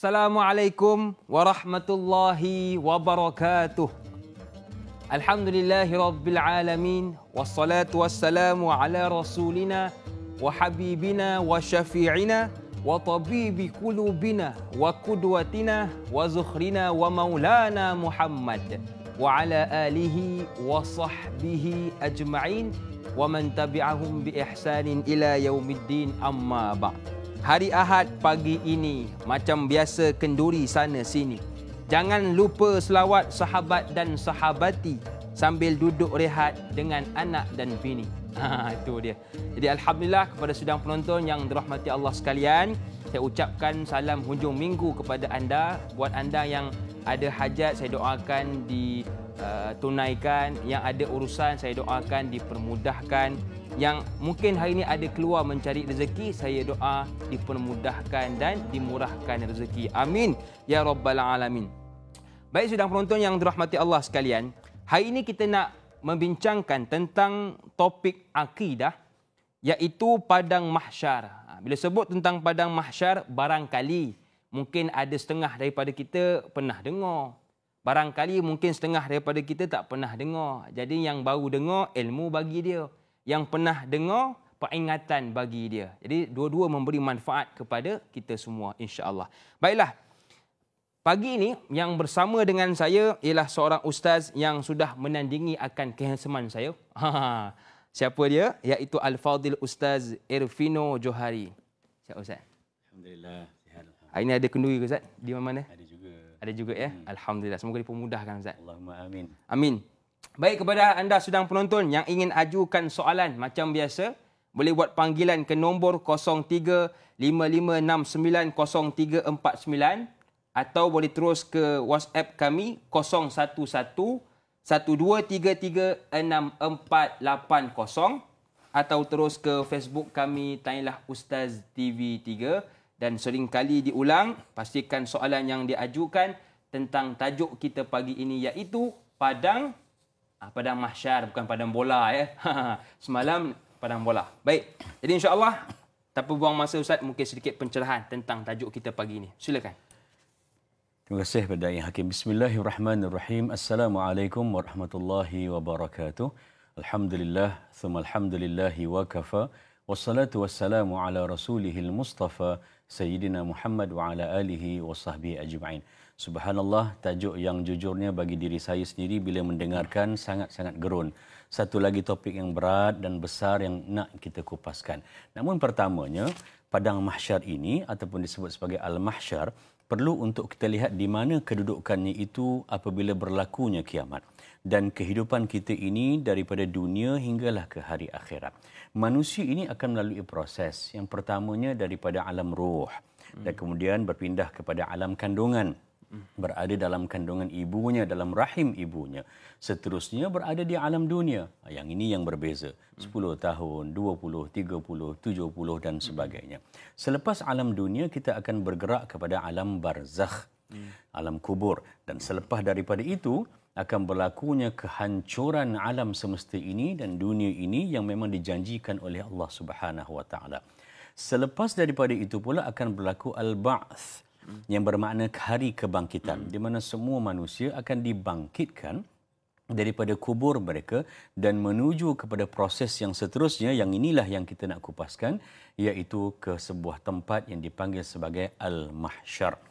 Assalamualaikum warahmatullahi wabarakatuh. Alhamdulillahirabbil alamin wassalatu wassalamu ala rasulina wa habibina wa syafi'ina wa tabibi qulubina wa qudwatina wa zukhrina wa maulana Muhammad wa ala alihi wa sahbihi ajma'in wa man tabi'ahum bi ihsanin ila yaumiddin amma ba'd. Hari Ahad pagi ini macam biasa kenduri sana sini. Jangan lupa selawat sahabat dan sahabati sambil duduk rehat dengan anak dan bini. Ha, itu dia. Jadi alhamdulillah kepada sedang penonton yang dirahmati Allah sekalian, saya ucapkan salam hujung minggu kepada anda buat anda yang ada hajat saya doakan di Uh, tunaikan yang ada urusan saya doakan dipermudahkan yang mungkin hari ini ada keluar mencari rezeki saya doa dipermudahkan dan dimurahkan rezeki amin ya rabbal alamin baik sudah penonton yang dirahmati Allah sekalian hari ini kita nak membincangkan tentang topik akidah iaitu padang mahsyar ha, bila sebut tentang padang mahsyar barangkali mungkin ada setengah daripada kita pernah dengar Barangkali mungkin setengah daripada kita tak pernah dengar. Jadi yang baru dengar, ilmu bagi dia. Yang pernah dengar, peringatan bagi dia. Jadi dua-dua memberi manfaat kepada kita semua insya-Allah. Baiklah. Pagi ini yang bersama dengan saya ialah seorang ustaz yang sudah menandingi akan kehasman saya. Ha, ha, ha. Siapa dia? Iaitu Al-Fadil Ustaz Irfino Johari. Siap Ustaz. Alhamdulillah. Hari ini ada kenduri ke Ustaz? Di mana? Ada ada juga ya. Amin. Hmm. Alhamdulillah. Semoga dipermudahkan Ustaz. Allahumma amin. Amin. Baik kepada anda sedang penonton yang ingin ajukan soalan macam biasa, boleh buat panggilan ke nombor 0355690349 atau boleh terus ke WhatsApp kami 011 1233 atau terus ke Facebook kami tanyalah Ustaz TV 3 dan seringkali diulang pastikan soalan yang diajukan tentang tajuk kita pagi ini iaitu padang ah, padang mahsyar bukan padang bola ya semalam padang bola baik jadi insyaallah tanpa buang masa ustaz mungkin sedikit pencerahan tentang tajuk kita pagi ini silakan terima kasih kepada yang hakim bismillahirrahmanirrahim assalamualaikum warahmatullahi wabarakatuh alhamdulillah thumma alhamdulillahi wa kafa wassalatu wassalamu ala rasulihil mustafa Sayyidina Muhammad wa ala alihi wa sahbihi ajma'in. Subhanallah, tajuk yang jujurnya bagi diri saya sendiri bila mendengarkan sangat-sangat gerun. Satu lagi topik yang berat dan besar yang nak kita kupaskan. Namun pertamanya, Padang Mahsyar ini ataupun disebut sebagai Al-Mahsyar perlu untuk kita lihat di mana kedudukannya itu apabila berlakunya kiamat dan kehidupan kita ini daripada dunia hinggalah ke hari akhirat. Manusia ini akan melalui proses yang pertamanya daripada alam roh dan hmm. kemudian berpindah kepada alam kandungan berada dalam kandungan ibunya dalam rahim ibunya seterusnya berada di alam dunia yang ini yang berbeza 10 hmm. tahun 20 30 70 dan hmm. sebagainya selepas alam dunia kita akan bergerak kepada alam barzakh alam kubur dan selepas daripada itu akan berlakunya kehancuran alam semesta ini dan dunia ini yang memang dijanjikan oleh Allah Subhanahu Wa Taala. Selepas daripada itu pula akan berlaku al-ba'ts yang bermakna hari kebangkitan di mana semua manusia akan dibangkitkan daripada kubur mereka dan menuju kepada proses yang seterusnya yang inilah yang kita nak kupaskan iaitu ke sebuah tempat yang dipanggil sebagai al-mahsyar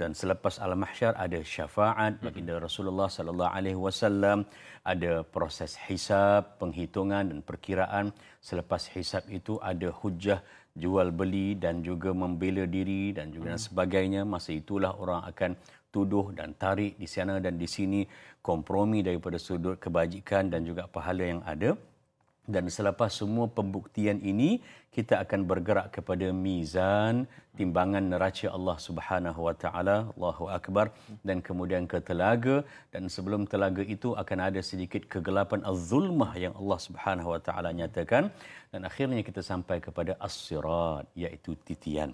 dan selepas alam mahsyar ada syafaat baginda Rasulullah sallallahu alaihi wasallam ada proses hisab penghitungan dan perkiraan selepas hisab itu ada hujah jual beli dan juga membela diri dan juga dan sebagainya masa itulah orang akan tuduh dan tarik di sana dan di sini kompromi daripada sudut kebajikan dan juga pahala yang ada dan selepas semua pembuktian ini kita akan bergerak kepada mizan timbangan neraca Allah Subhanahu wa taala Allahu akbar dan kemudian ke telaga dan sebelum telaga itu akan ada sedikit kegelapan az-zulmah yang Allah Subhanahu wa taala nyatakan dan akhirnya kita sampai kepada as-sirat iaitu titian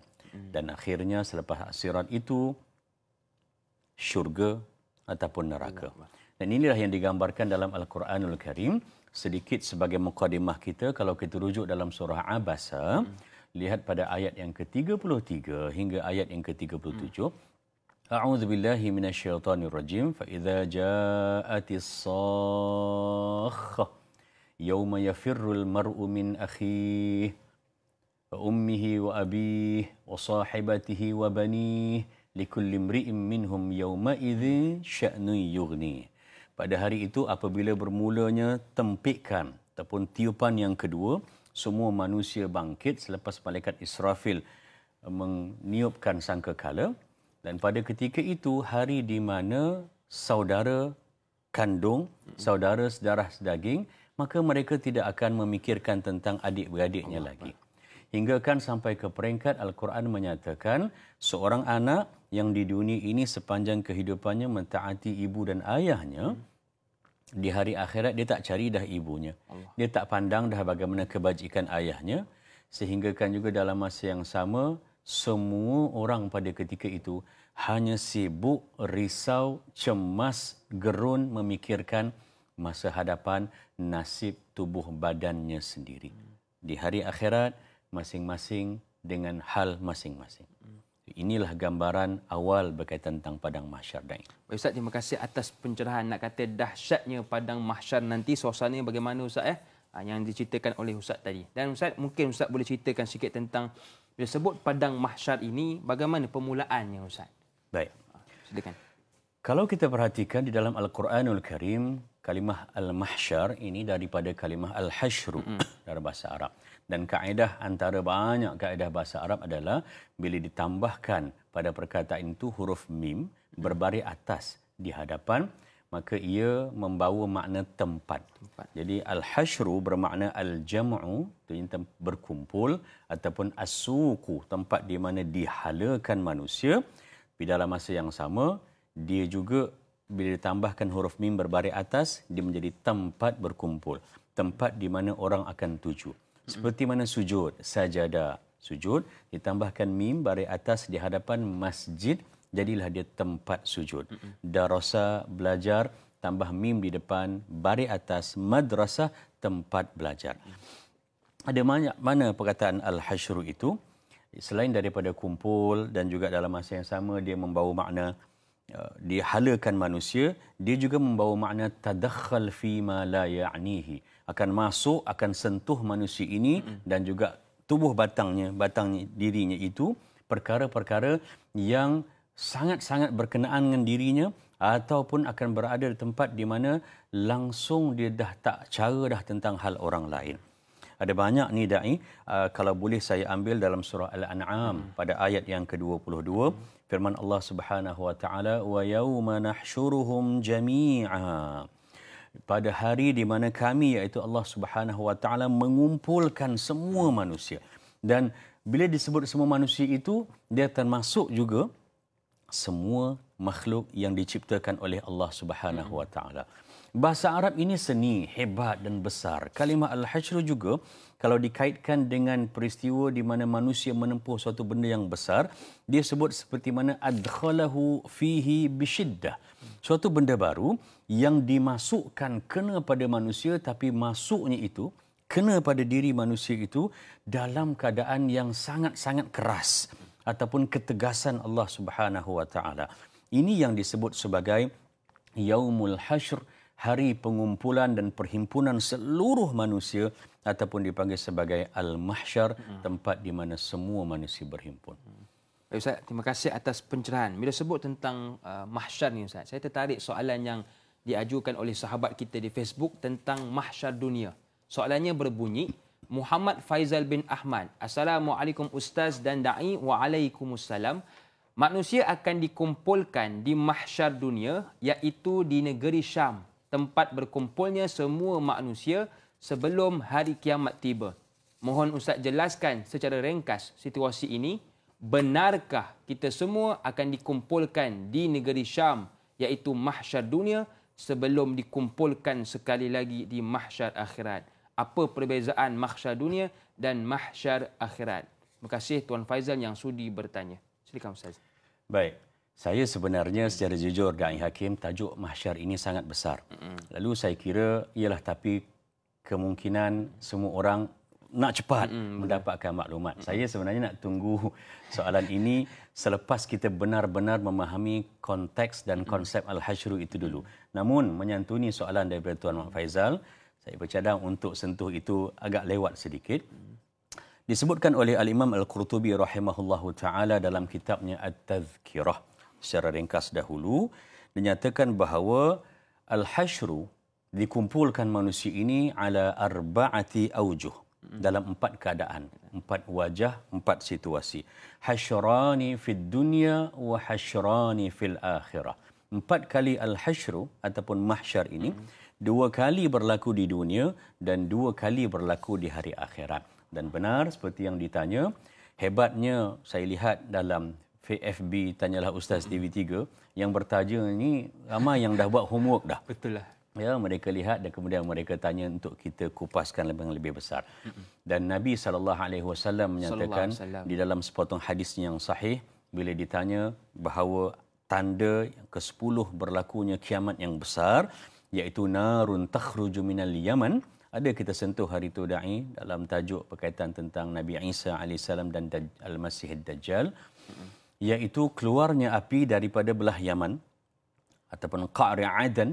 dan akhirnya selepas as-sirat itu syurga ataupun neraka dan inilah yang digambarkan dalam al-Quranul Karim sedikit sebagai mukadimah kita kalau kita rujuk dalam surah Abasa hmm. lihat pada ayat yang ke-33 hingga ayat yang ke-37 hmm. A'udzu billahi minasyaitonir rajim fa idza ja'atis sakh yauma al mar'u min akhihi wa ummihi wa abihi wa sahibatihi wa banihi likulli imri'in minhum yauma idzin sya'nun yughnihi pada hari itu apabila bermulanya tempikan ataupun tiupan yang kedua, semua manusia bangkit selepas malaikat Israfil eh, meniupkan sangkakala dan pada ketika itu hari di mana saudara kandung, saudara sedarah sedaging, maka mereka tidak akan memikirkan tentang adik-beradiknya Allah lagi. Hinggakan sampai ke peringkat Al-Quran menyatakan seorang anak yang di dunia ini sepanjang kehidupannya mentaati ibu dan ayahnya hmm di hari akhirat dia tak cari dah ibunya. Allah. Dia tak pandang dah bagaimana kebajikan ayahnya sehinggakan juga dalam masa yang sama semua orang pada ketika itu hanya sibuk risau, cemas, gerun memikirkan masa hadapan nasib tubuh badannya sendiri. Di hari akhirat masing-masing dengan hal masing-masing. Inilah gambaran awal berkaitan tentang Padang Mahsyar. Dan Baik Ustaz, terima kasih atas pencerahan. Nak kata dahsyatnya Padang Mahsyar nanti, suasana bagaimana Ustaz eh? Ah, yang diceritakan oleh Ustaz tadi. Dan Ustaz, mungkin Ustaz boleh ceritakan sikit tentang bila sebut Padang Mahsyar ini, bagaimana permulaannya Ustaz? Baik. Ah, silakan. Kalau kita perhatikan di dalam Al-Quranul Karim, kalimah Al-Mahsyar ini daripada kalimah Al-Hashru mm-hmm. dalam bahasa Arab dan kaedah antara banyak kaedah bahasa Arab adalah bila ditambahkan pada perkataan itu huruf mim berbaris atas di hadapan maka ia membawa makna tempat. tempat. Jadi al-hashru bermakna al-jam'u, itu berkumpul ataupun as-suku, tempat di mana dihalakan manusia. Di dalam masa yang sama, dia juga bila ditambahkan huruf mim berbaris atas, dia menjadi tempat berkumpul. Tempat di mana orang akan tuju seperti mana sujud, sajadah, sujud ditambahkan mim bari atas di hadapan masjid jadilah dia tempat sujud. Darasa belajar tambah mim di depan bari atas madrasah tempat belajar. Ada banyak mana perkataan al hashru itu selain daripada kumpul dan juga dalam masa yang sama dia membawa makna uh, dihalakan manusia dia juga membawa makna tadakhal fi ma la ya'nihi mm akan masuk akan sentuh manusia ini mm dan juga tubuh batangnya batang dirinya itu perkara-perkara yang sangat-sangat berkenaan dengan dirinya ataupun akan berada di tempat di mana langsung dia dah tak cara dah tentang hal orang lain. Ada banyak ni dai ah, kalau boleh saya ambil dalam surah Al-An'am pada ayat yang ke-22 firman Allah Subhanahu wa taala wa yauma nahsyuruhum pada hari di mana kami iaitu Allah Subhanahu wa taala mengumpulkan semua manusia dan bila disebut semua manusia itu dia termasuk juga semua makhluk yang diciptakan oleh Allah Subhanahu wa taala bahasa Arab ini seni hebat dan besar kalimah al-hasyr juga kalau dikaitkan dengan peristiwa di mana manusia menempuh suatu benda yang besar, dia sebut seperti mana adkhalahu fihi bisyiddah. Suatu benda baru yang dimasukkan kena pada manusia tapi masuknya itu kena pada diri manusia itu dalam keadaan yang sangat-sangat keras ataupun ketegasan Allah Subhanahu wa taala. Ini yang disebut sebagai yaumul hasyr hari pengumpulan dan perhimpunan seluruh manusia ataupun dipanggil sebagai al-mahsyar hmm. tempat di mana semua manusia berhimpun. Baik hmm. eh, ustaz, terima kasih atas pencerahan. Bila sebut tentang uh, mahsyar ni ustaz, saya tertarik soalan yang diajukan oleh sahabat kita di Facebook tentang mahsyar dunia. Soalannya berbunyi Muhammad Faizal bin Ahmad. Assalamualaikum ustaz dan dai. Waalaikumsalam. Manusia akan dikumpulkan di mahsyar dunia iaitu di negeri Syam, tempat berkumpulnya semua manusia sebelum hari kiamat tiba. Mohon Ustaz jelaskan secara ringkas situasi ini. Benarkah kita semua akan dikumpulkan di negeri Syam iaitu mahsyar dunia sebelum dikumpulkan sekali lagi di mahsyar akhirat? Apa perbezaan mahsyar dunia dan mahsyar akhirat? Terima kasih Tuan Faizal yang sudi bertanya. Silakan Ustaz. Baik. Saya sebenarnya secara jujur dan hakim tajuk mahsyar ini sangat besar. Lalu saya kira ialah tapi kemungkinan semua orang nak cepat mm, mendapatkan maklumat. Mm. Saya sebenarnya nak tunggu soalan ini selepas kita benar-benar memahami konteks dan konsep mm. Al-Hashru itu dulu. Namun menyantuni soalan daripada Tuan Mak Faizal, saya bercadang untuk sentuh itu agak lewat sedikit. Disebutkan oleh Al-Imam Al-Qurtubi rahimahullahu ta'ala dalam kitabnya at Tadhkirah secara ringkas dahulu, dinyatakan bahawa Al-Hashru dikumpulkan manusia ini ala arba'ati aujuh dalam empat keadaan empat wajah empat situasi hasyrani fid dunya wa hasyrani fil akhirah empat kali al hasyru ataupun mahsyar ini dua kali berlaku di dunia dan dua kali berlaku di hari akhirat dan benar seperti yang ditanya hebatnya saya lihat dalam FB tanyalah ustaz TV3 yang bertanya ini, ramai yang dah buat homework dah betul lah ya mereka lihat dan kemudian mereka tanya untuk kita kupaskan lebih lebih besar dan nabi sallallahu alaihi wasallam menyatakan di dalam sepotong hadis yang sahih bila ditanya bahawa tanda ke-10 berlakunya kiamat yang besar iaitu narun takhruju minal yaman ada kita sentuh hari itu dai dalam tajuk berkaitan tentang nabi Isa alaihi salam dan al masih dajjal iaitu keluarnya api daripada belah Yaman ataupun Qa'ri Adan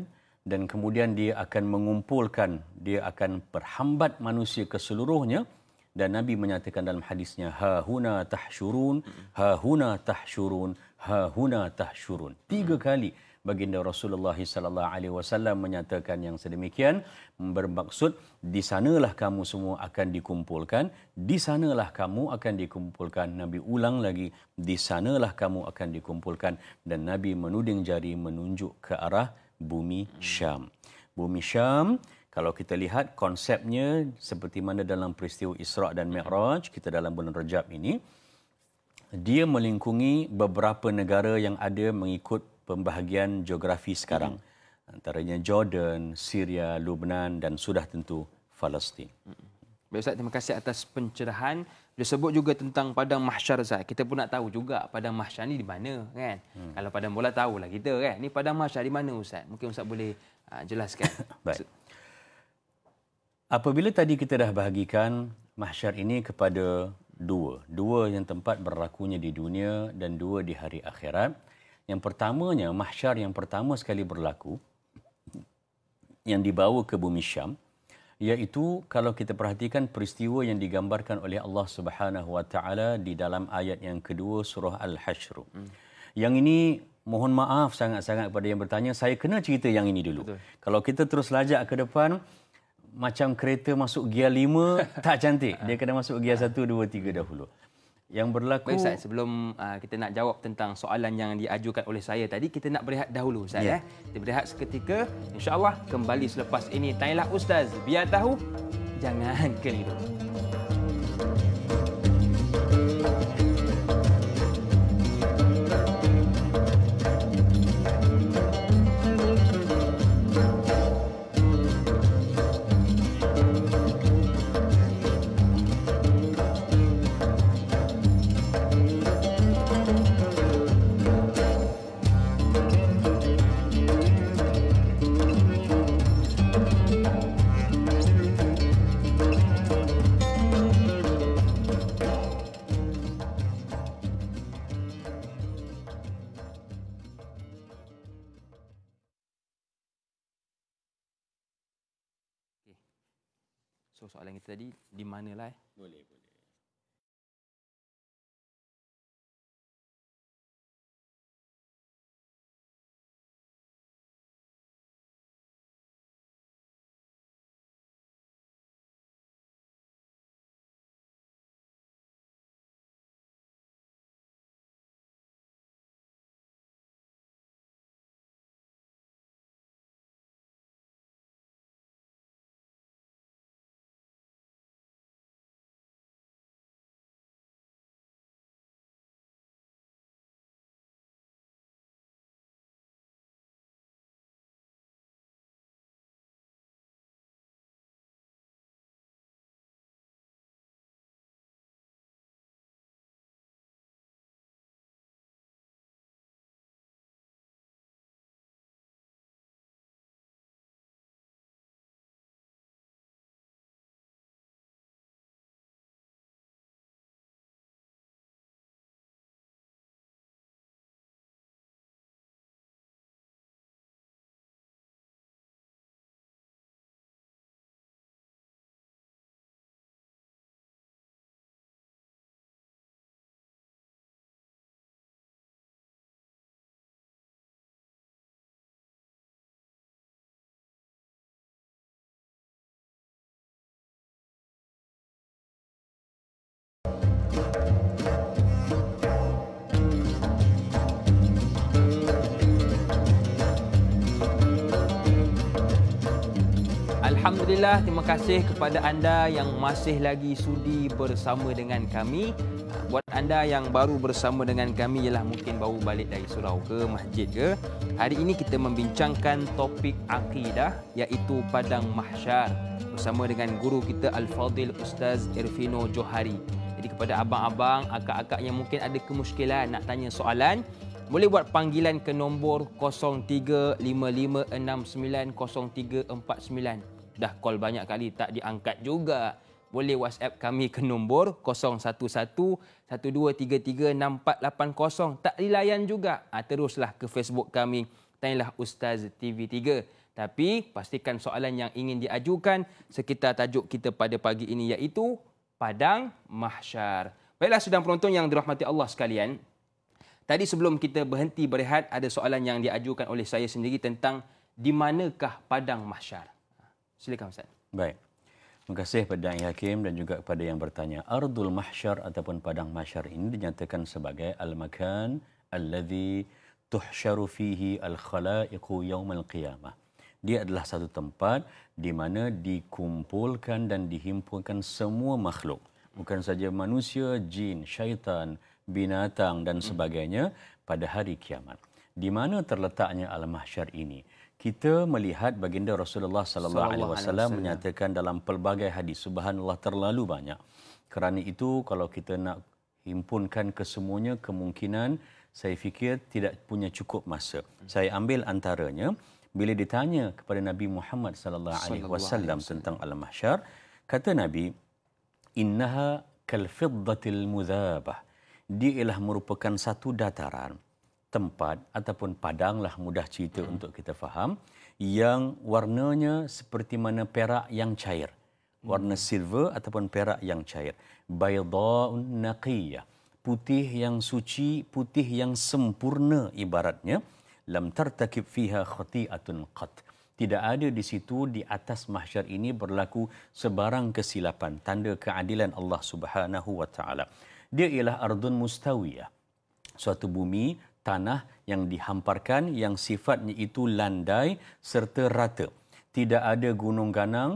dan kemudian dia akan mengumpulkan dia akan perhambat manusia keseluruhnya dan nabi menyatakan dalam hadisnya ha huna tahshurun ha huna tahshurun ha huna tahshurun tiga hmm. kali baginda Rasulullah sallallahu alaihi wasallam menyatakan yang sedemikian bermaksud di sanalah kamu semua akan dikumpulkan di sanalah kamu akan dikumpulkan nabi ulang lagi di sanalah kamu akan dikumpulkan dan nabi menuding jari menunjuk ke arah bumi Syam. Bumi Syam kalau kita lihat konsepnya seperti mana dalam peristiwa Isra' dan Mi'raj kita dalam bulan Rejab ini dia melingkungi beberapa negara yang ada mengikut pembahagian geografi sekarang. Hmm antaranya Jordan, Syria, Lebanon dan sudah tentu Palestin. Hmm. Baik Ustaz, terima kasih atas pencerahan. Dia sebut juga tentang padang mahsyar Zai. Kita pun nak tahu juga padang mahsyar ni di mana kan. Hmm. Kalau padang bola tahulah kita kan. Ni padang mahsyar di mana Ustaz? Mungkin Ustaz boleh uh, jelaskan. Baik. Apabila tadi kita dah bahagikan mahsyar ini kepada dua. Dua yang tempat berlakunya di dunia dan dua di hari akhirat. Yang pertamanya, mahsyar yang pertama sekali berlaku yang dibawa ke bumi Syam iaitu kalau kita perhatikan peristiwa yang digambarkan oleh Allah Subhanahu wa taala di dalam ayat yang kedua surah al Hashr, Hmm. Yang ini mohon maaf sangat-sangat kepada yang bertanya saya kena cerita yang ini dulu. Betul. Kalau kita terus lajak ke depan macam kereta masuk gear 5 tak cantik. Dia kena masuk gear 1 2 3 dahulu yang berlaku. Baik, Ustaz, sebelum uh, kita nak jawab tentang soalan yang diajukan oleh saya tadi, kita nak berehat dahulu, Saya, Yeah. Eh. Kita berehat seketika. InsyaAllah kembali selepas ini. Tanyalah Ustaz, biar tahu, jangan keliru. soalan kita tadi di mana lah? Eh. boleh boleh Alhamdulillah, terima kasih kepada anda yang masih lagi sudi bersama dengan kami. Buat anda yang baru bersama dengan kami ialah mungkin baru balik dari surau ke masjid ke. Hari ini kita membincangkan topik akidah iaitu Padang Mahsyar bersama dengan guru kita Al-Fadil Ustaz Irfino Johari. Jadi kepada abang-abang, akak-akak yang mungkin ada kemuskilan nak tanya soalan, boleh buat panggilan ke nombor 0355690349 dah call banyak kali tak diangkat juga. Boleh WhatsApp kami ke nombor 011-1233-6480. Tak dilayan juga. Ha, teruslah ke Facebook kami. Tanyalah Ustaz TV3. Tapi pastikan soalan yang ingin diajukan sekitar tajuk kita pada pagi ini iaitu Padang Mahsyar. Baiklah sedang penonton yang dirahmati Allah sekalian. Tadi sebelum kita berhenti berehat, ada soalan yang diajukan oleh saya sendiri tentang di manakah Padang Mahsyar. Silakan Ustaz. Baik. Terima kasih kepada yang hakim dan juga kepada yang bertanya. Ardul Mahsyar ataupun Padang Mahsyar ini dinyatakan sebagai Al-Makan Al-Ladhi Tuhsyaru Fihi Al-Khala'iqu al Qiyamah. Dia adalah satu tempat di mana dikumpulkan dan dihimpunkan semua makhluk. Bukan saja manusia, jin, syaitan, binatang dan sebagainya pada hari kiamat. Di mana terletaknya Al-Mahsyar ini? kita melihat baginda Rasulullah sallallahu alaihi wasallam menyatakan dalam pelbagai hadis subhanallah terlalu banyak. Kerana itu kalau kita nak himpunkan kesemuanya kemungkinan saya fikir tidak punya cukup masa. Saya ambil antaranya bila ditanya kepada Nabi Muhammad sallallahu alaihi wasallam tentang al mahsyar, kata Nabi, "Innaha kal fiddatil mudhabah." Dia ialah merupakan satu dataran tempat ataupun padang lah mudah cerita hmm. untuk kita faham yang warnanya seperti mana perak yang cair hmm. warna hmm. silver ataupun perak yang cair baydaun naqiyah putih yang suci putih yang sempurna ibaratnya lam tartakib fiha khati'atun qat tidak ada di situ di atas mahsyar ini berlaku sebarang kesilapan tanda keadilan Allah Subhanahu wa taala dia ialah ardun mustawiyah suatu bumi tanah yang dihamparkan yang sifatnya itu landai serta rata. Tidak ada gunung ganang,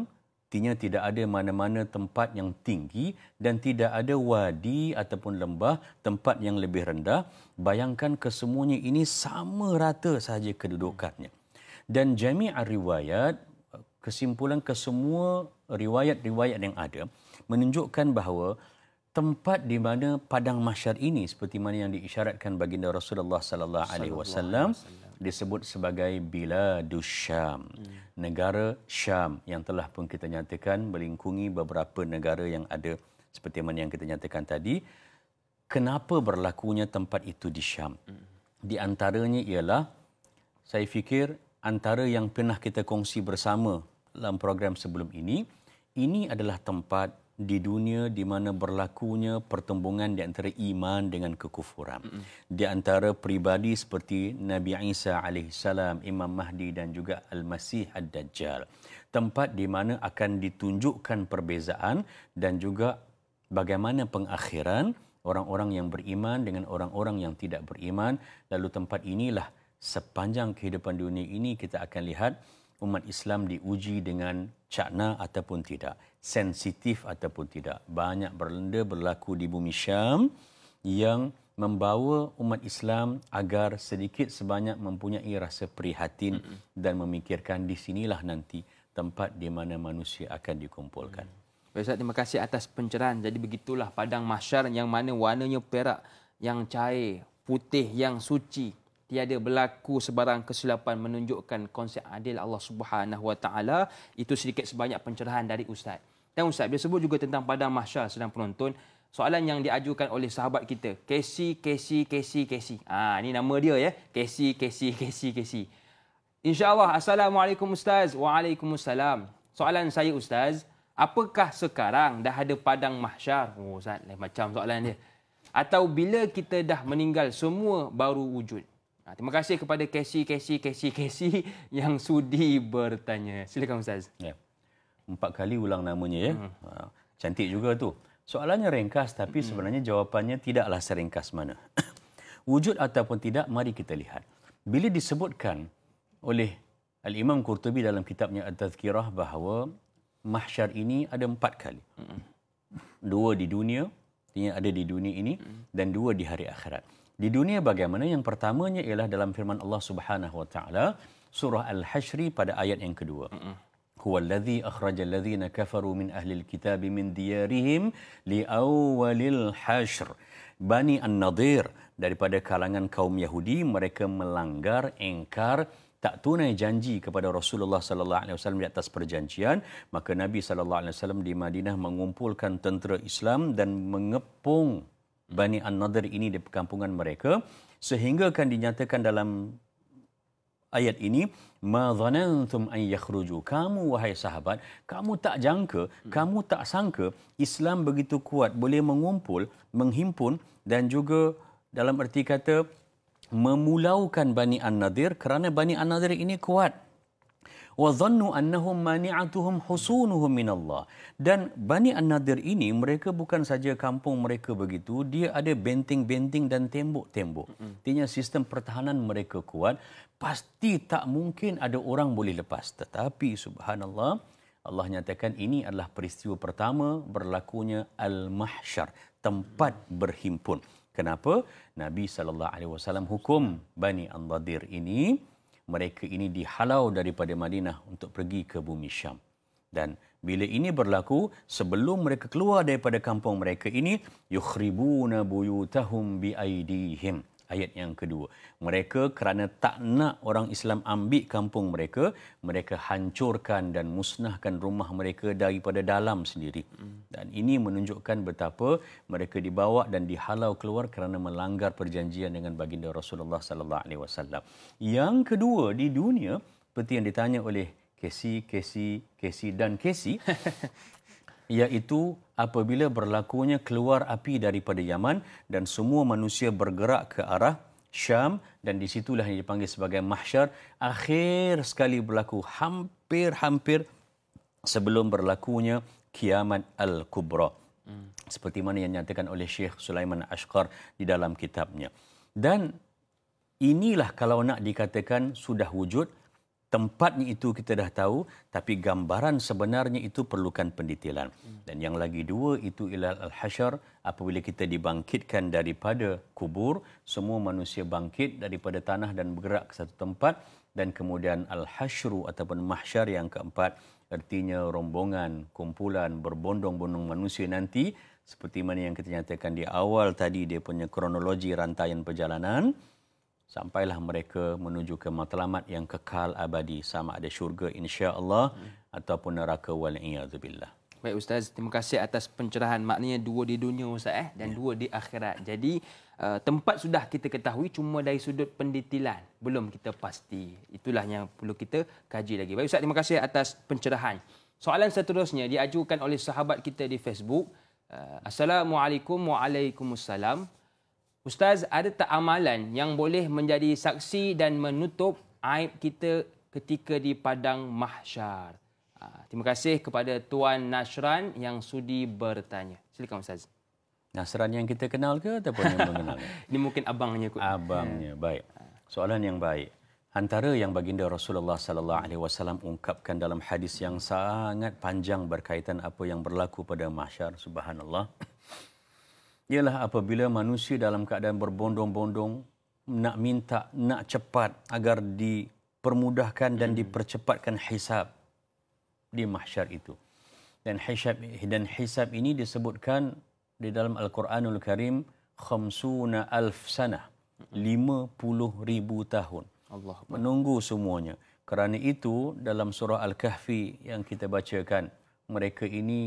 artinya tidak ada mana-mana tempat yang tinggi dan tidak ada wadi ataupun lembah tempat yang lebih rendah. Bayangkan kesemuanya ini sama rata sahaja kedudukannya. Dan jami al riwayat, kesimpulan kesemua riwayat-riwayat yang ada menunjukkan bahawa tempat di mana padang mahsyar ini seperti mana yang diisyaratkan baginda Rasulullah sallallahu alaihi wasallam disebut sebagai Biladusyam hmm. negara Syam yang telah pun kita nyatakan melingkungi beberapa negara yang ada seperti mana yang kita nyatakan tadi kenapa berlakunya tempat itu di Syam hmm. di antaranya ialah saya fikir antara yang pernah kita kongsi bersama dalam program sebelum ini ini adalah tempat di dunia di mana berlakunya pertembungan di antara iman dengan kekufuran. Di antara peribadi seperti Nabi Isa AS, Imam Mahdi dan juga Al-Masih Ad-Dajjal. Tempat di mana akan ditunjukkan perbezaan dan juga bagaimana pengakhiran orang-orang yang beriman dengan orang-orang yang tidak beriman. Lalu tempat inilah sepanjang kehidupan dunia ini kita akan lihat umat Islam diuji dengan cakna ataupun tidak, sensitif ataupun tidak. Banyak berlenda berlaku di bumi Syam yang membawa umat Islam agar sedikit sebanyak mempunyai rasa prihatin mm-hmm. dan memikirkan di sinilah nanti tempat di mana manusia akan dikumpulkan. Baik, hmm. Ustaz, terima kasih atas pencerahan. Jadi begitulah padang masyar yang mana warnanya perak, yang cair, putih, yang suci, tiada berlaku sebarang kesilapan menunjukkan konsep adil Allah Subhanahu Wa Taala itu sedikit sebanyak pencerahan dari ustaz. Dan ustaz dia sebut juga tentang padang mahsyar sedang penonton soalan yang diajukan oleh sahabat kita KC KC KC KC. Ah ini nama dia ya. KC KC KC KC. Insya-Allah assalamualaikum ustaz. Waalaikumsalam. Soalan saya ustaz, apakah sekarang dah ada padang mahsyar? Oh ustaz, macam soalan dia. Atau bila kita dah meninggal semua baru wujud? Ha, terima kasih kepada Kesi Kesi Kesi Kesi yang sudi bertanya. Silakan ustaz. Ya. Empat kali ulang namanya ya. Hmm. Ha, cantik juga tu. Soalannya ringkas tapi hmm. sebenarnya jawapannya tidaklah seringkas mana. Wujud ataupun tidak mari kita lihat. Bila disebutkan oleh Al-Imam Qurtubi dalam kitabnya At-Tazkirah bahawa mahsyar ini ada empat kali. Hmm. Dua di dunia, yang ada di dunia ini hmm. dan dua di hari akhirat. Hmm di dunia bagaimana yang pertamanya ialah dalam firman Allah Subhanahu wa taala surah al-hasyr pada ayat yang kedua huwallazi akhrajal ladzina kafaru min ahli alkitab min diyarihim liawwalil hashr. bani an-nadir daripada kalangan kaum yahudi mereka melanggar engkar tak tunai janji kepada Rasulullah sallallahu alaihi wasallam di atas perjanjian maka Nabi sallallahu alaihi wasallam di Madinah mengumpulkan tentera Islam dan mengepung Bani An-Nadir ini di perkampungan mereka sehingga akan dinyatakan dalam ayat ini ma dhanantum an yakhruju kamu wahai sahabat kamu tak jangka kamu tak sangka Islam begitu kuat boleh mengumpul menghimpun dan juga dalam erti kata memulaukan Bani An-Nadir kerana Bani An-Nadir ini kuat wa dhannu annahum mani'atuhum husunuhum min Allah dan Bani An-Nadir ini mereka bukan saja kampung mereka begitu dia ada benteng-benteng dan tembok-tembok artinya sistem pertahanan mereka kuat pasti tak mungkin ada orang boleh lepas tetapi subhanallah Allah nyatakan ini adalah peristiwa pertama berlakunya al-mahsyar tempat berhimpun kenapa Nabi sallallahu alaihi wasallam hukum Bani An-Nadir ini mereka ini dihalau daripada Madinah untuk pergi ke bumi Syam. Dan bila ini berlaku, sebelum mereka keluar daripada kampung mereka ini, yukhribuna buyutahum bi'aidihim ayat yang kedua. Mereka kerana tak nak orang Islam ambil kampung mereka, mereka hancurkan dan musnahkan rumah mereka daripada dalam sendiri. Dan ini menunjukkan betapa mereka dibawa dan dihalau keluar kerana melanggar perjanjian dengan baginda Rasulullah sallallahu alaihi wasallam. Yang kedua di dunia seperti yang ditanya oleh Casey, Casey, Casey dan Casey. iaitu apabila berlakunya keluar api daripada Yaman dan semua manusia bergerak ke arah Syam dan di situlah yang dipanggil sebagai mahsyar akhir sekali berlaku hampir-hampir sebelum berlakunya kiamat al-kubra. Hmm. Seperti mana yang nyatakan oleh Syekh Sulaiman Ashqar di dalam kitabnya. Dan inilah kalau nak dikatakan sudah wujud tempatnya itu kita dah tahu tapi gambaran sebenarnya itu perlukan pendetailan hmm. dan yang lagi dua itu ilal al-hasyar apabila kita dibangkitkan daripada kubur semua manusia bangkit daripada tanah dan bergerak ke satu tempat dan kemudian al-hasyru ataupun mahsyar yang keempat artinya rombongan kumpulan berbondong-bondong manusia nanti seperti mana yang kita nyatakan di awal tadi dia punya kronologi rantaian perjalanan sampailah mereka menuju ke matlamat yang kekal abadi sama ada syurga insya-Allah hmm. ataupun neraka wal iazubillah. Baik ustaz, terima kasih atas pencerahan. Maknanya dua di dunia ustaz eh dan ya. dua di akhirat. Jadi uh, tempat sudah kita ketahui cuma dari sudut pendetilan belum kita pasti. Itulah yang perlu kita kaji lagi. Baik ustaz, terima kasih atas pencerahan. Soalan seterusnya diajukan oleh sahabat kita di Facebook. Uh, Assalamualaikum waalaikumsalam. Ustaz, ada tak amalan yang boleh menjadi saksi dan menutup aib kita ketika di padang mahsyar? Ah, terima kasih kepada Tuan Nasran yang sudi bertanya. Silakan Ustaz. Nasran yang kita kenal ke ataupun yang belum kenal? Ini mungkin abangnya kot. Abangnya, ya. baik. Soalan yang baik. Antara yang baginda Rasulullah sallallahu alaihi wasallam ungkapkan dalam hadis yang sangat panjang berkaitan apa yang berlaku pada mahsyar subhanallah ialah apabila manusia dalam keadaan berbondong-bondong nak minta nak cepat agar dipermudahkan dan hmm. dipercepatkan hisab di mahsyar itu dan hisab dan hisab ini disebutkan di dalam al-Quranul Karim khamsuna alf hmm. puluh ribu tahun Allah menunggu semuanya kerana itu dalam surah al-kahfi yang kita bacakan mereka ini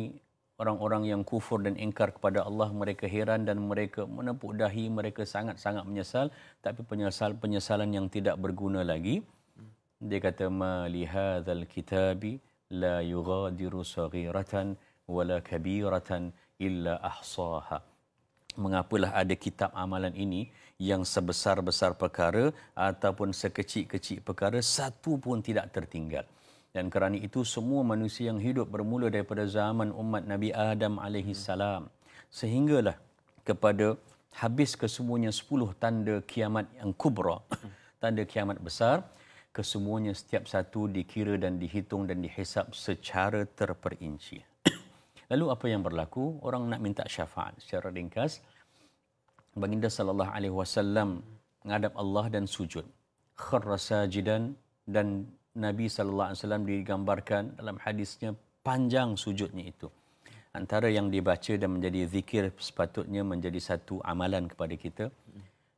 orang-orang yang kufur dan ingkar kepada Allah mereka heran dan mereka menepuk dahi mereka sangat-sangat menyesal tapi penyesal penyesalan yang tidak berguna lagi dia kata ma lihadzal kitabi la yughadiru saghiratan wala kabiratan illa ahsaha mengapalah ada kitab amalan ini yang sebesar-besar perkara ataupun sekecik-kecik perkara satu pun tidak tertinggal dan kerana itu semua manusia yang hidup bermula daripada zaman umat Nabi Adam alaihi salam sehinggalah kepada habis kesemuanya 10 tanda kiamat yang kubra tanda kiamat besar kesemuanya setiap satu dikira dan dihitung dan dihisap secara terperinci lalu apa yang berlaku orang nak minta syafaat secara ringkas baginda sallallahu alaihi wasallam menghadap Allah dan sujud kharra sajidan dan Nabi sallallahu alaihi wasallam digambarkan dalam hadisnya panjang sujudnya itu. Antara yang dibaca dan menjadi zikir sepatutnya menjadi satu amalan kepada kita.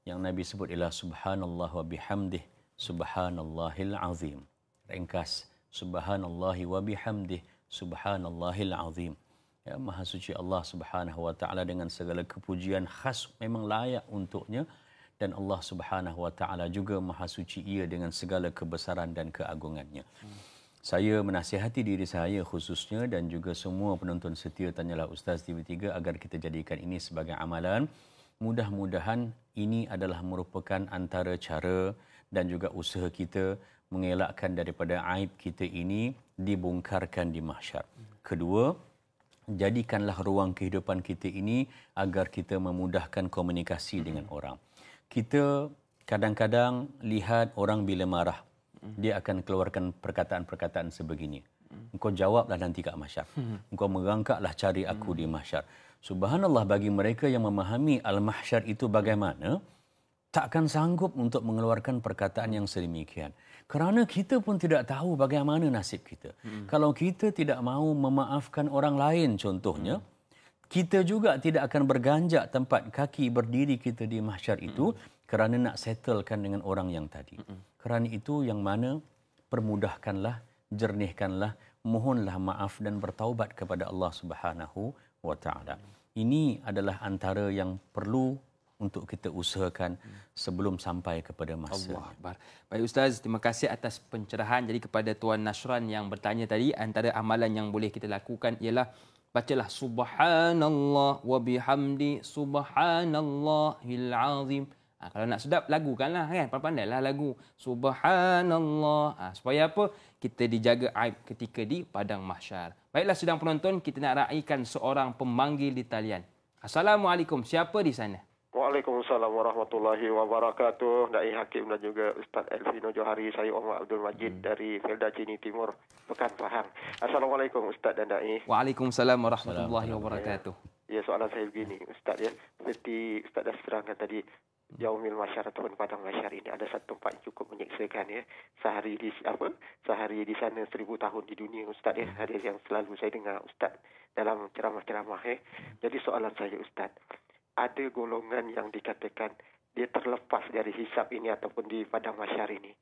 Yang Nabi sebut ialah subhanallah wa bihamdih subhanallahil azim. Ringkas subhanallahi wa bihamdih subhanallahil azim. Ya, maha suci Allah subhanahu wa ta'ala dengan segala kepujian khas memang layak untuknya dan Allah Subhanahu Wa Taala juga maha suci ia dengan segala kebesaran dan keagungannya. Saya menasihati diri saya khususnya dan juga semua penonton setia tanyalah Ustaz TV3 agar kita jadikan ini sebagai amalan. Mudah-mudahan ini adalah merupakan antara cara dan juga usaha kita mengelakkan daripada aib kita ini dibongkarkan di mahsyar. Kedua, jadikanlah ruang kehidupan kita ini agar kita memudahkan komunikasi dengan orang kita kadang-kadang lihat orang bila marah hmm. dia akan keluarkan perkataan-perkataan sebegini hmm. kau jawablah nanti kat mahsyar hmm. kau merangkaklah cari aku hmm. di mahsyar subhanallah bagi mereka yang memahami al-mahsyar itu bagaimana takkan sanggup untuk mengeluarkan perkataan yang sedemikian kerana kita pun tidak tahu bagaimana nasib kita hmm. kalau kita tidak mau memaafkan orang lain contohnya hmm kita juga tidak akan berganjak tempat kaki berdiri kita di mahsyar itu mm-hmm. kerana nak settlekan dengan orang yang tadi. Mm-hmm. Kerana itu yang mana permudahkanlah, jernihkanlah, mohonlah maaf dan bertaubat kepada Allah Subhanahu wa taala. Ini adalah antara yang perlu untuk kita usahakan sebelum sampai kepada masa. Baik Ustaz, terima kasih atas pencerahan. Jadi kepada Tuan Nasran yang bertanya tadi, antara amalan yang boleh kita lakukan ialah bacalah subhanallah wa bihamdi subhanallahil azim ha, kalau nak sedap lagu kanlah kan pandai-pandailah lagu subhanallah ha, supaya apa kita dijaga aib ketika di padang mahsyar baiklah sidang penonton kita nak raikan seorang pemanggil di talian assalamualaikum siapa di sana Waalaikumsalam warahmatullahi wabarakatuh. Dai Hakim dan juga Ustaz Elvino Johari, saya Omar Abdul Majid hmm. dari Felda Cini Timur, Pekan Pahang. Assalamualaikum Ustaz dan Dai. Waalaikumsalam warahmatullahi wabarakatuh. Ya, ya soalan saya begini Ustaz ya. Seperti Ustaz dah serangkan tadi, Yaumil Masyar ataupun Padang Masyar ini ada satu tempat yang cukup menyeksakan ya. Sehari di apa? Sehari di sana seribu tahun di dunia Ustaz ya. Hmm. Hadis yang selalu saya dengar Ustaz dalam ceramah-ceramah ya. Jadi soalan saya Ustaz, ada golongan yang dikatakan dia terlepas dari hisap ini ataupun di padang masyar ini.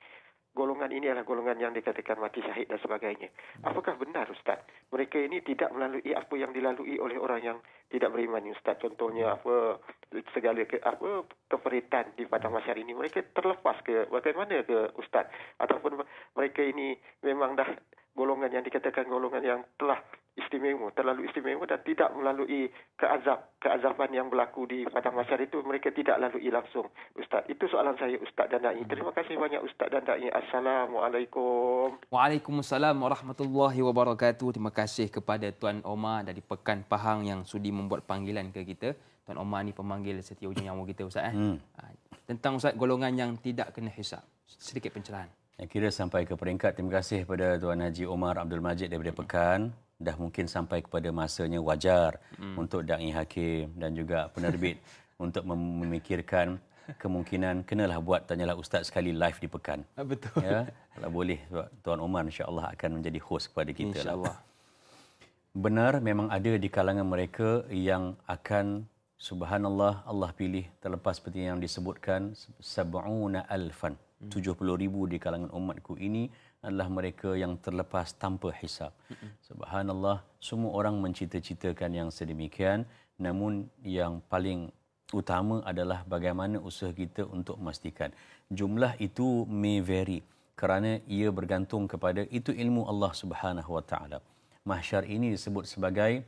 Golongan ini adalah golongan yang dikatakan mati syahid dan sebagainya. Apakah benar Ustaz? Mereka ini tidak melalui apa yang dilalui oleh orang yang tidak beriman Ustaz. Contohnya apa segala ke, apa keperitan di padang masyar ini. Mereka terlepas ke bagaimana ke Ustaz? Ataupun mereka ini memang dah golongan yang dikatakan golongan yang telah istimewa, terlalu istimewa dan tidak melalui keazab, keazaban yang berlaku di padang masyar itu mereka tidak lalui langsung. Ustaz, itu soalan saya Ustaz dan Da'i. Terima kasih banyak Ustaz dan Da'i. Assalamualaikum. Waalaikumsalam warahmatullahi wabarakatuh. Terima kasih kepada Tuan Omar dari Pekan Pahang yang sudi membuat panggilan ke kita. Tuan Omar ni pemanggil setiap ujung nyawa kita Ustaz. Eh? Hmm. Ah, tentang Ustaz, golongan yang tidak kena hisap. Sedikit pencerahan. Yang kira sampai ke peringkat, terima kasih kepada Tuan Haji Omar Abdul Majid daripada Pekan. Dah mungkin sampai kepada masanya wajar hmm. untuk da'i hakim dan juga penerbit untuk memikirkan kemungkinan kenalah buat tanyalah ustaz sekali live di pekan. Ah, betul. Ya. Kalau boleh tuan Omar, insya-Allah akan menjadi host kepada kita lah. insya Benar memang ada di kalangan mereka yang akan subhanallah Allah pilih terlepas seperti yang disebutkan sab'una alfan ribu di kalangan umatku ini adalah mereka yang terlepas tanpa hisap. Subhanallah, semua orang mencita-citakan yang sedemikian. Namun yang paling utama adalah bagaimana usaha kita untuk memastikan. Jumlah itu may vary kerana ia bergantung kepada itu ilmu Allah Subhanahu Mahsyar ini disebut sebagai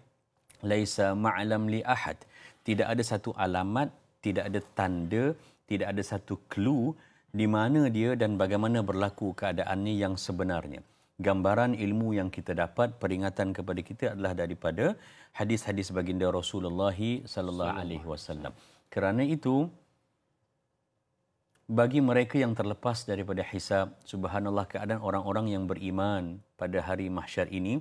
laisa ma'alam li ahad. Tidak ada satu alamat, tidak ada tanda, tidak ada satu clue di mana dia dan bagaimana berlaku keadaannya yang sebenarnya. Gambaran ilmu yang kita dapat peringatan kepada kita adalah daripada hadis-hadis baginda Rasulullah sallallahu alaihi wasallam. Kerana itu bagi mereka yang terlepas daripada hisab, subhanallah keadaan orang-orang yang beriman pada hari mahsyar ini,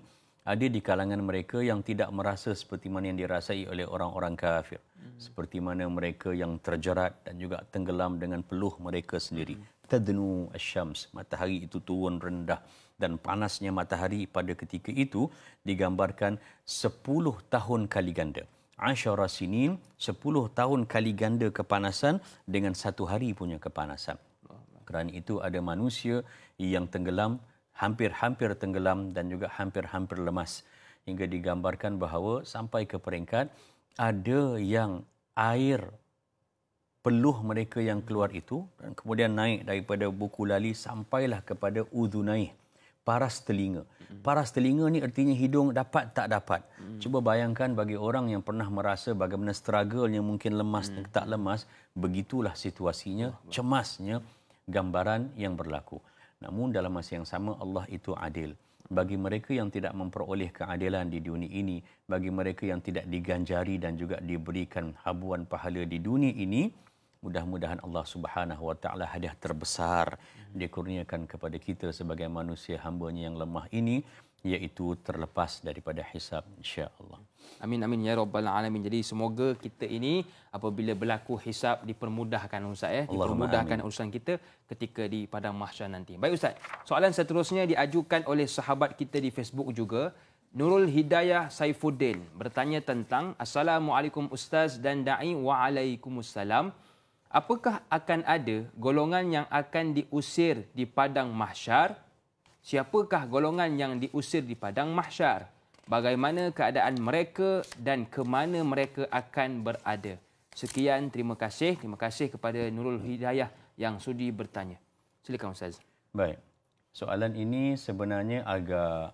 ada di kalangan mereka yang tidak merasa seperti mana yang dirasai oleh orang-orang kafir. Hmm. Seperti mana mereka yang terjerat dan juga tenggelam dengan peluh mereka sendiri. Hmm. Tadnu asyams, matahari itu turun rendah dan panasnya matahari pada ketika itu digambarkan 10 tahun kali ganda. Asyara sinin, 10 tahun kali ganda kepanasan dengan satu hari punya kepanasan. Kerana itu ada manusia yang tenggelam hampir-hampir tenggelam dan juga hampir-hampir lemas hingga digambarkan bahawa sampai ke peringkat ada yang air peluh mereka yang keluar itu dan kemudian naik daripada buku lali sampailah kepada udunai paras telinga. Paras telinga ni artinya hidung dapat tak dapat. Hmm. Cuba bayangkan bagi orang yang pernah merasa bagaimana struggle yang mungkin lemas hmm. tak lemas, begitulah situasinya, cemasnya gambaran yang berlaku. Namun dalam masa yang sama Allah itu adil. Bagi mereka yang tidak memperoleh keadilan di dunia ini, bagi mereka yang tidak diganjari dan juga diberikan habuan pahala di dunia ini, mudah-mudahan Allah Subhanahu wa taala hadiah terbesar dikurniakan kepada kita sebagai manusia hamba-Nya yang lemah ini iaitu terlepas daripada hisab Allah. Amin amin ya rabbal alamin. Jadi semoga kita ini apabila berlaku hisab dipermudahkan ustaz ya, Allahumma dipermudahkan amin. urusan kita ketika di padang mahsyar nanti. Baik ustaz. Soalan seterusnya diajukan oleh sahabat kita di Facebook juga Nurul Hidayah Saifuddin bertanya tentang Assalamualaikum Ustaz dan Da'i Waalaikumsalam. Apakah akan ada golongan yang akan diusir di Padang Mahsyar siapakah golongan yang diusir di padang mahsyar bagaimana keadaan mereka dan ke mana mereka akan berada sekian terima kasih terima kasih kepada Nurul Hidayah yang sudi bertanya silakan ustaz baik soalan ini sebenarnya agak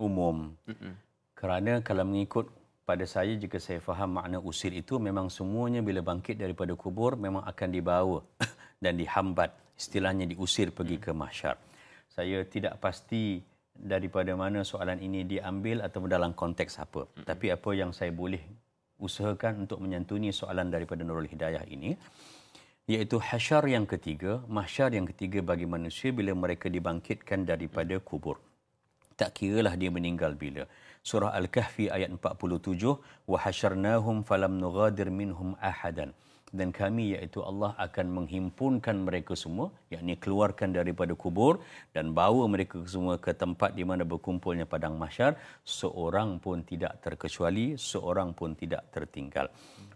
umum Mm-mm. kerana kalau mengikut pada saya jika saya faham makna usir itu memang semuanya bila bangkit daripada kubur memang akan dibawa dan dihambat istilahnya diusir pergi ke mahsyar saya tidak pasti daripada mana soalan ini diambil atau dalam konteks apa. Hmm. Tapi apa yang saya boleh usahakan untuk menyantuni soalan daripada Nurul Hidayah ini, iaitu hasyar yang ketiga, mahsyar yang ketiga bagi manusia bila mereka dibangkitkan daripada mm. kubur. Tak kira lah dia meninggal bila. Surah Al-Kahfi ayat 47, وَحَشَرْنَاهُمْ فَلَمْ نُغَادِرْ مِنْهُمْ أَحَدًا dan kami iaitu Allah akan menghimpunkan mereka semua yakni keluarkan daripada kubur dan bawa mereka semua ke tempat di mana berkumpulnya padang mahsyar seorang pun tidak terkecuali seorang pun tidak tertinggal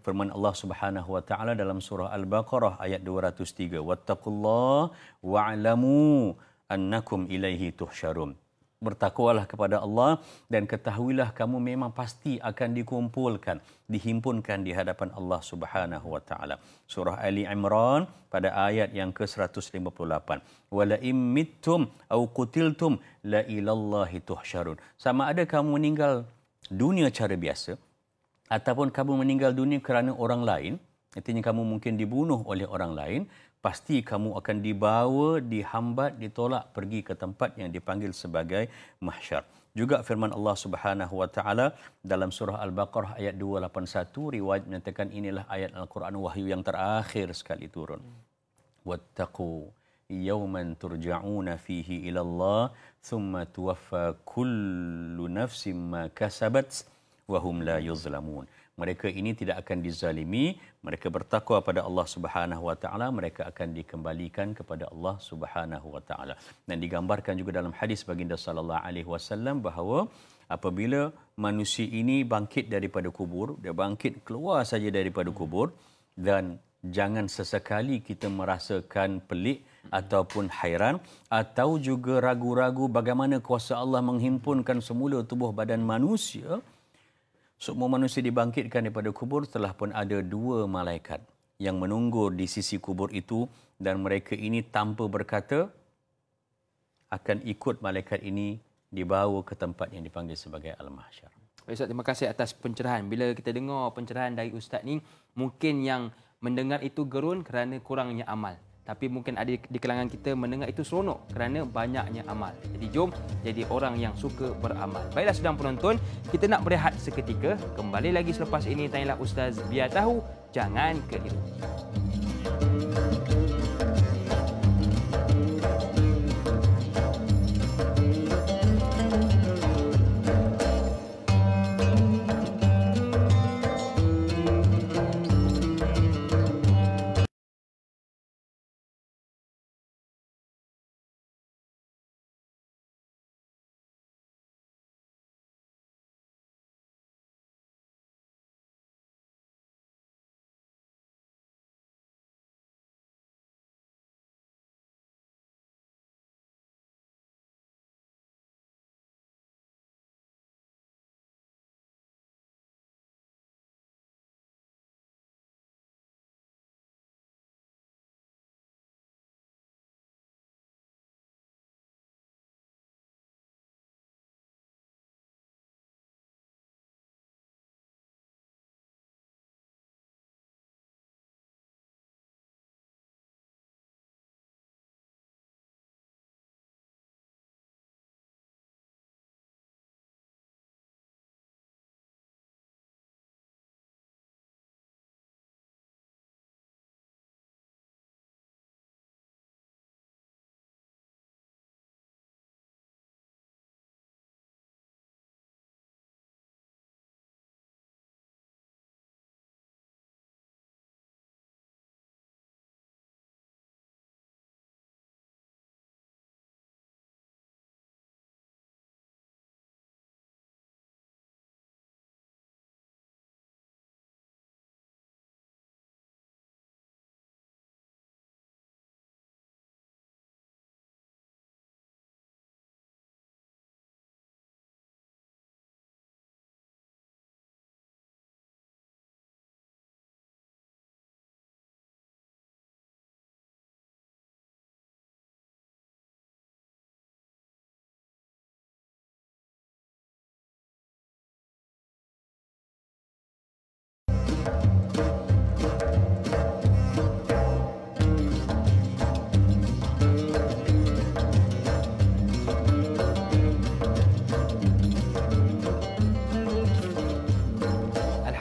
firman Allah Subhanahu wa taala dalam surah al-baqarah ayat 203 wattaqullahu wa'lamu annakum ilaihi tuhsyarun bertakwalah kepada Allah dan ketahuilah kamu memang pasti akan dikumpulkan, dihimpunkan di hadapan Allah Subhanahu wa taala. Surah Ali Imran pada ayat yang ke-158. Wala immittum aw qutiltum la ilallahi tuhsyarun. Sama ada kamu meninggal dunia cara biasa ataupun kamu meninggal dunia kerana orang lain, artinya kamu mungkin dibunuh oleh orang lain, pasti kamu akan dibawa, dihambat, ditolak pergi ke tempat yang dipanggil sebagai mahsyar. Juga firman Allah Subhanahu wa taala dalam surah Al-Baqarah ayat 281 riwayat menyatakan inilah ayat Al-Quran wahyu yang terakhir sekali turun. Wattaqu yawman turja'una fihi ila Allah thumma tuwaffa kullu nafsin ma kasabat wa hum la yuzlamun mereka ini tidak akan dizalimi mereka bertakwa pada Allah Subhanahu wa taala mereka akan dikembalikan kepada Allah Subhanahu wa taala dan digambarkan juga dalam hadis baginda sallallahu alaihi wasallam bahawa apabila manusia ini bangkit daripada kubur dia bangkit keluar saja daripada kubur dan jangan sesekali kita merasakan pelik ataupun hairan atau juga ragu-ragu bagaimana kuasa Allah menghimpunkan semula tubuh badan manusia semua manusia dibangkitkan daripada kubur telah pun ada dua malaikat yang menunggu di sisi kubur itu dan mereka ini tanpa berkata akan ikut malaikat ini dibawa ke tempat yang dipanggil sebagai Al-Mahsyar. Baik Ustaz, terima kasih atas pencerahan. Bila kita dengar pencerahan dari Ustaz ni, mungkin yang mendengar itu gerun kerana kurangnya amal tapi mungkin ada di kalangan kita mendengar itu seronok kerana banyaknya amal. Jadi jom jadi orang yang suka beramal. Baiklah sedang penonton, kita nak berehat seketika. Kembali lagi selepas ini tanyalah ustaz biar tahu jangan keliru.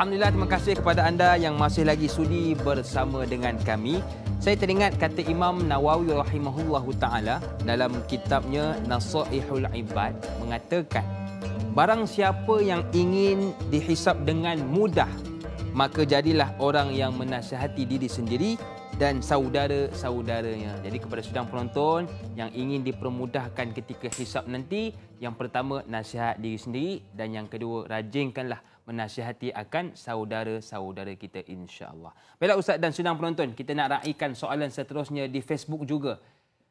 Alhamdulillah, terima kasih kepada anda yang masih lagi sudi bersama dengan kami. Saya teringat kata Imam Nawawi rahimahullahu taala dalam kitabnya Nasaihul Ibad mengatakan barang siapa yang ingin dihisap dengan mudah maka jadilah orang yang menasihati diri sendiri dan saudara-saudaranya. Jadi kepada sedang penonton yang ingin dipermudahkan ketika hisap nanti, yang pertama nasihat diri sendiri dan yang kedua rajinkanlah menasihati akan saudara-saudara kita insya-Allah. Baiklah ustaz dan sidang penonton, kita nak raikan soalan seterusnya di Facebook juga.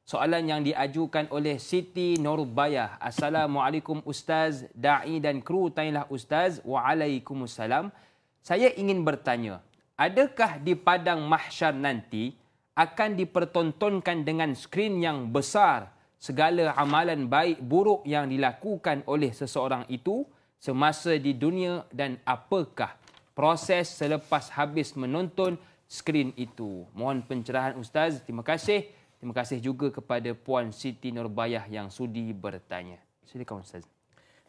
Soalan yang diajukan oleh Siti Nurbayah. Assalamualaikum ustaz, dai dan kru tanyalah ustaz. Waalaikumussalam. Saya ingin bertanya, adakah di padang mahsyar nanti akan dipertontonkan dengan skrin yang besar segala amalan baik buruk yang dilakukan oleh seseorang itu? semasa di dunia dan apakah proses selepas habis menonton skrin itu. Mohon pencerahan Ustaz. Terima kasih. Terima kasih juga kepada Puan Siti Nurbayah yang sudi bertanya. Silakan Ustaz.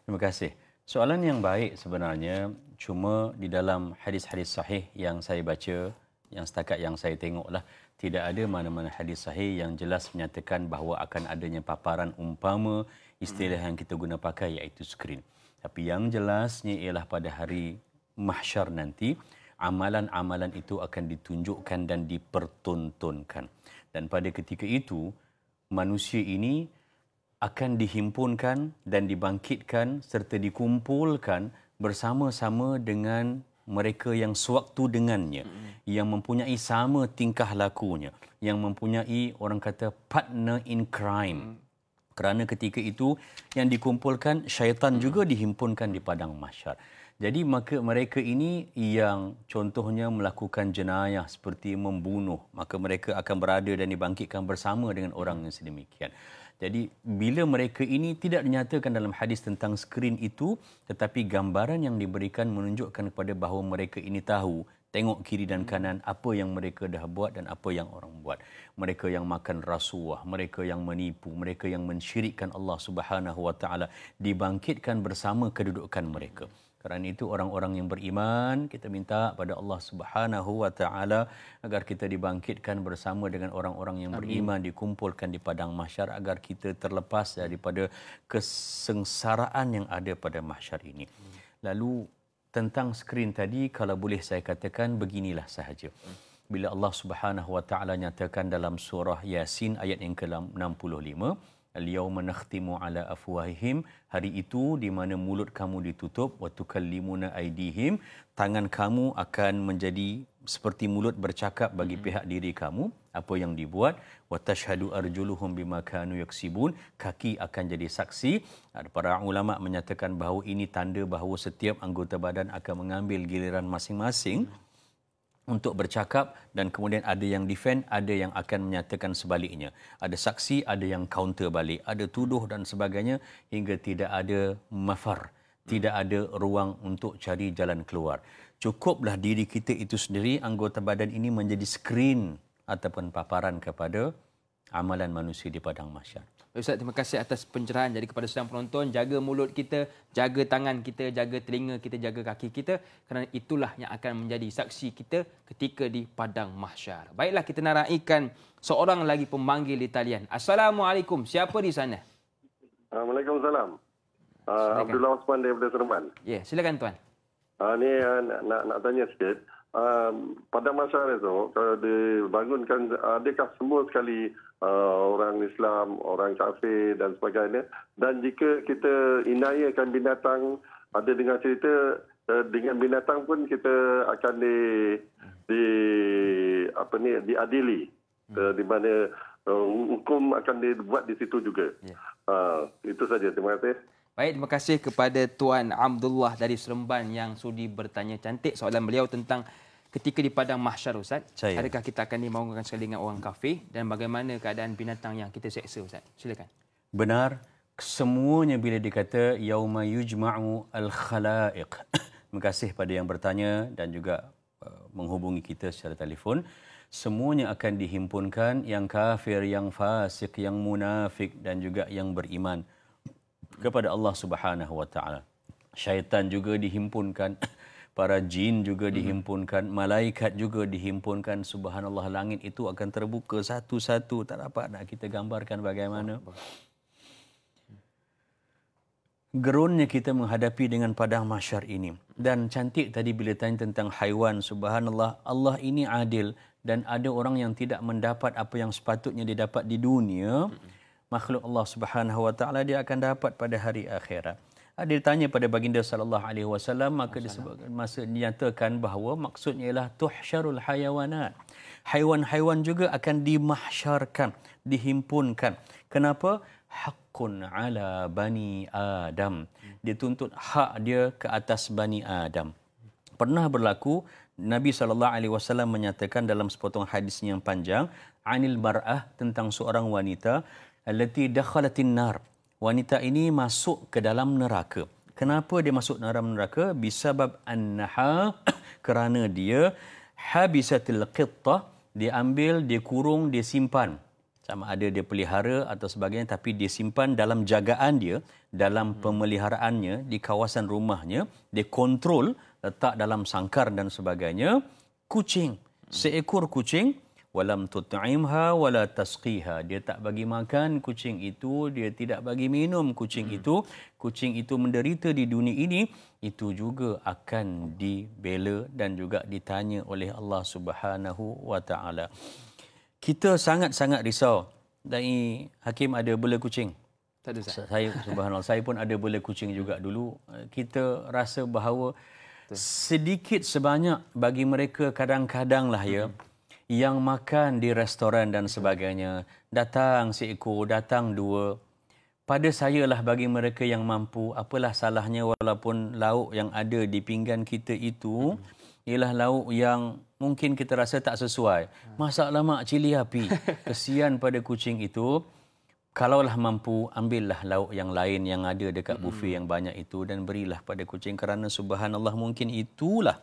Terima kasih. Soalan yang baik sebenarnya cuma di dalam hadis-hadis sahih yang saya baca, yang setakat yang saya tengoklah, tidak ada mana-mana hadis sahih yang jelas menyatakan bahawa akan adanya paparan umpama istilah yang kita guna pakai iaitu skrin. Tapi yang jelasnya ialah pada hari mahsyar nanti, amalan-amalan itu akan ditunjukkan dan dipertuntunkan Dan pada ketika itu, manusia ini akan dihimpunkan dan dibangkitkan serta dikumpulkan bersama-sama dengan mereka yang sewaktu dengannya, hmm. yang mempunyai sama tingkah lakunya, yang mempunyai orang kata partner in crime. Hmm. Kerana ketika itu yang dikumpulkan syaitan hmm. juga dihimpunkan di padang masyar. Jadi maka mereka ini yang contohnya melakukan jenayah seperti membunuh, maka mereka akan berada dan dibangkitkan bersama dengan orang yang sedemikian. Jadi bila mereka ini tidak dinyatakan dalam hadis tentang skrin itu, tetapi gambaran yang diberikan menunjukkan kepada bahawa mereka ini tahu Tengok kiri dan kanan apa yang mereka dah buat dan apa yang orang buat. Mereka yang makan rasuah, mereka yang menipu, mereka yang mensyirikkan Allah Subhanahu wa taala dibangkitkan bersama kedudukan mereka. Kerana itu orang-orang yang beriman, kita minta pada Allah Subhanahu wa taala agar kita dibangkitkan bersama dengan orang-orang yang beriman dikumpulkan di padang mahsyar agar kita terlepas daripada kesengsaraan yang ada pada mahsyar ini. Hmm. Lalu tentang skrin tadi kalau boleh saya katakan beginilah sahaja. Bila Allah Subhanahu Wa Taala nyatakan dalam surah Yasin ayat yang ke-65, al-yauma nakhtimu ala afwahihim, hari itu di mana mulut kamu ditutup wa tukallimuna aidihim, tangan kamu akan menjadi seperti mulut bercakap bagi hmm. pihak diri kamu apa yang dibuat wa tashhadu arjuluhum bima kanu yaksibun kaki akan jadi saksi Ada ah, para ulama menyatakan bahawa ini tanda bahawa setiap anggota badan akan mengambil giliran masing-masing untuk bercakap dan kemudian ada yang defend ada yang akan menyatakan sebaliknya ada saksi ada yang counter balik ada tuduh dan sebagainya hingga tidak ada mafar tidak ada ruang untuk cari jalan keluar cukuplah diri kita itu sendiri anggota badan ini menjadi skrin ataupun paparan kepada amalan manusia di padang mahsyar. Ustaz, terima kasih atas pencerahan. Jadi kepada sedang penonton, jaga mulut kita, jaga tangan kita, jaga telinga kita, jaga kaki kita. Kerana itulah yang akan menjadi saksi kita ketika di Padang Mahsyar. Baiklah, kita naraikan seorang lagi pemanggil di talian. Assalamualaikum. Siapa di sana? Assalamualaikum. Salam. Ah, Abdullah Osman daripada Seremban. Ya, yeah, silakan tuan. Uh, ni nak, ah, nak, nak tanya sikit um, pada masa itu kalau dibangunkan adakah semua sekali uh, orang Islam, orang kafir dan sebagainya dan jika kita inayakan binatang ada dengan cerita uh, dengan binatang pun kita akan di di apa ni diadili hmm. uh, di mana uh, hukum akan dibuat di situ juga. Yeah. Uh, itu saja terima kasih. Baik, terima kasih kepada Tuan Abdullah dari Seremban yang sudi bertanya cantik soalan beliau tentang ketika di padang mahsyar Ustaz. Caya. Adakah kita akan dimaungkan sekali dengan orang kafir dan bagaimana keadaan binatang yang kita seksa Ustaz? Silakan. Benar, semuanya bila dikata yauma yujma'u al-khalaiq. terima kasih pada yang bertanya dan juga uh, menghubungi kita secara telefon semuanya akan dihimpunkan yang kafir yang fasik yang munafik dan juga yang beriman kepada Allah Subhanahu Wa Taala. Syaitan juga dihimpunkan, para jin juga mhm. dihimpunkan, malaikat juga dihimpunkan. Subhanallah langit itu akan terbuka satu-satu. Tak dapat nak kita gambarkan bagaimana. Gerunnya kita menghadapi dengan padang masyar ini. Dan cantik tadi bila tanya tentang haiwan, subhanallah, Allah ini adil dan ada orang yang tidak mendapat apa yang sepatutnya dia dapat di dunia. Mm-hmm makhluk Allah Subhanahu wa taala dia akan dapat pada hari akhirat. Ada ah, ditanya pada baginda sallallahu alaihi wasallam maka disebutkan masa dinyatakan bahawa maksudnya ialah tuhsyarul hayawanat. Haiwan-haiwan juga akan dimahsyarkan, dihimpunkan. Kenapa? Hakun ala bani Adam. Dia tuntut hak dia ke atas bani Adam. Pernah berlaku Nabi sallallahu alaihi wasallam menyatakan dalam sepotong hadis yang panjang anil mar'ah tentang seorang wanita allati dakhalat nar wanita ini masuk ke dalam neraka kenapa dia masuk dalam neraka bisabab annaha kerana dia habisatil qitta dia ambil dia kurung dia simpan sama ada dia pelihara atau sebagainya tapi dia simpan dalam jagaan dia dalam hmm. pemeliharaannya di kawasan rumahnya dia kontrol letak dalam sangkar dan sebagainya kucing hmm. seekor kucing walam tut'imha wala tasqiha dia tak bagi makan kucing itu dia tidak bagi minum kucing hmm. itu kucing itu menderita di dunia ini itu juga akan dibela dan juga ditanya oleh Allah Subhanahu wa kita sangat-sangat risau dan hakim ada bela kucing saya, subhanallah saya pun ada bela kucing juga dulu kita rasa bahawa sedikit sebanyak bagi mereka kadang kadang lah ya hmm yang makan di restoran dan sebagainya. Datang si seekor, datang dua. Pada saya lah bagi mereka yang mampu, apalah salahnya walaupun lauk yang ada di pinggan kita itu ialah lauk yang mungkin kita rasa tak sesuai. Masak lemak cili api. Kesian pada kucing itu. Kalaulah mampu, ambillah lauk yang lain yang ada dekat hmm. bufet yang banyak itu dan berilah pada kucing kerana subhanallah mungkin itulah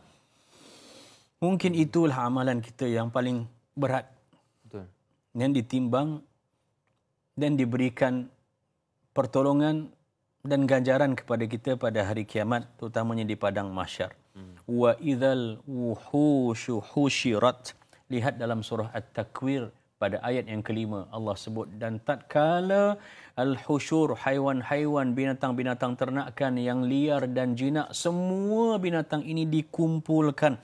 Mungkin itulah amalan kita yang paling berat. Betul. Yang ditimbang dan diberikan pertolongan dan ganjaran kepada kita pada hari kiamat terutamanya di padang mahsyar. Hmm. Wa idzal wuhushu husyirat. Lihat dalam surah At-Takwir pada ayat yang kelima Allah sebut dan tak tatkala al-husyur haiwan-haiwan binatang-binatang ternakan yang liar dan jinak semua binatang ini dikumpulkan.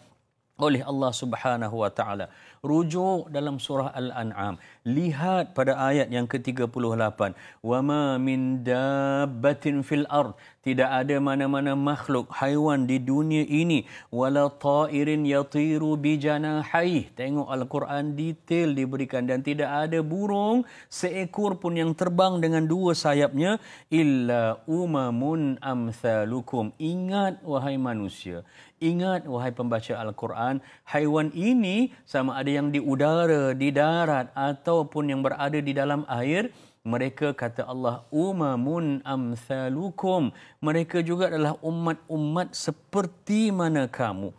oleh Allah Subhanahu wa taala. rujuk dalam surah Al-An'am. Lihat pada ayat yang ke-38. وَمَا مِنْ دَابَّةٍ فِي الْأَرْضِ Tidak ada mana-mana makhluk, haiwan di dunia ini. وَلَا طَائِرٍ يَطِيرُ بِجَنَاحَيْهِ Tengok Al-Quran detail diberikan. Dan tidak ada burung seekor pun yang terbang dengan dua sayapnya. إِلَّا أُمَمٌ أَمْثَلُكُمْ Ingat, wahai manusia. Ingat, wahai pembaca Al-Quran. Haiwan ini sama ada ada yang di udara, di darat ataupun yang berada di dalam air, mereka kata Allah umamun amsalukum. Mereka juga adalah umat-umat seperti mana kamu.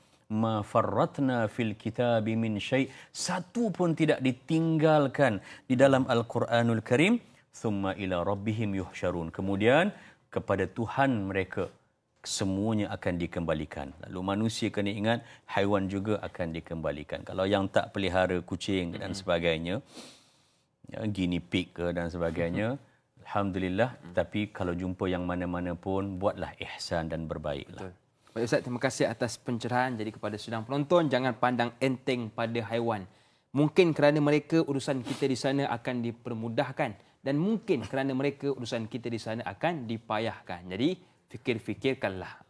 Ma farratna fil kitabi min syai' satu pun tidak ditinggalkan di dalam Al-Quranul Karim. Thumma ila rabbihim yuhsyarun. Kemudian kepada Tuhan mereka semuanya akan dikembalikan. Lalu manusia kena ingat haiwan juga akan dikembalikan. Kalau yang tak pelihara kucing mm-hmm. dan sebagainya, ya, guinea pig ke dan sebagainya, mm-hmm. alhamdulillah. Mm-hmm. Tapi kalau jumpa yang mana-mana pun buatlah ihsan dan berbaiklah. Betul. Baik Ustaz, terima kasih atas pencerahan. Jadi kepada sedang penonton, jangan pandang enteng pada haiwan. Mungkin kerana mereka urusan kita di sana akan dipermudahkan. Dan mungkin kerana mereka urusan kita di sana akan dipayahkan. Jadi, fikir-fikirkanlah.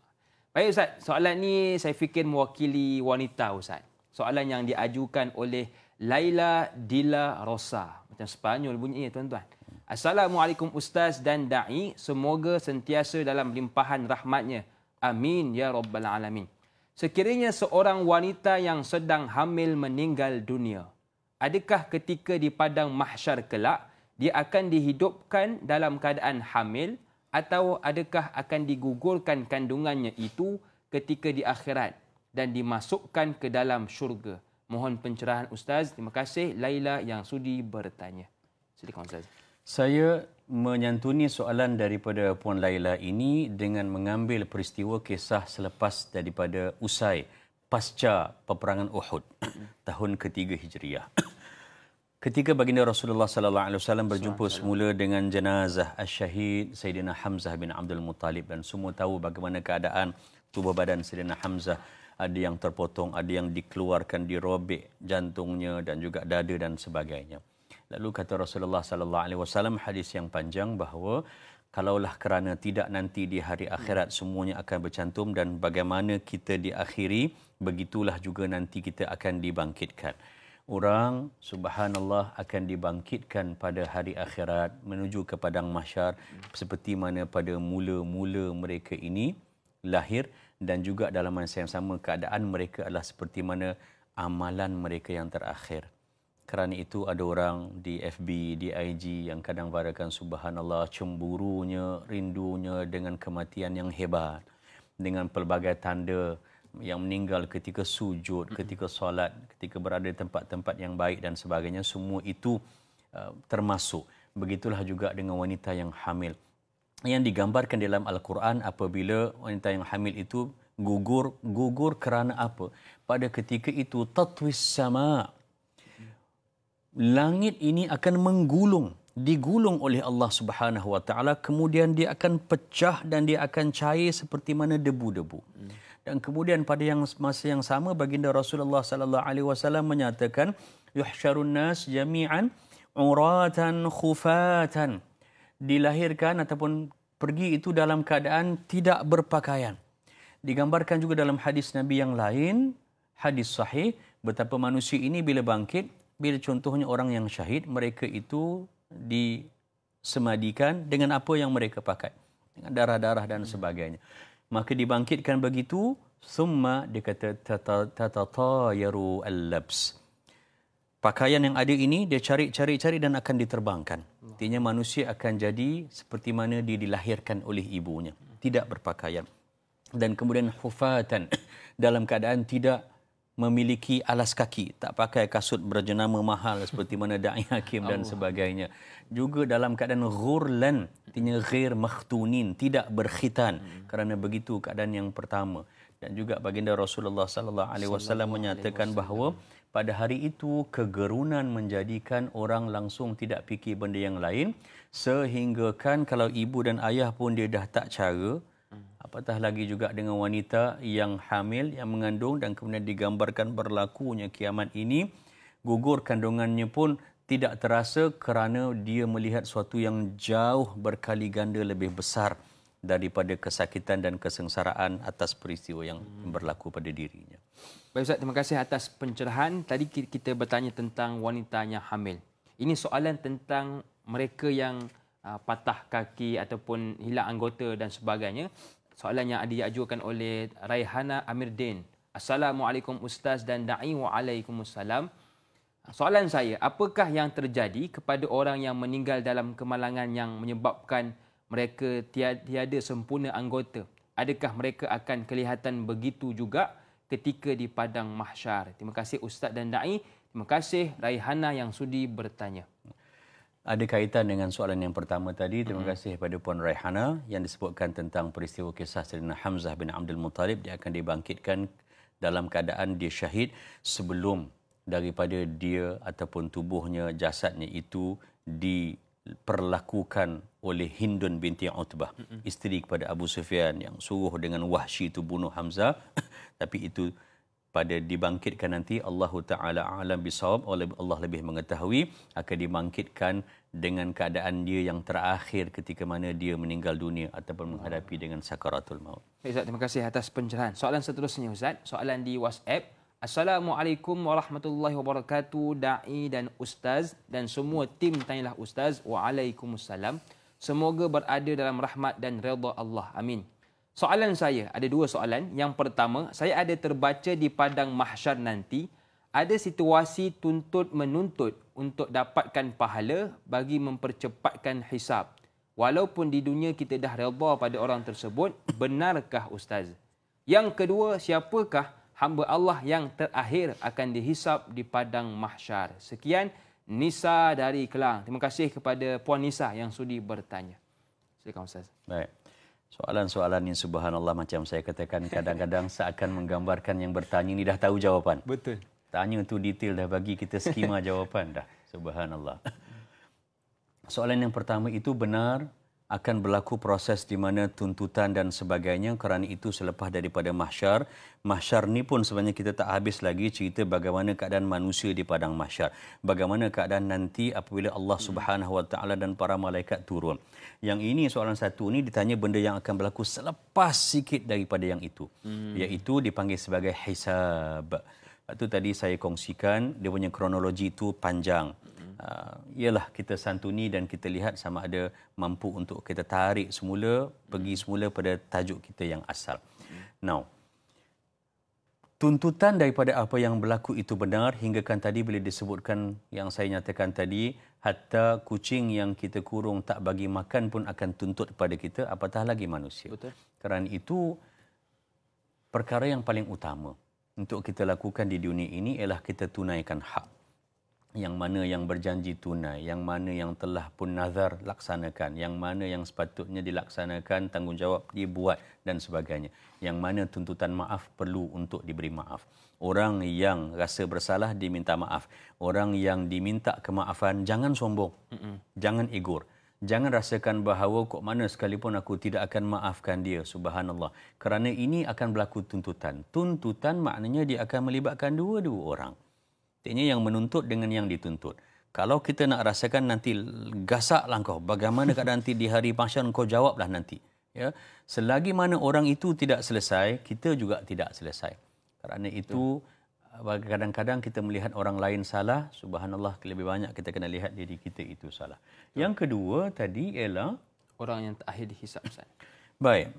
Baik Ustaz, soalan ni saya fikir mewakili wanita Ustaz. Soalan yang diajukan oleh Laila Dila Rosa. Macam Spanyol bunyinya tuan-tuan. Assalamualaikum Ustaz dan Da'i. Semoga sentiasa dalam limpahan rahmatnya. Amin ya Rabbal Alamin. Sekiranya seorang wanita yang sedang hamil meninggal dunia, adakah ketika di padang mahsyar kelak, dia akan dihidupkan dalam keadaan hamil, atau adakah akan digugurkan kandungannya itu ketika di akhirat dan dimasukkan ke dalam syurga? Mohon pencerahan Ustaz. Terima kasih Laila yang sudi bertanya. Silakan Ustaz. Saya menyantuni soalan daripada Puan Laila ini dengan mengambil peristiwa kisah selepas daripada usai pasca peperangan Uhud tahun ketiga Hijriah. Ketika baginda Rasulullah sallallahu alaihi wasallam berjumpa semula dengan jenazah asy-syahid Sayyidina Hamzah bin Abdul Muttalib dan semua tahu bagaimana keadaan tubuh badan Sayyidina Hamzah ada yang terpotong, ada yang dikeluarkan, dirobek jantungnya dan juga dada dan sebagainya. Lalu kata Rasulullah sallallahu alaihi wasallam hadis yang panjang bahawa kalaulah kerana tidak nanti di hari akhirat semuanya akan bercantum dan bagaimana kita diakhiri begitulah juga nanti kita akan dibangkitkan orang subhanallah akan dibangkitkan pada hari akhirat menuju ke padang mahsyar seperti mana pada mula-mula mereka ini lahir dan juga dalam masa yang sama keadaan mereka adalah seperti mana amalan mereka yang terakhir kerana itu ada orang di FB, di IG yang kadang varakan subhanallah cemburunya, rindunya dengan kematian yang hebat. Dengan pelbagai tanda yang meninggal ketika sujud, ketika solat, ketika berada di tempat-tempat yang baik dan sebagainya, semua itu uh, termasuk. Begitulah juga dengan wanita yang hamil. Yang digambarkan dalam Al-Quran apabila wanita yang hamil itu gugur, gugur kerana apa? Pada ketika itu tatwis sama. Langit ini akan menggulung digulung oleh Allah Subhanahu wa taala kemudian dia akan pecah dan dia akan cair seperti mana debu-debu. Hmm dan kemudian pada yang masa yang sama baginda Rasulullah sallallahu alaihi wasallam menyatakan yuhsyarun nas jami'an uratan khufatan dilahirkan ataupun pergi itu dalam keadaan tidak berpakaian digambarkan juga dalam hadis nabi yang lain hadis sahih betapa manusia ini bila bangkit bila contohnya orang yang syahid mereka itu di semadikan dengan apa yang mereka pakai dengan darah-darah dan sebagainya maka dibangkitkan begitu summa dia kata tatatayaru al-labs pakaian yang ada ini dia cari-cari cari dan akan diterbangkan artinya manusia akan jadi seperti mana dia dilahirkan oleh ibunya tidak berpakaian dan kemudian hufatan dalam keadaan tidak memiliki alas kaki, tak pakai kasut berjenama mahal seperti mana da'i hakim dan sebagainya. Juga dalam keadaan ghurlan, artinya ghir makhtunin, tidak berkhitan. Hmm. Kerana begitu keadaan yang pertama. Dan juga baginda Rasulullah sallallahu alaihi wasallam menyatakan bahawa pada hari itu kegerunan menjadikan orang langsung tidak fikir benda yang lain sehinggakan kalau ibu dan ayah pun dia dah tak cara, Apatah lagi juga dengan wanita yang hamil, yang mengandung dan kemudian digambarkan berlakunya kiamat ini, gugur kandungannya pun tidak terasa kerana dia melihat sesuatu yang jauh berkali ganda lebih besar daripada kesakitan dan kesengsaraan atas peristiwa yang hmm. berlaku pada dirinya. Baik Ustaz, terima kasih atas pencerahan. Tadi kita bertanya tentang wanita yang hamil. Ini soalan tentang mereka yang ah, patah kaki ataupun hilang anggota dan sebagainya soalan yang diajukan oleh Raihana Amirdin. Assalamualaikum Ustaz dan Da'i Waalaikumsalam. Soalan saya, apakah yang terjadi kepada orang yang meninggal dalam kemalangan yang menyebabkan mereka tiada sempurna anggota? Adakah mereka akan kelihatan begitu juga ketika di Padang Mahsyar? Terima kasih Ustaz dan Da'i. Terima kasih Raihana yang sudi bertanya ada kaitan dengan soalan yang pertama tadi. Terima kasih kepada Puan Raihana yang disebutkan tentang peristiwa kisah Serena Hamzah bin Abdul Muttalib. Dia akan dibangkitkan dalam keadaan dia syahid sebelum daripada dia ataupun tubuhnya, jasadnya itu diperlakukan oleh Hindun binti Utbah. Isteri kepada Abu Sufyan yang suruh dengan wahsy itu bunuh Hamzah. Tapi itu pada dibangkitkan nanti Allah Ta'ala alam bisawab oleh Allah lebih mengetahui akan dibangkitkan dengan keadaan dia yang terakhir ketika mana dia meninggal dunia ataupun menghadapi dengan sakaratul maut. Baik, ya, Ustaz, terima kasih atas pencerahan. Soalan seterusnya Ustaz, soalan di WhatsApp. Assalamualaikum warahmatullahi wabarakatuh da'i dan ustaz dan semua tim tanyalah ustaz. Waalaikumsalam. Semoga berada dalam rahmat dan redha Allah. Amin. Soalan saya, ada dua soalan. Yang pertama, saya ada terbaca di Padang Mahsyar nanti, ada situasi tuntut-menuntut untuk dapatkan pahala bagi mempercepatkan hisab. Walaupun di dunia kita dah redha pada orang tersebut, benarkah Ustaz? Yang kedua, siapakah hamba Allah yang terakhir akan dihisap di Padang Mahsyar? Sekian, Nisa dari Kelang. Terima kasih kepada Puan Nisa yang sudi bertanya. Silakan Ustaz. Baik. Soalan-soalan yang subhanallah macam saya katakan kadang-kadang seakan menggambarkan yang bertanya ini dah tahu jawapan. Betul. Tanya tu detail dah bagi kita skema jawapan dah. Subhanallah. Soalan yang pertama itu benar akan berlaku proses di mana tuntutan dan sebagainya kerana itu selepas daripada mahsyar. Mahsyar ni pun sebenarnya kita tak habis lagi cerita bagaimana keadaan manusia di padang mahsyar. Bagaimana keadaan nanti apabila Allah hmm. Subhanahu Wa Taala dan para malaikat turun. Yang ini soalan satu ni ditanya benda yang akan berlaku selepas sikit daripada yang itu. Hmm. Iaitu dipanggil sebagai hisab. Itu tadi saya kongsikan dia punya kronologi itu panjang uh, ialah kita santuni dan kita lihat sama ada mampu untuk kita tarik semula pergi semula pada tajuk kita yang asal. Hmm. Now tuntutan daripada apa yang berlaku itu benar hinggakan tadi boleh disebutkan yang saya nyatakan tadi hatta kucing yang kita kurung tak bagi makan pun akan tuntut kepada kita apatah lagi manusia. Betul. Kerana itu perkara yang paling utama untuk kita lakukan di dunia ini ialah kita tunaikan hak. Hmm yang mana yang berjanji tunai, yang mana yang telah pun nazar laksanakan, yang mana yang sepatutnya dilaksanakan, tanggungjawab dibuat dan sebagainya. Yang mana tuntutan maaf perlu untuk diberi maaf. Orang yang rasa bersalah diminta maaf. Orang yang diminta kemaafan, jangan sombong. Mm-mm. Jangan igur. Jangan rasakan bahawa kok mana sekalipun aku tidak akan maafkan dia. Subhanallah. Kerana ini akan berlaku tuntutan. Tuntutan maknanya dia akan melibatkan dua-dua orang. Artinya yang menuntut dengan yang dituntut. Kalau kita nak rasakan nanti gasak langkah, bagaimana kadang nanti di hari pasien kau jawablah nanti. Ya, selagi mana orang itu tidak selesai, kita juga tidak selesai. Kerana itu kadang-kadang kita melihat orang lain salah, subhanallah lebih banyak kita kena lihat diri kita itu salah. Yang kedua tadi ialah orang yang terakhir dihisap. Baik.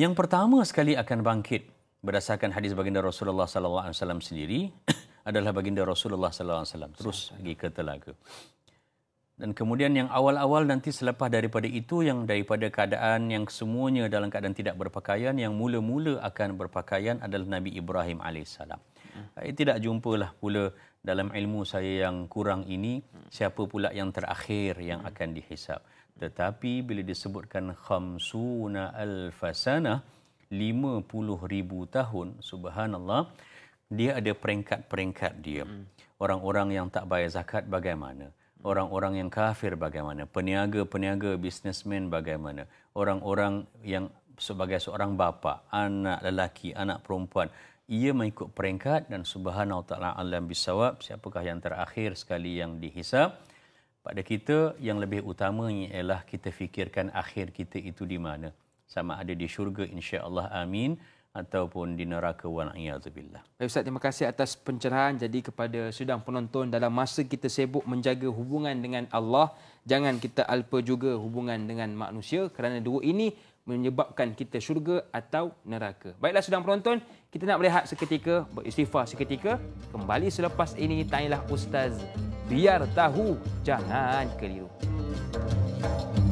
Yang pertama sekali akan bangkit berdasarkan hadis baginda Rasulullah sallallahu alaihi wasallam sendiri adalah baginda Rasulullah sallallahu alaihi wasallam terus pergi ke telaga. Dan kemudian yang awal-awal nanti selepas daripada itu yang daripada keadaan yang semuanya dalam keadaan tidak berpakaian yang mula-mula akan berpakaian adalah Nabi Ibrahim alaihissalam. Saya hmm. eh, tidak jumpalah pula dalam ilmu saya yang kurang ini hmm. siapa pula yang terakhir yang hmm. akan dihisap. Tetapi bila disebutkan khamsuna Alfasana hmm. 50,000 tahun, subhanallah, dia ada peringkat-peringkat dia. Hmm. Orang-orang yang tak bayar zakat bagaimana? Hmm. Orang-orang yang kafir bagaimana? Peniaga-peniaga, bisnesmen bagaimana? Orang-orang yang sebagai seorang bapa, anak lelaki, anak perempuan, ia mengikut peringkat dan subhanallah ta'ala alam bisawab, siapakah yang terakhir sekali yang dihisap? Pada kita, yang lebih utamanya ialah kita fikirkan akhir kita itu di mana sama ada di syurga insya-Allah amin ataupun di neraka wa na'iyazubillah. Baik Ustaz, terima kasih atas pencerahan. Jadi kepada sedang penonton dalam masa kita sibuk menjaga hubungan dengan Allah, jangan kita alpa juga hubungan dengan manusia kerana dua ini menyebabkan kita syurga atau neraka. Baiklah sedang penonton, kita nak berehat seketika, beristighfar seketika. Kembali selepas ini, tanyalah Ustaz. Biar tahu, jangan keliru. Thank you.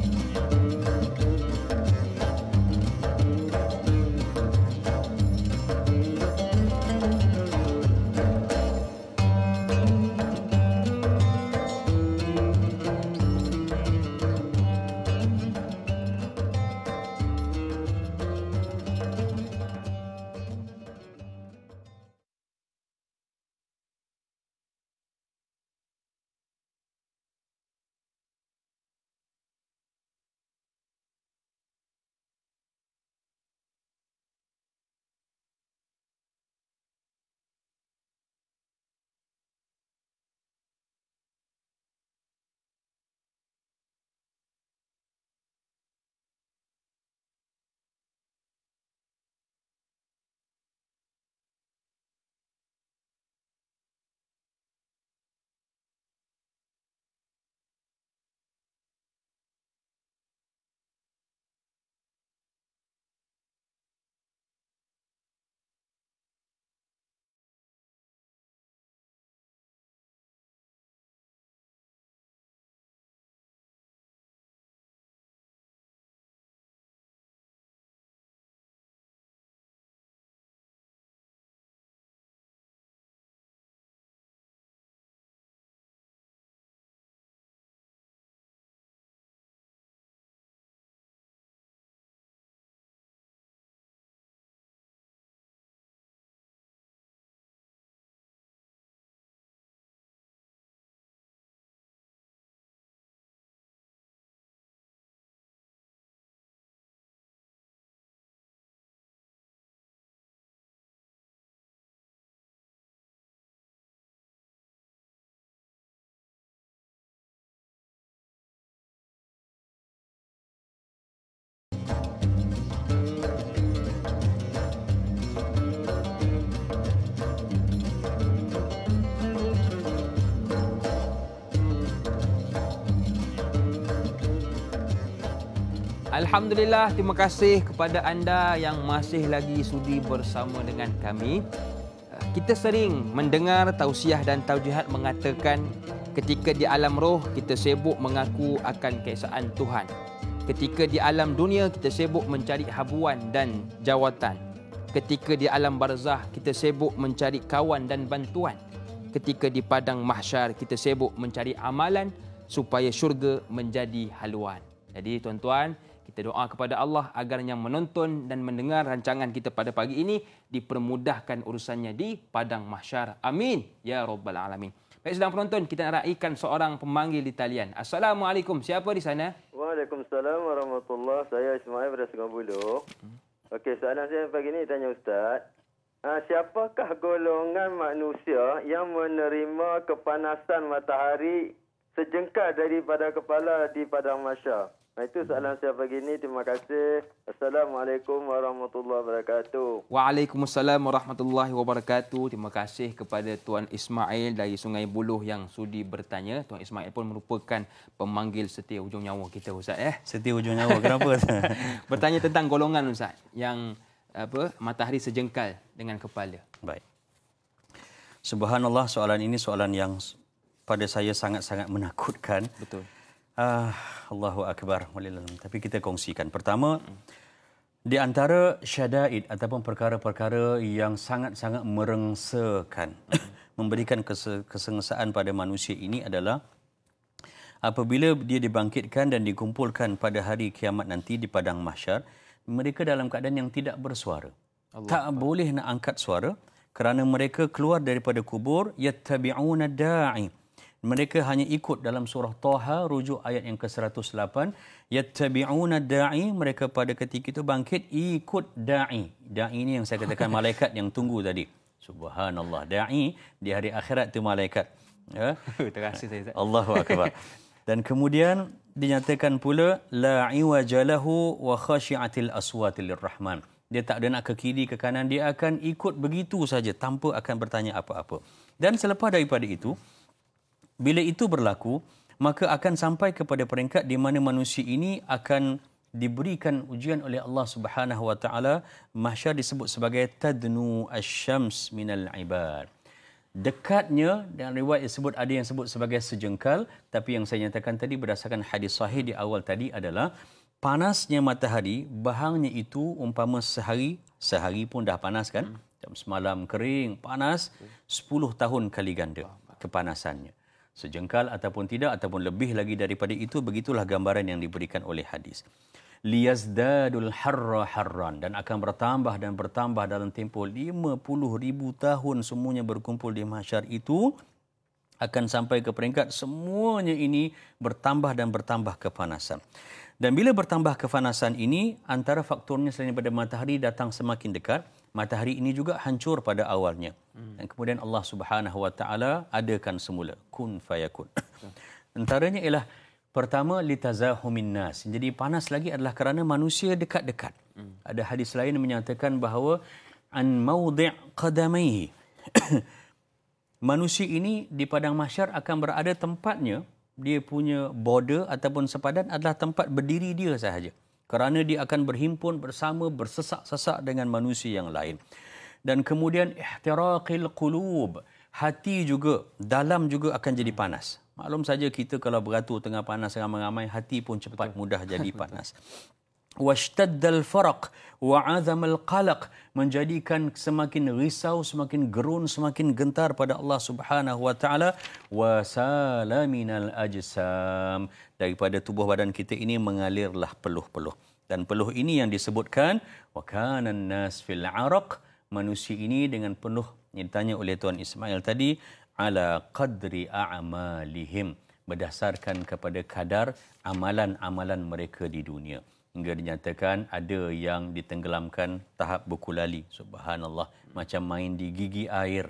Alhamdulillah, terima kasih kepada anda yang masih lagi sudi bersama dengan kami. Kita sering mendengar tausiah dan taujihat mengatakan ketika di alam roh kita sibuk mengaku akan keesaan Tuhan. Ketika di alam dunia kita sibuk mencari habuan dan jawatan. Ketika di alam barzah kita sibuk mencari kawan dan bantuan. Ketika di padang mahsyar kita sibuk mencari amalan supaya syurga menjadi haluan. Jadi tuan-tuan, kita doa kepada Allah agar yang menonton dan mendengar rancangan kita pada pagi ini dipermudahkan urusannya di Padang Mahsyar. Amin. Ya Rabbal Alamin. Baik sedang penonton, kita nak raikan seorang pemanggil di talian. Assalamualaikum. Siapa di sana? Waalaikumsalam warahmatullahi Saya Ismail dari Sengabulu. Hmm. Okey, soalan saya pagi ini tanya Ustaz. Ah, siapakah golongan manusia yang menerima kepanasan matahari sejengkal daripada kepala di Padang Masyar? Nah, itu soalan saya pagi ini. Terima kasih. Assalamualaikum warahmatullahi wabarakatuh. Waalaikumsalam warahmatullahi wabarakatuh. Terima kasih kepada Tuan Ismail dari Sungai Buloh yang sudi bertanya. Tuan Ismail pun merupakan pemanggil setia ujung nyawa kita, Ustaz. Eh? Setia ujung nyawa, kenapa? bertanya tentang golongan, Ustaz, yang apa matahari sejengkal dengan kepala. Baik. Subhanallah, soalan ini soalan yang pada saya sangat-sangat menakutkan. Betul. Uh, Allahu Akbar. Walilam. Tapi kita kongsikan. Pertama, di antara syadaid ataupun perkara-perkara yang sangat-sangat merengsakan, memberikan kesengsaan pada manusia ini adalah apabila dia dibangkitkan dan dikumpulkan pada hari kiamat nanti di Padang Mahsyar, mereka dalam keadaan yang tidak bersuara. Allah tak Allah. boleh nak angkat suara kerana mereka keluar daripada kubur yattabi'una da'i mereka hanya ikut dalam surah Taha rujuk ayat yang ke-108 yattabi'una da'i mereka pada ketika itu bangkit ikut da'i da'i ini yang saya katakan malaikat yang tunggu tadi subhanallah da'i di hari akhirat itu malaikat ya terima kasih saya Allahu akbar dan kemudian dinyatakan pula la'i jalahu wa khashi'atil aswatil rahman dia tak ada nak ke kiri ke kanan dia akan ikut begitu saja tanpa akan bertanya apa-apa dan selepas daripada itu bila itu berlaku, maka akan sampai kepada peringkat di mana manusia ini akan diberikan ujian oleh Allah Subhanahu wa taala mahsyar disebut sebagai tadnu asyams minal ibad dekatnya dan riwayat yang sebut ada yang sebut sebagai sejengkal tapi yang saya nyatakan tadi berdasarkan hadis sahih di awal tadi adalah panasnya matahari bahangnya itu umpama sehari sehari pun dah panas kan hmm. jam semalam kering panas 10 tahun kali ganda kepanasannya sejengkal ataupun tidak ataupun lebih lagi daripada itu begitulah gambaran yang diberikan oleh hadis liyazdadul harra harran dan akan bertambah dan bertambah dalam tempoh ribu tahun semuanya berkumpul di mahsyar itu akan sampai ke peringkat semuanya ini bertambah dan bertambah kepanasan. Dan bila bertambah kepanasan ini antara faktornya selain daripada matahari datang semakin dekat matahari ini juga hancur pada awalnya dan kemudian Allah Subhanahu wa taala adakan semula kun fayakun antaranya ialah pertama litazahumin nas jadi panas lagi adalah kerana manusia dekat-dekat ada hadis lain menyatakan bahawa an mawdi' qadamaihi manusia ini di padang mahsyar akan berada tempatnya dia punya border ataupun sepadan adalah tempat berdiri dia sahaja hmm kerana dia akan berhimpun bersama bersesak-sesak dengan manusia yang lain. Dan kemudian ihtiraqil qulub, hati juga dalam juga akan jadi panas. Maklum saja kita kalau beratur tengah panas ramai-ramai hati pun cepat Betul. mudah jadi panas. Betul. washtaddal faraq wa azamal qalaq menjadikan semakin risau semakin gerun semakin gentar pada Allah Subhanahu wa taala wa salaminal ajsam daripada tubuh badan kita ini mengalirlah peluh-peluh dan peluh ini yang disebutkan wa kana nas fil araq manusia ini dengan penuh ditanya oleh tuan Ismail tadi ala qadri a'malihim berdasarkan kepada kadar amalan-amalan mereka di dunia hingga dinyatakan ada yang ditenggelamkan tahap buku lali. Subhanallah. Macam main di gigi air.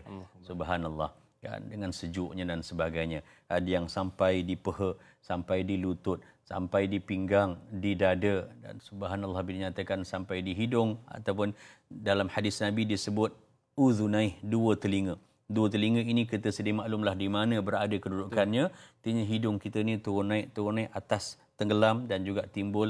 Subhanallah. Kan? Dengan sejuknya dan sebagainya. Ada yang sampai di peha, sampai di lutut, sampai di pinggang, di dada. Dan subhanallah dinyatakan sampai di hidung. Ataupun dalam hadis Nabi disebut uzunaih, dua telinga. Dua telinga ini kita sedia maklumlah di mana berada kedudukannya. Tentunya hidung kita ini turun naik, turun naik atas tenggelam dan juga timbul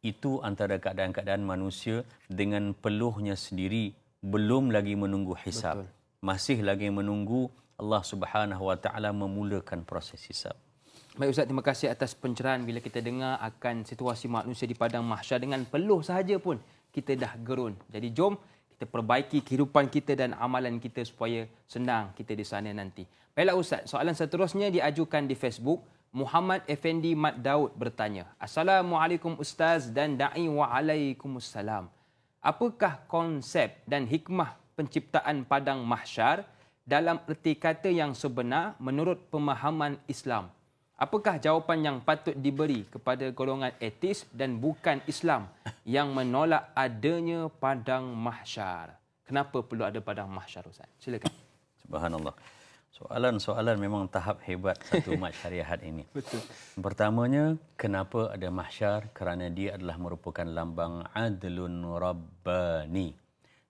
itu antara keadaan-keadaan manusia dengan peluhnya sendiri belum lagi menunggu hisab Betul. masih lagi menunggu Allah Subhanahu wa taala memulakan proses hisab Baik Ustaz, terima kasih atas pencerahan bila kita dengar akan situasi manusia di padang mahsyar dengan peluh sahaja pun kita dah gerun. Jadi jom kita perbaiki kehidupan kita dan amalan kita supaya senang kita di sana nanti. Baiklah Ustaz, soalan seterusnya diajukan di Facebook. Muhammad Effendi Mat Daud bertanya, Assalamualaikum Ustaz dan Da'i Waalaikumussalam. Apakah konsep dan hikmah penciptaan Padang Mahsyar dalam erti kata yang sebenar menurut pemahaman Islam? Apakah jawapan yang patut diberi kepada golongan etis dan bukan Islam yang menolak adanya Padang Mahsyar? Kenapa perlu ada Padang Mahsyar Ustaz? Silakan. Subhanallah. Soalan-soalan memang tahap hebat satu match ini. Betul. Pertamanya, kenapa ada mahsyar? Kerana dia adalah merupakan lambang adlun rabbani.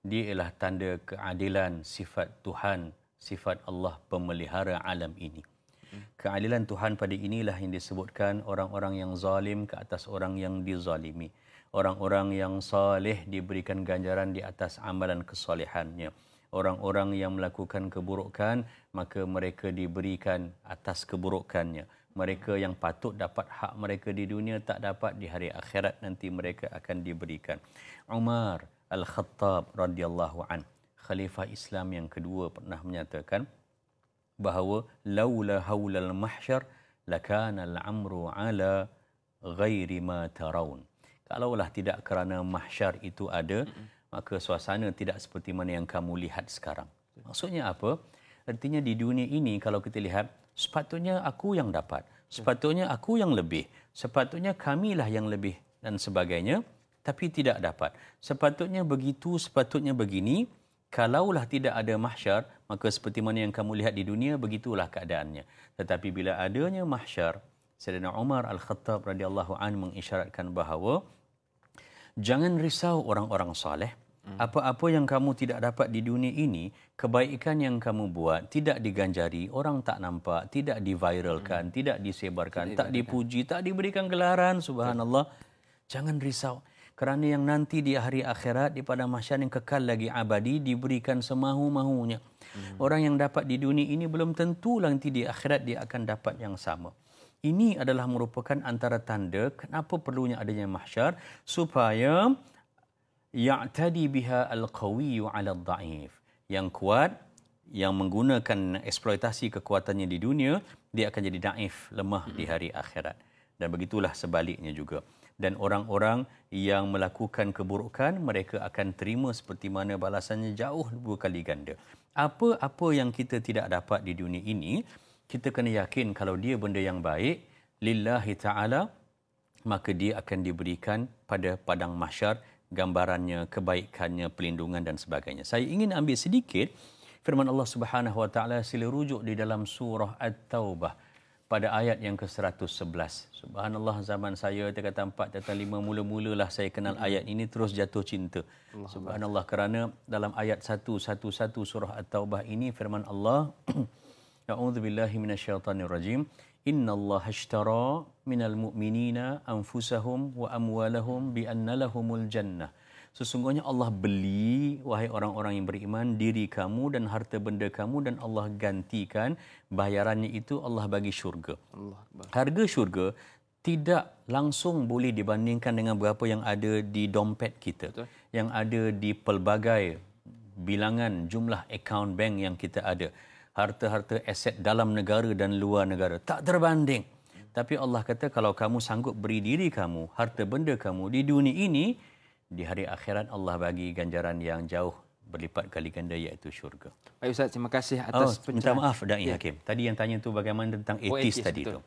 Dia ialah tanda keadilan sifat Tuhan, sifat Allah pemelihara alam ini. Hmm. Keadilan Tuhan pada inilah yang disebutkan orang-orang yang zalim ke atas orang yang dizalimi. Orang-orang yang salih diberikan ganjaran di atas amalan kesolehannya orang-orang yang melakukan keburukan maka mereka diberikan atas keburukannya mereka yang patut dapat hak mereka di dunia tak dapat di hari akhirat nanti mereka akan diberikan Umar Al-Khattab radhiyallahu an khalifah Islam yang kedua pernah menyatakan bahawa laula haulal mahsyar lakana al-amru ala ghairi ma taraun kalaulah tidak kerana mahsyar itu ada mm-hmm maka suasana tidak seperti mana yang kamu lihat sekarang. Maksudnya apa? Artinya di dunia ini kalau kita lihat, sepatutnya aku yang dapat. Sepatutnya aku yang lebih. Sepatutnya kamilah yang lebih dan sebagainya. Tapi tidak dapat. Sepatutnya begitu, sepatutnya begini. Kalaulah tidak ada mahsyar, maka seperti mana yang kamu lihat di dunia, begitulah keadaannya. Tetapi bila adanya mahsyar, Sayyidina Umar Al-Khattab radhiyallahu anhu mengisyaratkan bahawa jangan risau orang-orang soleh. Apa-apa yang kamu tidak dapat di dunia ini, kebaikan yang kamu buat tidak diganjari, orang tak nampak, tidak diviralkan, hmm. tidak disebarkan, tidak tak dipuji, tak diberikan gelaran, subhanallah. Hmm. Jangan risau. Kerana yang nanti di hari akhirat, di pada masyarakat yang kekal lagi abadi, diberikan semahu-mahunya. Hmm. Orang yang dapat di dunia ini belum tentu nanti di akhirat dia akan dapat yang sama. Ini adalah merupakan antara tanda kenapa perlunya adanya mahsyar supaya ya'tadi biha al-qawi 'ala ad-da'if. Yang kuat yang menggunakan eksploitasi kekuatannya di dunia dia akan jadi daif lemah di hari akhirat dan begitulah sebaliknya juga dan orang-orang yang melakukan keburukan mereka akan terima seperti mana balasannya jauh dua kali ganda apa-apa yang kita tidak dapat di dunia ini kita kena yakin kalau dia benda yang baik lillahi taala maka dia akan diberikan pada padang mahsyar gambarannya kebaikannya pelindungan dan sebagainya saya ingin ambil sedikit firman Allah Subhanahu wa taala sila rujuk di dalam surah at-taubah pada ayat yang ke-111. Subhanallah zaman saya dekat tempat datang lima mula-mulalah saya kenal hmm. ayat ini terus jatuh cinta. Subhanallah kerana dalam ayat 111 surah At-Taubah ini firman Allah A'udzu billahi minasyaitonir rajim. Innallaha ashtara minal mu'minina anfusahum wa amwalahum bi annalahumul jannah. Sesungguhnya Allah beli wahai orang-orang yang beriman diri kamu dan harta benda kamu dan Allah gantikan bayarannya itu Allah bagi syurga. Harga syurga tidak langsung boleh dibandingkan dengan berapa yang ada di dompet kita. Betul. Yang ada di pelbagai bilangan jumlah akaun bank yang kita ada harta-harta aset dalam negara dan luar negara. Tak terbanding. Tapi Allah kata kalau kamu sanggup beri diri kamu, harta benda kamu di dunia ini, di hari akhirat Allah bagi ganjaran yang jauh berlipat kali ganda iaitu syurga. Baik Ustaz, terima kasih oh, atas oh, pencerahan. Minta maaf, Da'i ya. Hakim. Tadi yang tanya tu bagaimana tentang oh, etis oh, tadi itu.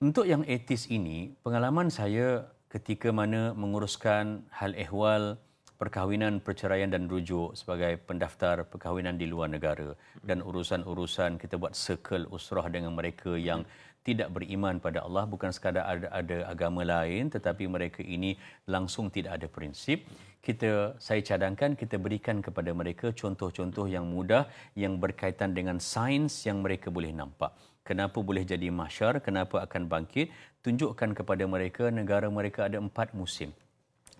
Untuk yang etis ini, pengalaman saya ketika mana menguruskan hal ehwal, perkahwinan, perceraian dan rujuk sebagai pendaftar perkahwinan di luar negara dan urusan-urusan kita buat circle usrah dengan mereka yang tidak beriman pada Allah bukan sekadar ada, ada agama lain tetapi mereka ini langsung tidak ada prinsip kita saya cadangkan kita berikan kepada mereka contoh-contoh yang mudah yang berkaitan dengan sains yang mereka boleh nampak kenapa boleh jadi masyar kenapa akan bangkit tunjukkan kepada mereka negara mereka ada empat musim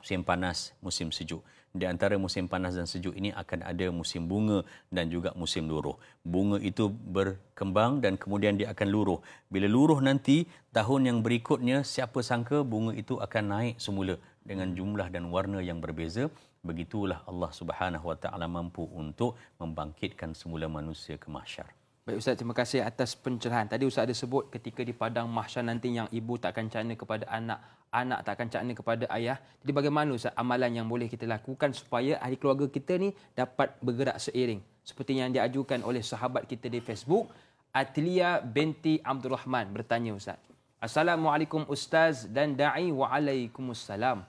musim panas, musim sejuk. Di antara musim panas dan sejuk ini akan ada musim bunga dan juga musim luruh. Bunga itu berkembang dan kemudian dia akan luruh. Bila luruh nanti, tahun yang berikutnya siapa sangka bunga itu akan naik semula dengan jumlah dan warna yang berbeza. Begitulah Allah Subhanahu Wa Taala mampu untuk membangkitkan semula manusia ke mahsyar. Baik Ustaz, terima kasih atas pencerahan. Tadi Ustaz ada sebut ketika di Padang Mahsyar nanti yang ibu tak akan cana kepada anak, anak tak akan cana kepada ayah. Jadi bagaimana Ustaz amalan yang boleh kita lakukan supaya ahli keluarga kita ni dapat bergerak seiring? Seperti yang diajukan oleh sahabat kita di Facebook, Atlia binti Abdul Rahman bertanya Ustaz. Assalamualaikum Ustaz dan da'i wa'alaikumussalam.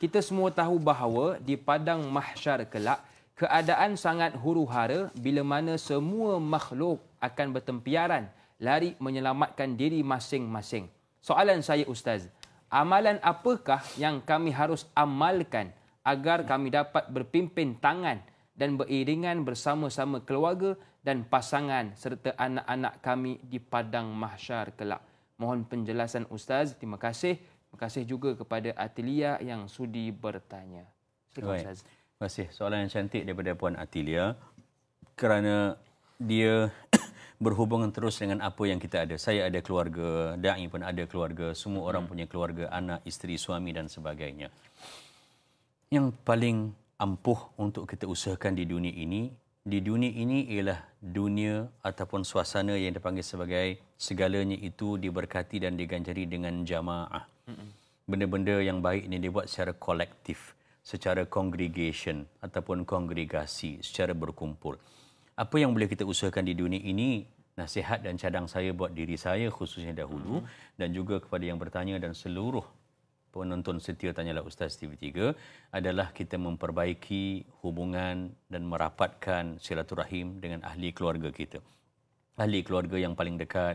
Kita semua tahu bahawa di Padang Mahsyar kelak, keadaan sangat huru-hara bila mana semua makhluk akan bertempiaran lari menyelamatkan diri masing-masing. Soalan saya ustaz, amalan apakah yang kami harus amalkan agar kami dapat berpimpin tangan dan beriringan bersama-sama keluarga dan pasangan serta anak-anak kami di padang mahsyar kelak. Mohon penjelasan ustaz. Terima kasih. Terima kasih juga kepada Atilia yang sudi bertanya. Terima kasih. ustaz. Terima kasih. Soalan yang cantik daripada puan Atilia kerana dia berhubungan terus dengan apa yang kita ada. Saya ada keluarga, da'i pun ada keluarga, semua orang hmm. punya keluarga, anak, isteri, suami dan sebagainya. Yang paling ampuh untuk kita usahakan di dunia ini, di dunia ini ialah dunia ataupun suasana yang dipanggil sebagai segalanya itu diberkati dan diganjari dengan jamaah. Hmm. Benda-benda yang baik ini dibuat secara kolektif, secara congregation ataupun kongregasi, secara berkumpul apa yang boleh kita usahakan di dunia ini nasihat dan cadang saya buat diri saya khususnya dahulu uh dan juga kepada yang bertanya dan seluruh penonton setia tanyalah ustaz TV3 adalah kita memperbaiki hubungan dan merapatkan silaturahim dengan ahli keluarga kita ahli keluarga yang paling dekat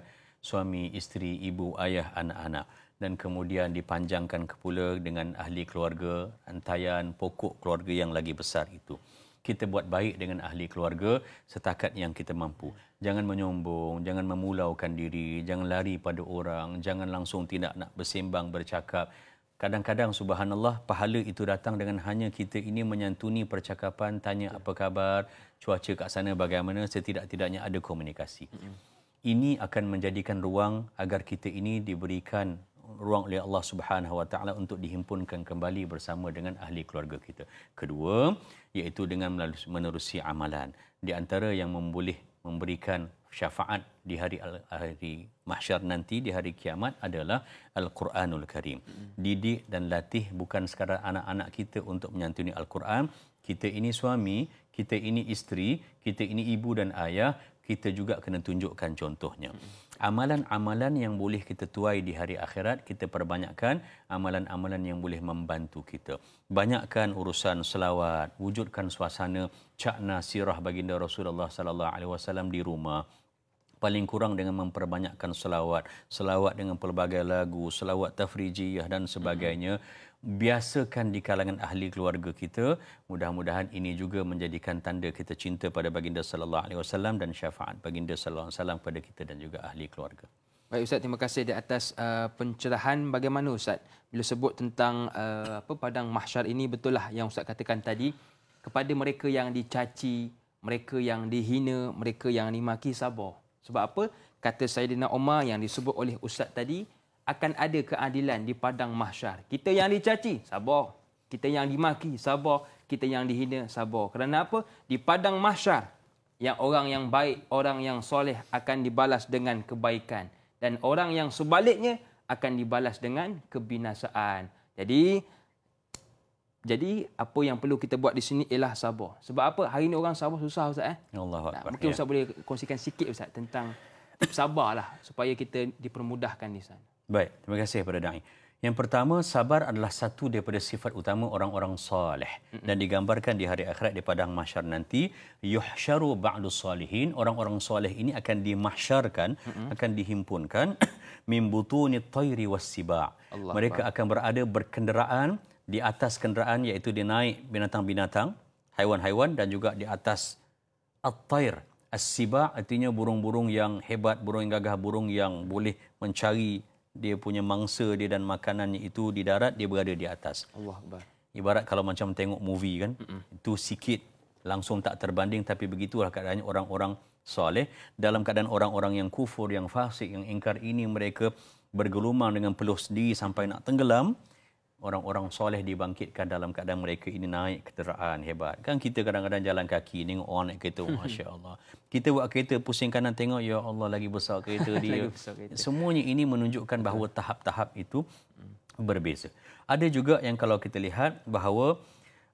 suami isteri ibu ayah anak-anak dan kemudian dipanjangkan ke pula dengan ahli keluarga antayan pokok keluarga yang lagi besar itu kita buat baik dengan ahli keluarga setakat yang kita mampu. Jangan menyombong, jangan memulaukan diri, jangan lari pada orang, jangan langsung tidak nak bersembang, bercakap. Kadang-kadang subhanallah pahala itu datang dengan hanya kita ini menyantuni percakapan, tanya apa khabar, cuaca kat sana bagaimana, setidak-tidaknya ada komunikasi. Ini akan menjadikan ruang agar kita ini diberikan ruang oleh Allah Subhanahu Wa Taala untuk dihimpunkan kembali bersama dengan ahli keluarga kita. Kedua, iaitu dengan melalui menerusi amalan. Di antara yang memboleh memberikan syafaat di hari hari mahsyar nanti di hari kiamat adalah Al-Quranul Karim. Didik dan latih bukan sekadar anak-anak kita untuk menyantuni Al-Quran. Kita ini suami, kita ini isteri, kita ini ibu dan ayah, kita juga kena tunjukkan contohnya. Amalan-amalan yang boleh kita tuai di hari akhirat, kita perbanyakkan amalan-amalan yang boleh membantu kita. Banyakkan urusan selawat, wujudkan suasana cakna sirah baginda Rasulullah sallallahu alaihi wasallam di rumah paling kurang dengan memperbanyakkan selawat, selawat dengan pelbagai lagu, selawat tafrijiyah dan sebagainya biasakan di kalangan ahli keluarga kita. Mudah-mudahan ini juga menjadikan tanda kita cinta pada baginda sallallahu alaihi wasallam dan syafaat baginda sallallahu alaihi wasallam kepada kita dan juga ahli keluarga. Baik Ustaz, terima kasih di atas uh, pencerahan. Bagaimana Ustaz bila sebut tentang uh, apa padang mahsyar ini betul lah yang Ustaz katakan tadi kepada mereka yang dicaci, mereka yang dihina, mereka yang dimaki sabar. Sebab apa? Kata Saidina Omar yang disebut oleh Ustaz tadi, akan ada keadilan di padang mahsyar. Kita yang dicaci, sabar. Kita yang dimaki, sabar. Kita yang dihina, sabar. Kerana apa? Di padang mahsyar, yang orang yang baik, orang yang soleh akan dibalas dengan kebaikan. Dan orang yang sebaliknya akan dibalas dengan kebinasaan. Jadi, jadi apa yang perlu kita buat di sini ialah sabar. Sebab apa? Hari ini orang sabar susah, Ustaz. Eh? Allah nah, mungkin ya. Ustaz ya. boleh kongsikan sikit, Ustaz, tentang sabarlah supaya kita dipermudahkan di sana. Baik, terima kasih kepada Da'i. Yang pertama, sabar adalah satu daripada sifat utama orang-orang soleh. Dan digambarkan di hari akhirat di Padang Mahsyar nanti, yuhsyaru ba'du salihin, orang-orang soleh ini akan dimahsyarkan, akan dihimpunkan, min butuni tayri siba. Mereka akan berada berkenderaan, di atas kenderaan iaitu dinaik binatang-binatang, haiwan-haiwan dan juga di atas at-tayr. As-siba' artinya burung-burung yang hebat, burung yang gagah, burung yang boleh mencari dia punya mangsa dia dan makanannya itu di darat dia berada di atas. Allah Ibarat kalau macam tengok movie kan, Mm-mm. itu sikit langsung tak terbanding tapi begitulah keadaan orang-orang soleh dalam keadaan orang-orang yang kufur, yang fasik, yang ingkar ini mereka bergelumang dengan peluh sendiri sampai nak tenggelam orang-orang soleh dibangkitkan dalam keadaan mereka ini naik keteraan hebat. Kan kita kadang-kadang jalan kaki, tengok orang naik kereta, hmm. Masya Allah. Kita buat kereta pusing kanan, tengok Ya Allah lagi besar kereta dia. Semuanya ini menunjukkan bahawa tahap-tahap itu hmm. berbeza. Ada juga yang kalau kita lihat bahawa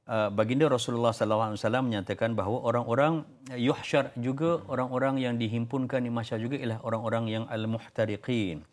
uh, baginda Rasulullah Sallallahu Alaihi Wasallam menyatakan bahawa orang-orang yuhsyar juga, hmm. orang-orang yang dihimpunkan di masyarakat juga ialah orang-orang yang al-muhtariqin.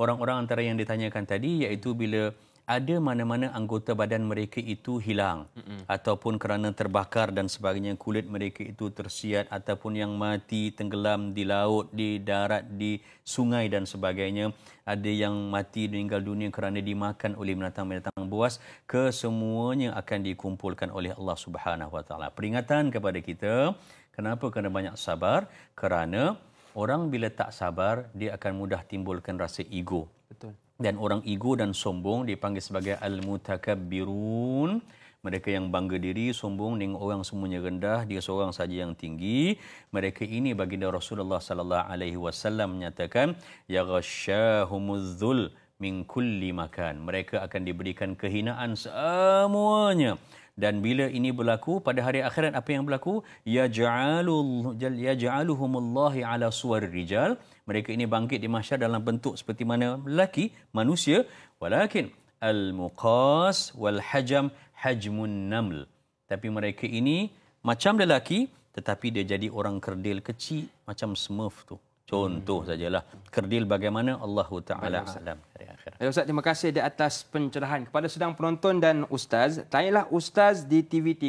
Orang-orang antara yang ditanyakan tadi iaitu bila ada mana-mana anggota badan mereka itu hilang mm-hmm. ataupun kerana terbakar dan sebagainya kulit mereka itu tersiat ataupun yang mati tenggelam di laut di darat di sungai dan sebagainya ada yang mati meninggal dunia kerana dimakan oleh binatang-binatang buas kesemuanya akan dikumpulkan oleh Allah Subhanahu Wa peringatan kepada kita kenapa kena banyak sabar kerana Orang bila tak sabar, dia akan mudah timbulkan rasa ego dan orang ego dan sombong dipanggil sebagai al-mutakabbirun mereka yang bangga diri sombong dengan orang semuanya rendah dia seorang saja yang tinggi mereka ini baginda Rasulullah sallallahu alaihi wasallam menyatakan ya yaghashahumuzzul min kulli makan mereka akan diberikan kehinaan semuanya dan bila ini berlaku pada hari akhirat apa yang berlaku ya ja'alul ya ja'aluhumullahi ala suwar rijal mereka ini bangkit di mahsyar dalam bentuk seperti mana lelaki manusia walakin al muqas wal hajam hajmun naml tapi mereka ini macam lelaki tetapi dia jadi orang kerdil kecil macam smurf tu contoh hmm. sajalah kerdil bagaimana Allah taala alam Ya Ustaz, terima kasih di atas pencerahan. Kepada sedang penonton dan Ustaz, tanyalah Ustaz di TV3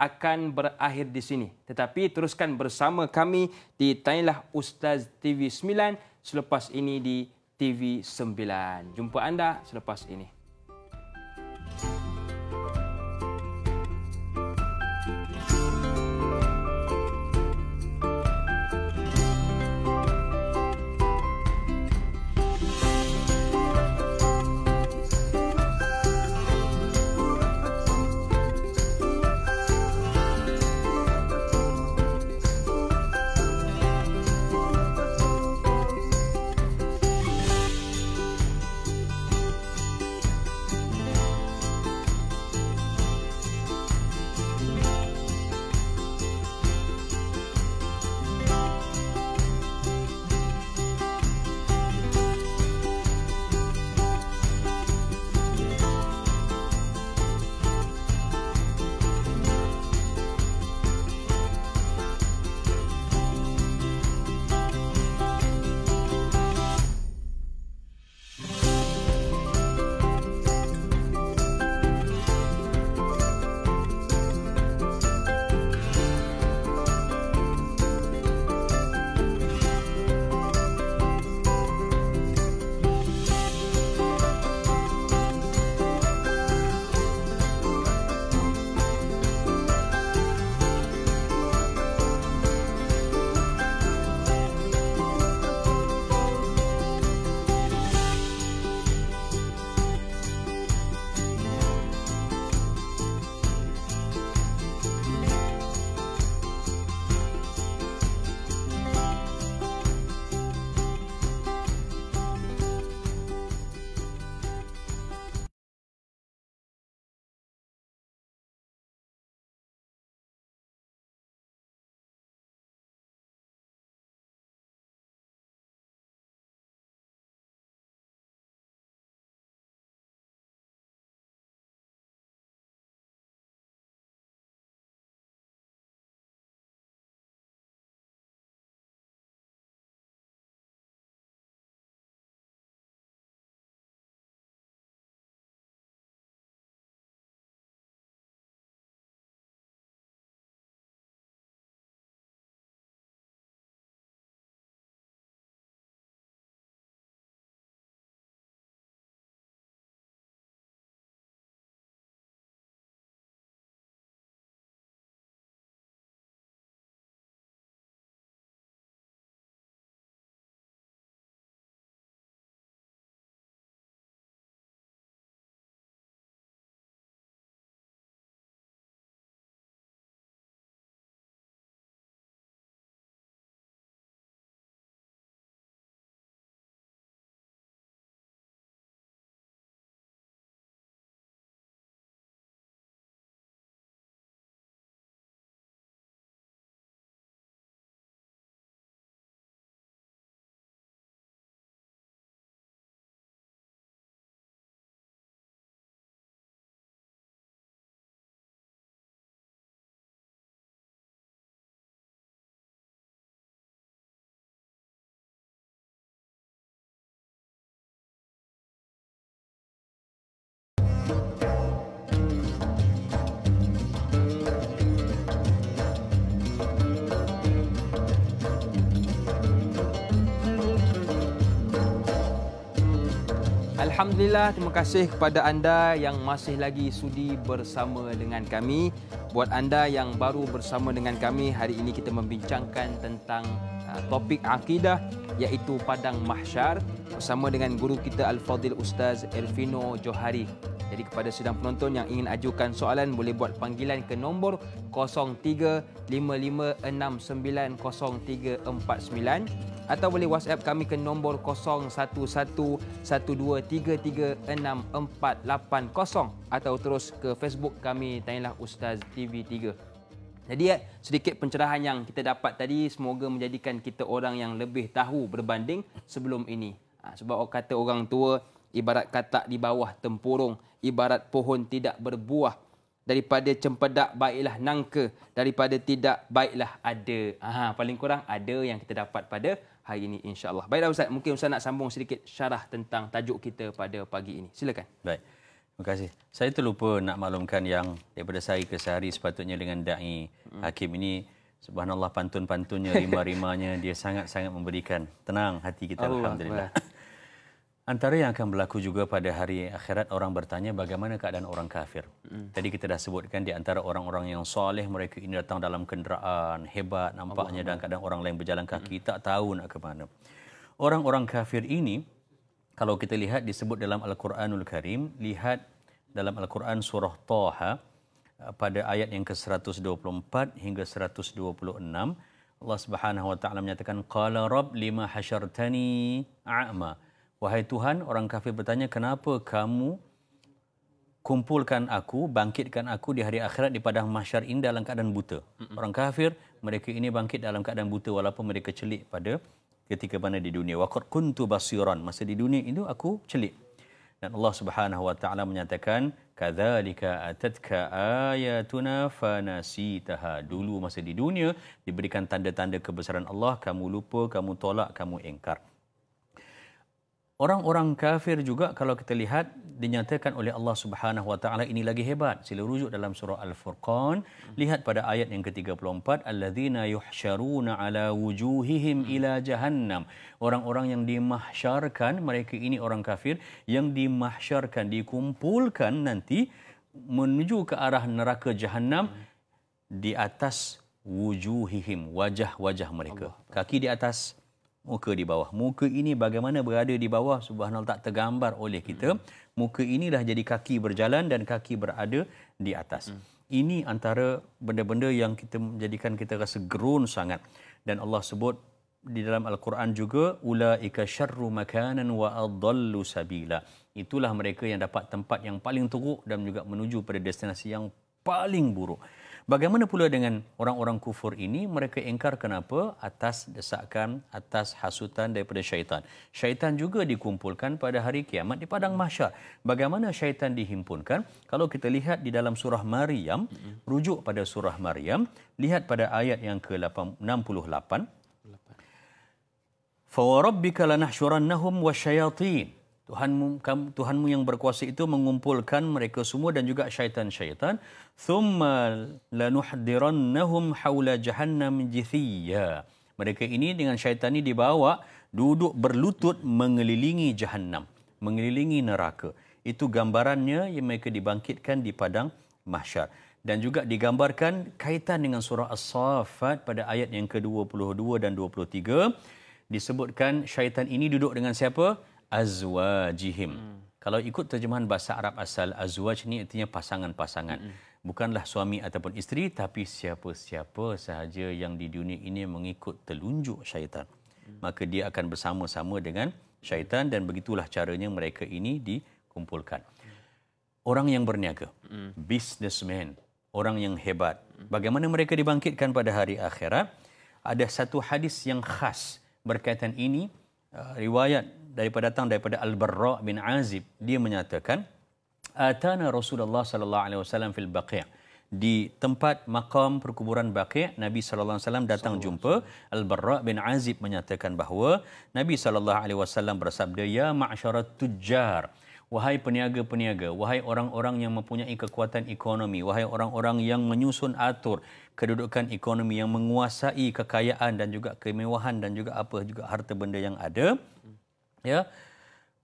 akan berakhir di sini. Tetapi teruskan bersama kami di Tanyalah Ustaz TV 9 selepas ini di TV 9. Jumpa anda selepas ini. Thank you Alhamdulillah, terima kasih kepada anda yang masih lagi sudi bersama dengan kami. Buat anda yang baru bersama dengan kami, hari ini kita membincangkan tentang Ah, topik akidah iaitu padang mahsyar bersama dengan guru kita Al-Fadil Ustaz Elvino Johari. Jadi kepada sedang penonton yang ingin ajukan soalan boleh buat panggilan ke nombor 0355690349 atau boleh WhatsApp kami ke nombor 0111233640 atau terus ke Facebook kami tanyalah Ustaz TV3. Jadi eh, sedikit pencerahan yang kita dapat tadi semoga menjadikan kita orang yang lebih tahu berbanding sebelum ini. Ha, sebab kata orang tua ibarat katak di bawah tempurung, ibarat pohon tidak berbuah. Daripada cempedak baiklah nangka, daripada tidak baiklah ada. Aha, ha, paling kurang ada yang kita dapat pada hari ini insyaAllah. Baiklah Ustaz, mungkin Ustaz nak sambung sedikit syarah tentang tajuk kita pada pagi ini. Silakan. Baik. Terima kasih. Saya terlupa nak maklumkan yang daripada saya ke sehari sepatutnya dengan da'i hakim ini, subhanallah pantun-pantunnya, rima-rimanya, dia sangat-sangat memberikan tenang hati kita. Allah. Alhamdulillah. Antara yang akan berlaku juga pada hari akhirat, orang bertanya bagaimana keadaan orang kafir. Hmm. Tadi kita dah sebutkan di antara orang-orang yang soleh, mereka ini datang dalam kenderaan, hebat nampaknya dan kadang-kadang orang lain berjalan kaki, tak tahu nak ke mana. Orang-orang kafir ini, kalau kita lihat disebut dalam Al-Quranul Karim, lihat dalam Al-Quran surah Taha uh, pada ayat yang ke-124 hingga 126, Allah Subhanahu wa taala menyatakan qala rabb lima hasyartani a'ma. Wahai Tuhan, orang kafir bertanya, "Kenapa kamu kumpulkan aku, bangkitkan aku di hari akhirat di padang mahsyar ini dalam keadaan buta?" Orang kafir, mereka ini bangkit dalam keadaan buta walaupun mereka celik pada ketika mana di dunia waqad kuntu basiran masa di dunia itu aku celik dan Allah Subhanahu wa taala menyatakan kadzalika atatka ayatuna fanasitaha dulu masa di dunia diberikan tanda-tanda kebesaran Allah kamu lupa kamu tolak kamu engkar orang-orang kafir juga kalau kita lihat dinyatakan oleh Allah Subhanahu Wa Taala ini lagi hebat. Sila rujuk dalam surah Al-Furqan, lihat pada ayat yang ke-34 alladzina yuhsyaruna ala wujuhihim ila jahannam. Orang-orang yang dimahsyarkan, mereka ini orang kafir yang dimahsyarkan, dikumpulkan nanti menuju ke arah neraka jahannam di atas wujuhihim, wajah-wajah mereka. Kaki di atas, muka di bawah. Muka ini bagaimana berada di bawah subhanallah tak tergambar oleh kita. Hmm. Muka inilah jadi kaki berjalan dan kaki berada di atas. Hmm. Ini antara benda-benda yang kita menjadikan kita rasa gerun sangat. Dan Allah sebut di dalam Al-Quran juga ulaika syarru makanan wa adallu sabila. Itulah mereka yang dapat tempat yang paling teruk dan juga menuju pada destinasi yang paling buruk. Bagaimana pula dengan orang-orang kufur ini? Mereka engkar kenapa? Atas desakan, atas hasutan daripada syaitan. Syaitan juga dikumpulkan pada hari kiamat di Padang Mahsyar. Bagaimana syaitan dihimpunkan? Kalau kita lihat di dalam surah Maryam, rujuk pada surah Maryam, lihat pada ayat yang ke-68. فَوَرَبِّكَ لَنَحْشُرَنَّهُمْ وَالشَّيَاطِينَ Tuhanmu, kamu, Tuhanmu yang berkuasa itu mengumpulkan mereka semua dan juga syaitan-syaitan. Thumma Nahum hawla jahannam jithiya. Mereka ini dengan syaitan ini dibawa duduk berlutut mengelilingi jahannam. Mengelilingi neraka. Itu gambarannya yang mereka dibangkitkan di padang mahsyar. Dan juga digambarkan kaitan dengan surah As-Safat pada ayat yang ke-22 dan 23. Disebutkan syaitan ini duduk dengan Siapa? azwajihim. Hmm. Kalau ikut terjemahan bahasa Arab asal azwaj ni artinya pasangan-pasangan. Hmm. Bukanlah suami ataupun isteri tapi siapa-siapa sahaja yang di dunia ini mengikut telunjuk syaitan. Hmm. Maka dia akan bersama-sama dengan syaitan dan begitulah caranya mereka ini dikumpulkan. Hmm. Orang yang berniaga, hmm. businessman, orang yang hebat. Hmm. Bagaimana mereka dibangkitkan pada hari akhirat? Ada satu hadis yang khas berkaitan ini uh, riwayat daripada datang daripada Al-Barra bin Azib dia menyatakan atana Rasulullah sallallahu alaihi wasallam fil Baqi' di tempat makam perkuburan Baqi' Nabi sallallahu alaihi wasallam datang jumpa Al-Barra bin Azib menyatakan bahawa Nabi sallallahu alaihi wasallam bersabda ya ma'syarat tujjar Wahai peniaga-peniaga, wahai orang-orang yang mempunyai kekuatan ekonomi, wahai orang-orang yang menyusun atur kedudukan ekonomi yang menguasai kekayaan dan juga kemewahan dan juga apa juga harta benda yang ada, Ya.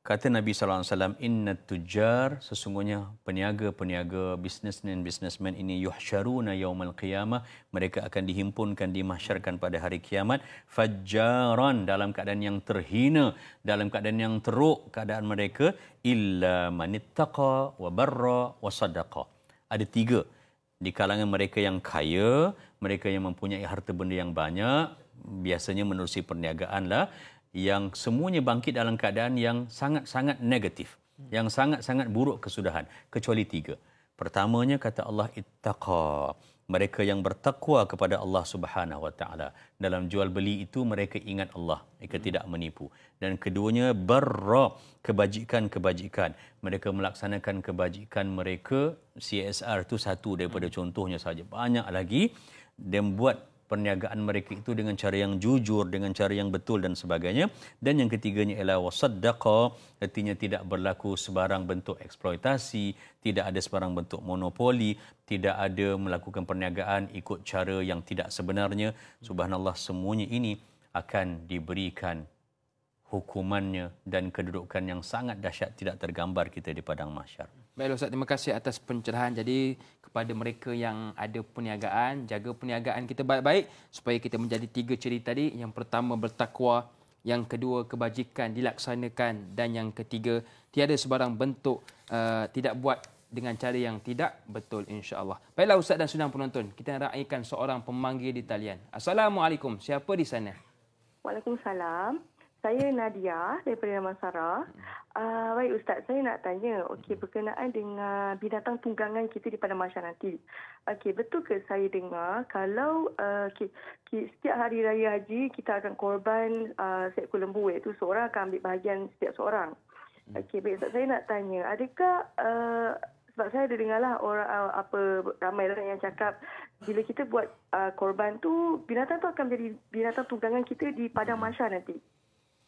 Kata Nabi sallallahu alaihi wasallam inna tujjar sesungguhnya peniaga-peniaga businessmen businessmen ini yuhsyaruna yaumal qiyamah mereka akan dihimpunkan dimahsyarkan pada hari kiamat Fajaran dalam keadaan yang terhina dalam keadaan yang teruk keadaan mereka illa manittaqa wa barra wa sadaqa ada tiga di kalangan mereka yang kaya mereka yang mempunyai harta benda yang banyak biasanya menerusi perniagaanlah yang semuanya bangkit dalam keadaan yang sangat-sangat negatif, yang sangat-sangat buruk kesudahan, kecuali tiga. Pertamanya kata Allah ittaqa. Mereka yang bertakwa kepada Allah Subhanahu Wa Taala dalam jual beli itu mereka ingat Allah, mereka hmm. tidak menipu. Dan keduanya berro kebajikan kebajikan. Mereka melaksanakan kebajikan mereka CSR itu satu daripada hmm. contohnya saja. Banyak lagi dan buat perniagaan mereka itu dengan cara yang jujur, dengan cara yang betul dan sebagainya. Dan yang ketiganya ialah wasaddaqa, artinya tidak berlaku sebarang bentuk eksploitasi, tidak ada sebarang bentuk monopoli, tidak ada melakukan perniagaan ikut cara yang tidak sebenarnya. Subhanallah semuanya ini akan diberikan hukumannya dan kedudukan yang sangat dahsyat tidak tergambar kita di padang mahsyar. Baiklah Ustaz, terima kasih atas pencerahan. Jadi kepada mereka yang ada perniagaan, jaga perniagaan kita baik-baik supaya kita menjadi tiga cerita tadi. Yang pertama bertakwa, yang kedua kebajikan dilaksanakan dan yang ketiga tiada sebarang bentuk uh, tidak buat dengan cara yang tidak betul insya-Allah. Baiklah Ustaz dan sedang penonton, kita raikan seorang pemanggil di talian. Assalamualaikum. Siapa di sana? Waalaikumsalam. Saya Nadia daripada Nama Sarah. Uh, baik Ustaz, saya nak tanya okay, berkenaan dengan binatang tunggangan kita di Padang Masyar nanti. Okay, betul ke saya dengar kalau uh, ah, okay, okay, setiap hari raya haji kita akan korban uh, ah, seekor lembu iaitu seorang akan ambil bahagian setiap seorang. Hmm. Okay, baik Ustaz, saya nak tanya adakah uh, sebab saya ada dengarlah orang uh, apa ramai orang lah yang cakap bila kita buat uh, korban tu binatang tu akan jadi binatang tunggangan kita di Padang Masyar nanti.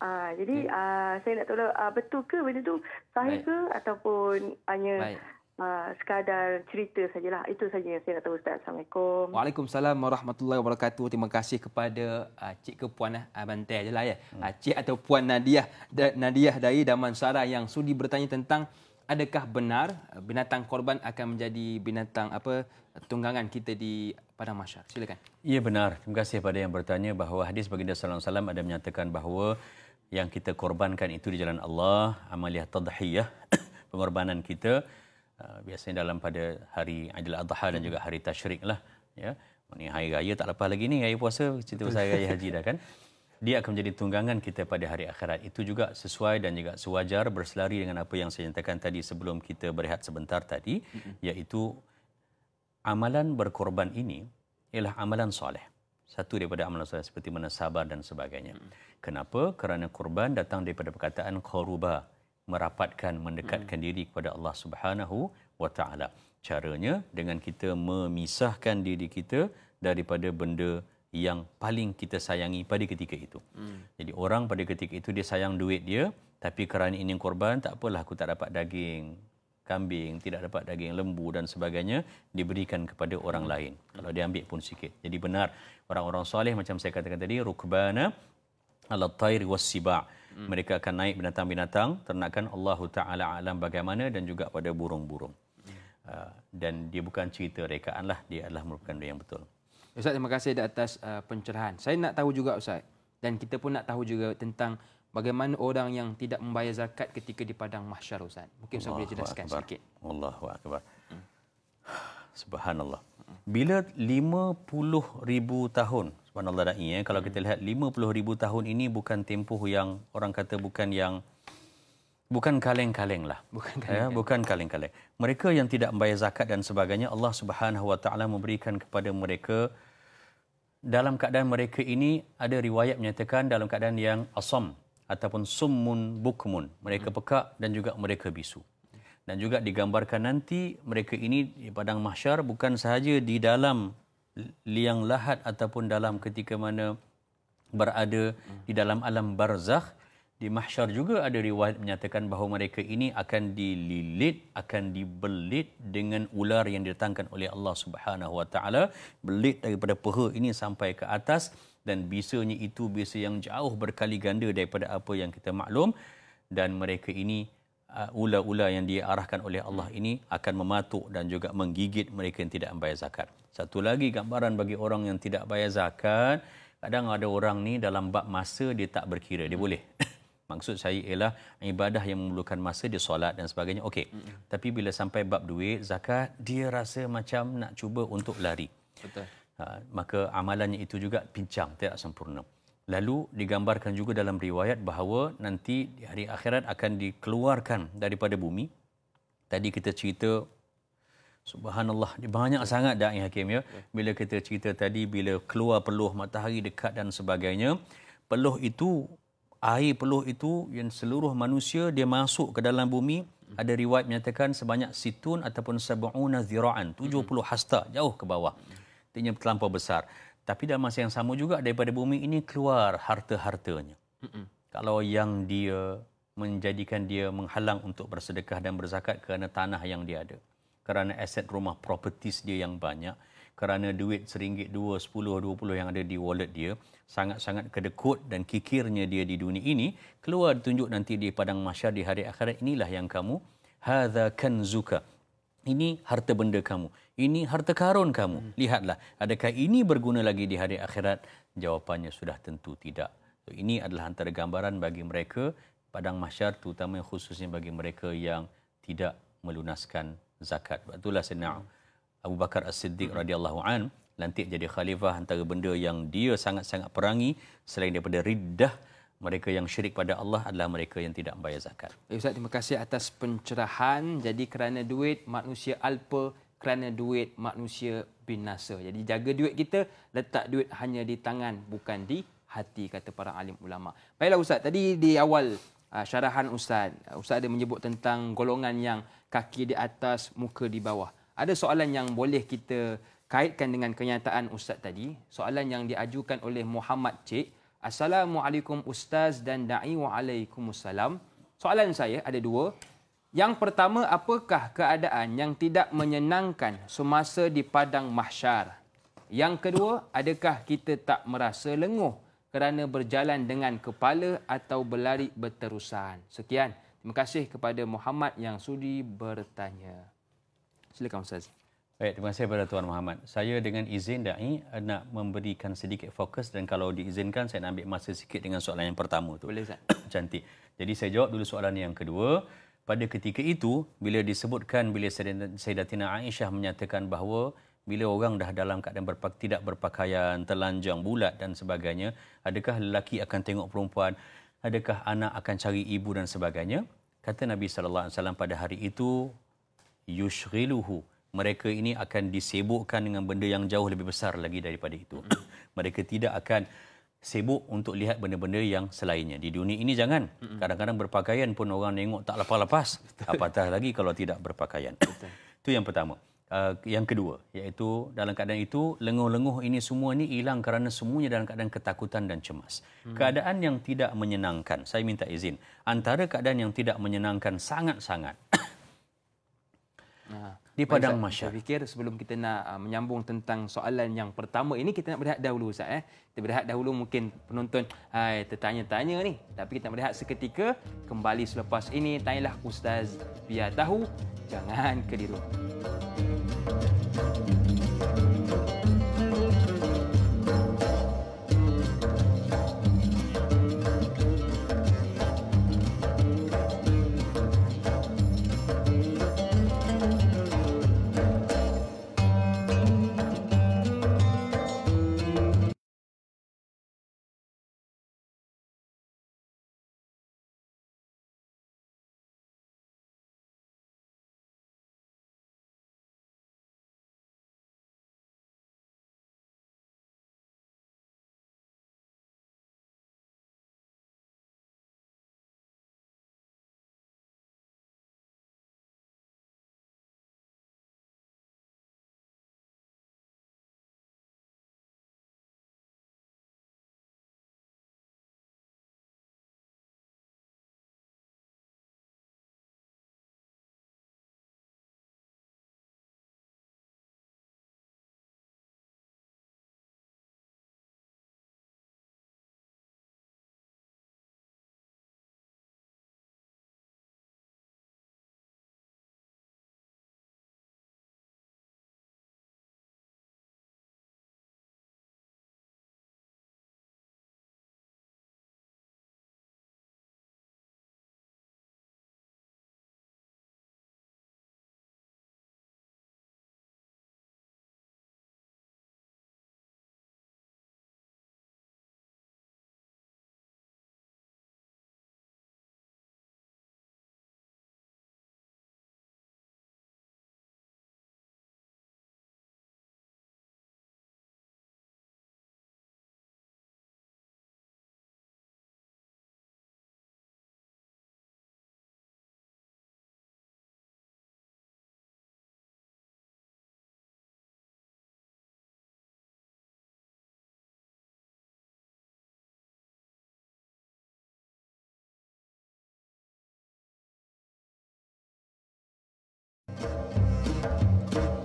Ah, jadi hmm. ah, saya nak tahu ah, betul ke benda tu sahih ke ataupun hanya ah, sekadar cerita sajalah. Itu saja yang saya nak tahu Ustaz. Assalamualaikum. Waalaikumsalam warahmatullahi wabarakatuh. Terima kasih kepada ah, Cik ke Puan ah, Abang Teh ya. Hmm. Ah, Cik atau Puan Nadia da, Nadia dari Damansara yang sudi bertanya tentang adakah benar ah, binatang korban akan menjadi binatang apa tunggangan kita di padang mahsyar silakan ya benar terima kasih kepada yang bertanya bahawa hadis baginda sallallahu alaihi wasallam ada menyatakan bahawa yang kita korbankan itu di jalan Allah, amaliyah tadhiyah, pengorbanan kita uh, biasanya dalam pada hari Aidil Adha dan juga hari Tashrik lah. Ya. Ini hari raya tak lepas lagi ni, hari puasa, cerita saya raya haji dah kan. Dia akan menjadi tunggangan kita pada hari akhirat. Itu juga sesuai dan juga sewajar berselari dengan apa yang saya nyatakan tadi sebelum kita berehat sebentar tadi. mm Iaitu amalan berkorban ini ialah amalan soleh satu daripada amalan soleh seperti mana sabar dan sebagainya. Hmm. Kenapa? Kerana kurban datang daripada perkataan qaruba, merapatkan, mendekatkan hmm. diri kepada Allah Subhanahu wa taala. Caranya dengan kita memisahkan diri kita daripada benda yang paling kita sayangi pada ketika itu. Hmm. Jadi orang pada ketika itu dia sayang duit dia, tapi kerana ini kurban tak apalah aku tak dapat daging, kambing, tidak dapat daging lembu dan sebagainya diberikan kepada orang lain. Kalau dia ambil pun sikit. Jadi benar orang-orang soleh macam saya katakan tadi rukbana al tairi was-siba. Hmm. Mereka akan naik binatang-binatang ternakan Allah Taala alam bagaimana dan juga pada burung-burung. Hmm. Ah, dan dia bukan cerita lah dia adalah merupakan yang betul. Ustaz terima kasih di atas ah, pencerahan. Saya nak tahu juga Ustaz dan kita pun nak tahu juga tentang bagaimana orang yang tidak membayar zakat ketika di padang mahsyar Ustaz? Mungkin saya boleh jelaskan akbar. sedikit. Allahu akbar. Hmm. Subhanallah. Bila ribu tahun, subhanallah dan ya, eh, kalau kita hmm. lihat ribu tahun ini bukan tempoh yang orang kata bukan yang bukan kaleng-kaleng lah. Bukan eh, kaleng-kaleng. Ya, bukan kaleng-kaleng. Mereka yang tidak membayar zakat dan sebagainya, Allah Subhanahu Wa Taala memberikan kepada mereka dalam keadaan mereka ini ada riwayat menyatakan dalam keadaan yang asam, ataupun summun bukmun mereka hmm. pekak dan juga mereka bisu dan juga digambarkan nanti mereka ini di padang mahsyar bukan sahaja di dalam liang lahat ataupun dalam ketika mana berada hmm. di dalam alam barzakh di mahsyar juga ada riwayat menyatakan bahawa mereka ini akan dililit akan dibelit dengan ular yang didatangkan oleh Allah Subhanahu belit daripada peha ini sampai ke atas dan bisanya itu bisa yang jauh berkali ganda daripada apa yang kita maklum dan mereka ini uh, ula-ula yang diarahkan oleh Allah ini akan mematuk dan juga menggigit mereka yang tidak membayar zakat. Satu lagi gambaran bagi orang yang tidak bayar zakat, kadang ada orang ni dalam bab masa dia tak berkira, dia boleh. Maksud saya ialah ibadah yang memerlukan masa dia solat dan sebagainya. Okey. Tapi bila sampai bab duit, zakat, dia rasa macam nak cuba untuk lari. Betul. Ha, maka amalannya itu juga pincang, tidak sempurna. Lalu digambarkan juga dalam riwayat bahawa nanti di hari akhirat akan dikeluarkan daripada bumi. Tadi kita cerita Subhanallah, banyak sangat dai hakim ya. ya. Bila kita cerita tadi bila keluar peluh matahari dekat dan sebagainya, peluh itu air peluh itu yang seluruh manusia dia masuk ke dalam bumi, hmm. ada riwayat menyatakan sebanyak situn ataupun sab'una zira'an, 70 hmm. hasta jauh ke bawah. Hmm. Artinya terlampau besar. Tapi dalam masa yang sama juga daripada bumi ini keluar harta-hartanya. Kalau yang dia menjadikan dia menghalang untuk bersedekah dan berzakat kerana tanah yang dia ada. Kerana aset rumah, properties dia yang banyak. Kerana duit seringgit dua, sepuluh, dua puluh yang ada di wallet dia. Sangat-sangat kedekut dan kikirnya dia di dunia ini. Keluar tunjuk nanti di padang masyar di hari akhirat. Inilah yang kamu. kan zuka. Ini harta benda kamu ini harta karun kamu. Hmm. Lihatlah, adakah ini berguna lagi di hari akhirat? Jawapannya sudah tentu tidak. So, ini adalah antara gambaran bagi mereka, padang masyar terutama khususnya bagi mereka yang tidak melunaskan zakat. Sebab itulah senang Abu Bakar As-Siddiq hmm. radhiyallahu an lantik jadi khalifah antara benda yang dia sangat-sangat perangi selain daripada riddah mereka yang syirik pada Allah adalah mereka yang tidak membayar zakat. Eh, Ustaz, terima kasih atas pencerahan. Jadi kerana duit, manusia alpa, kerana duit manusia binasa. Jadi jaga duit kita, letak duit hanya di tangan bukan di hati kata para alim ulama. Baiklah ustaz, tadi di awal ah, syarahan ustaz, ah, ustaz ada menyebut tentang golongan yang kaki di atas, muka di bawah. Ada soalan yang boleh kita kaitkan dengan kenyataan ustaz tadi, soalan yang diajukan oleh Muhammad Cik. Assalamualaikum ustaz dan dai waalaikumussalam. Soalan saya ada dua. Yang pertama, apakah keadaan yang tidak menyenangkan semasa di padang mahsyar? Yang kedua, adakah kita tak merasa lenguh kerana berjalan dengan kepala atau berlari berterusan? Sekian. Terima kasih kepada Muhammad yang sudi bertanya. Silakan Ustaz. Baik, terima kasih kepada Tuan Muhammad. Saya dengan izin da'i eh, nak memberikan sedikit fokus dan kalau diizinkan saya nak ambil masa sikit dengan soalan yang pertama tu. Boleh Ustaz. Cantik. Jadi saya jawab dulu soalan yang kedua. Pada ketika itu, bila disebutkan bila Sayyidatina Aisyah menyatakan bahawa bila orang dah dalam keadaan berpak tidak berpakaian, telanjang, bulat dan sebagainya, adakah lelaki akan tengok perempuan? Adakah anak akan cari ibu dan sebagainya? Kata Nabi sallallahu alaihi wasallam pada hari itu yushriluhu mereka ini akan disibukkan dengan benda yang jauh lebih besar lagi daripada itu. Hmm. mereka tidak akan sibuk untuk lihat benda-benda yang selainnya. Di dunia ini jangan. Kadang-kadang berpakaian pun orang tengok tak lepas-lepas. Apatah lagi kalau tidak berpakaian. Itu yang pertama. Uh, yang kedua, iaitu dalam keadaan itu, lenguh-lenguh ini semua ini hilang kerana semuanya dalam keadaan ketakutan dan cemas. Hmm. Keadaan yang tidak menyenangkan, saya minta izin, antara keadaan yang tidak menyenangkan sangat-sangat, di padang masyar. Saya fikir sebelum kita nak ah, menyambung tentang soalan yang pertama ini kita nak berehat dahulu ustaz eh. Kita berehat dahulu mungkin penonton hai ah, tertanya-tanya ni. Tapi kita nak berehat seketika kembali selepas ini tanyalah ustaz biar tahu jangan keliru. Thank you. thank you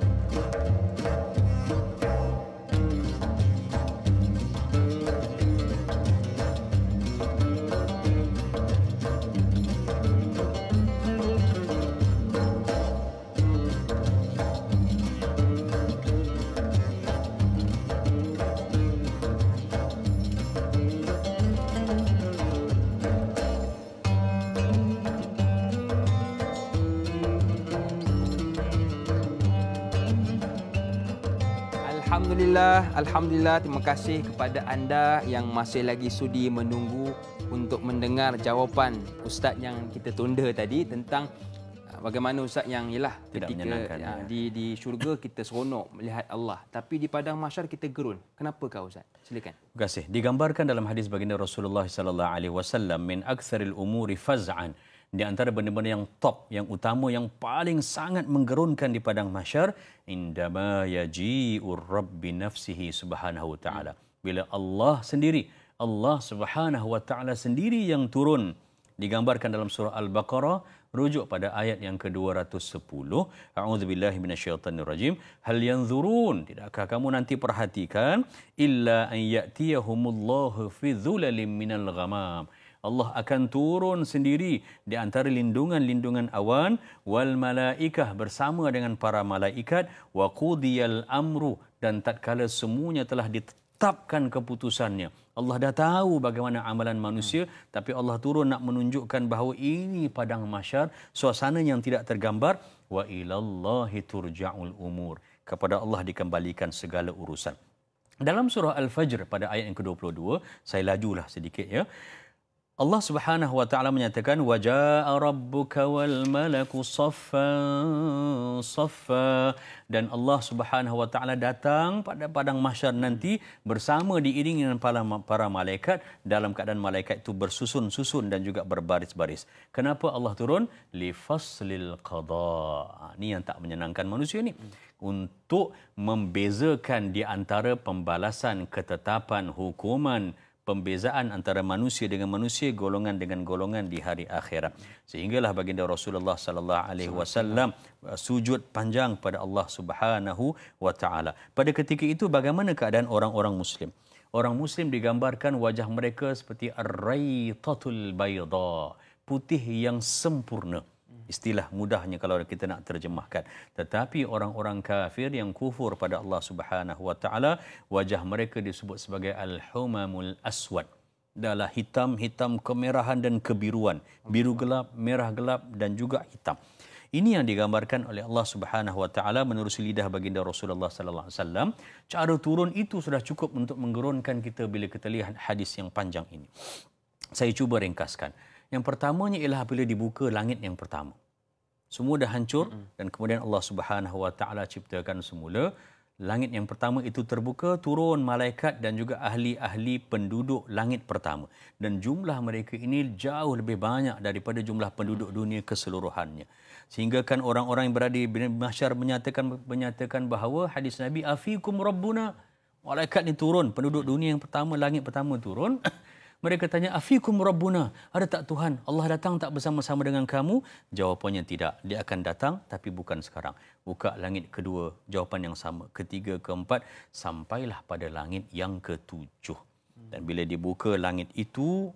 Alhamdulillah, Alhamdulillah. Terima kasih kepada anda yang masih lagi sudi menunggu untuk mendengar jawapan Ustaz yang kita tunda tadi tentang uh, bagaimana Ustaz yang ialah ketika, menyenangkan. Uh, ya, di, di syurga kita seronok melihat Allah. Tapi di padang masyar kita gerun. Kenapa kau Ustaz? Silakan. Terima kasih. Digambarkan dalam hadis baginda Rasulullah SAW. Min aksaril umuri faz'an di antara benda-benda yang top yang utama yang paling sangat menggerunkan di padang masyar indama yaji'ur rabbi nafsihi subhanahu wa taala bila Allah sendiri Allah subhanahu wa taala sendiri yang turun digambarkan dalam surah al-baqarah rujuk pada ayat yang ke-210 a'udzubillahi minasyaitonirrajim hal yanzurun tidakkah kamu nanti perhatikan illa an ya'tiyahumullahu fi dhulalim minal ghamam Allah akan turun sendiri di antara lindungan-lindungan awan wal malaikah bersama dengan para malaikat wa qudiyal amru dan tatkala semuanya telah ditetapkan keputusannya Allah dah tahu bagaimana amalan manusia hmm. tapi Allah turun nak menunjukkan bahawa ini padang mahsyar suasana yang tidak tergambar wa ilallahi turjaul umur kepada Allah dikembalikan segala urusan dalam surah al-fajr pada ayat yang ke-22 saya lajulah sedikit ya Allah Subhanahu wa taala menyatakan waja'a rabbuka wal malaku saffan saffa dan Allah Subhanahu wa taala datang pada padang mahsyar nanti bersama diiringi dengan para para malaikat dalam keadaan malaikat itu bersusun-susun dan juga berbaris-baris. Kenapa Allah turun? Li faslil qada. Ini ha, yang tak menyenangkan manusia ni. Untuk membezakan di antara pembalasan ketetapan hukuman pembezaan antara manusia dengan manusia golongan dengan golongan di hari akhirat sehinggalah baginda Rasulullah sallallahu alaihi wasallam sujud panjang pada Allah Subhanahu wa taala pada ketika itu bagaimana keadaan orang-orang muslim orang muslim digambarkan wajah mereka seperti ar-raytatul bayda putih yang sempurna istilah mudahnya kalau kita nak terjemahkan tetapi orang-orang kafir yang kufur pada Allah Subhanahu wa taala wajah mereka disebut sebagai al-humamul aswad adalah hitam-hitam kemerahan dan kebiruan biru gelap merah gelap dan juga hitam ini yang digambarkan oleh Allah Subhanahu wa taala menerusi lidah baginda Rasulullah sallallahu alaihi wasallam. Cara turun itu sudah cukup untuk menggerunkan kita bila kita lihat hadis yang panjang ini. Saya cuba ringkaskan. Yang pertamanya ialah apabila dibuka langit yang pertama. Semua dah hancur mm-hmm. dan kemudian Allah Subhanahu Wa Taala ciptakan semula. Langit yang pertama itu terbuka, turun malaikat dan juga ahli-ahli penduduk langit pertama. Dan jumlah mereka ini jauh lebih banyak daripada jumlah penduduk mm. dunia keseluruhannya. Sehingga kan orang-orang yang berada di masyar menyatakan, menyatakan bahawa hadis Nabi, Afikum Rabbuna, malaikat ini turun, penduduk mm. dunia yang pertama, langit pertama turun. Mereka tanya, Afikum Rabbuna, ada tak Tuhan? Allah datang tak bersama-sama dengan kamu? Jawapannya tidak. Dia akan datang tapi bukan sekarang. Buka langit kedua, jawapan yang sama. Ketiga, keempat, sampailah pada langit yang ketujuh. Dan bila dibuka langit itu,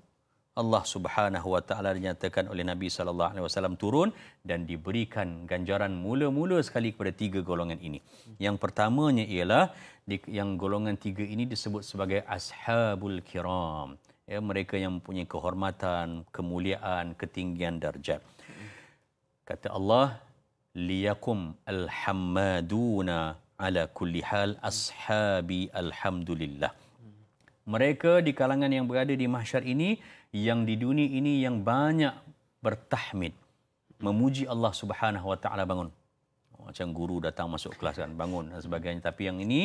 Allah Subhanahu Wa Taala dinyatakan oleh Nabi Sallallahu Alaihi Wasallam turun dan diberikan ganjaran mula-mula sekali kepada tiga golongan ini. Yang pertamanya ialah yang golongan tiga ini disebut sebagai Ashabul Kiram ya mereka yang mempunyai kehormatan, kemuliaan, ketinggian darjat. Kata Allah, liyakum alhamaduna ala kulli hal ashabi alhamdulillah. Mereka di kalangan yang berada di mahsyar ini, yang di dunia ini yang banyak bertahmid, memuji Allah Subhanahu wa taala bangun macam guru datang masuk kelas kan bangun dan sebagainya tapi yang ini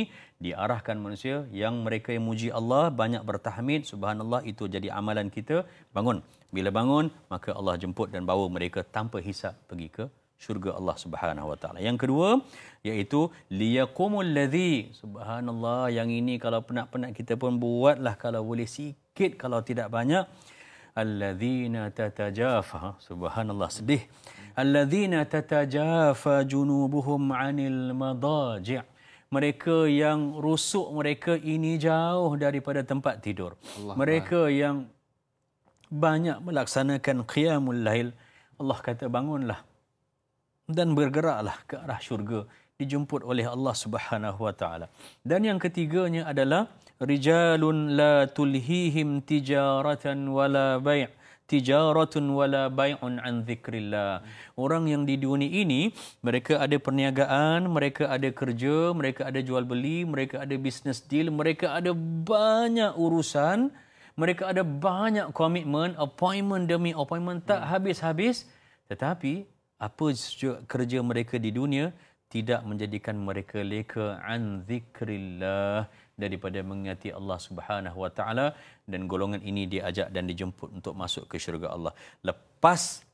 diarahkan manusia yang mereka yang muji Allah banyak bertahmid subhanallah itu jadi amalan kita bangun bila bangun maka Allah jemput dan bawa mereka tanpa hisap pergi ke syurga Allah Subhanahu Wa Taala. Yang kedua iaitu liyakumul ladhi subhanallah yang ini kalau penat-penat kita pun buatlah kalau boleh sikit kalau tidak banyak alladhina tatajafa subhanallah sedih alladhina tatajafa junubuhum 'anil madaji' mereka yang rusuk mereka ini jauh daripada tempat tidur Allah mereka Allah. yang banyak melaksanakan qiyamul lail Allah kata bangunlah dan bergeraklah ke arah syurga dijemput oleh Allah Subhanahu wa taala dan yang ketiganya adalah رجال la tulhihim تجارة ولا بيع tijaratun wala bai'un an zikrillah orang yang di dunia ini mereka ada perniagaan mereka ada kerja mereka ada jual beli mereka ada business deal mereka ada banyak urusan mereka ada banyak komitmen appointment demi appointment tak hmm. habis-habis tetapi apa kerja mereka di dunia tidak menjadikan mereka leka an zikrillah daripada mengingati Allah Subhanahu Wa Taala dan golongan ini diajak dan dijemput untuk masuk ke syurga Allah. Lepas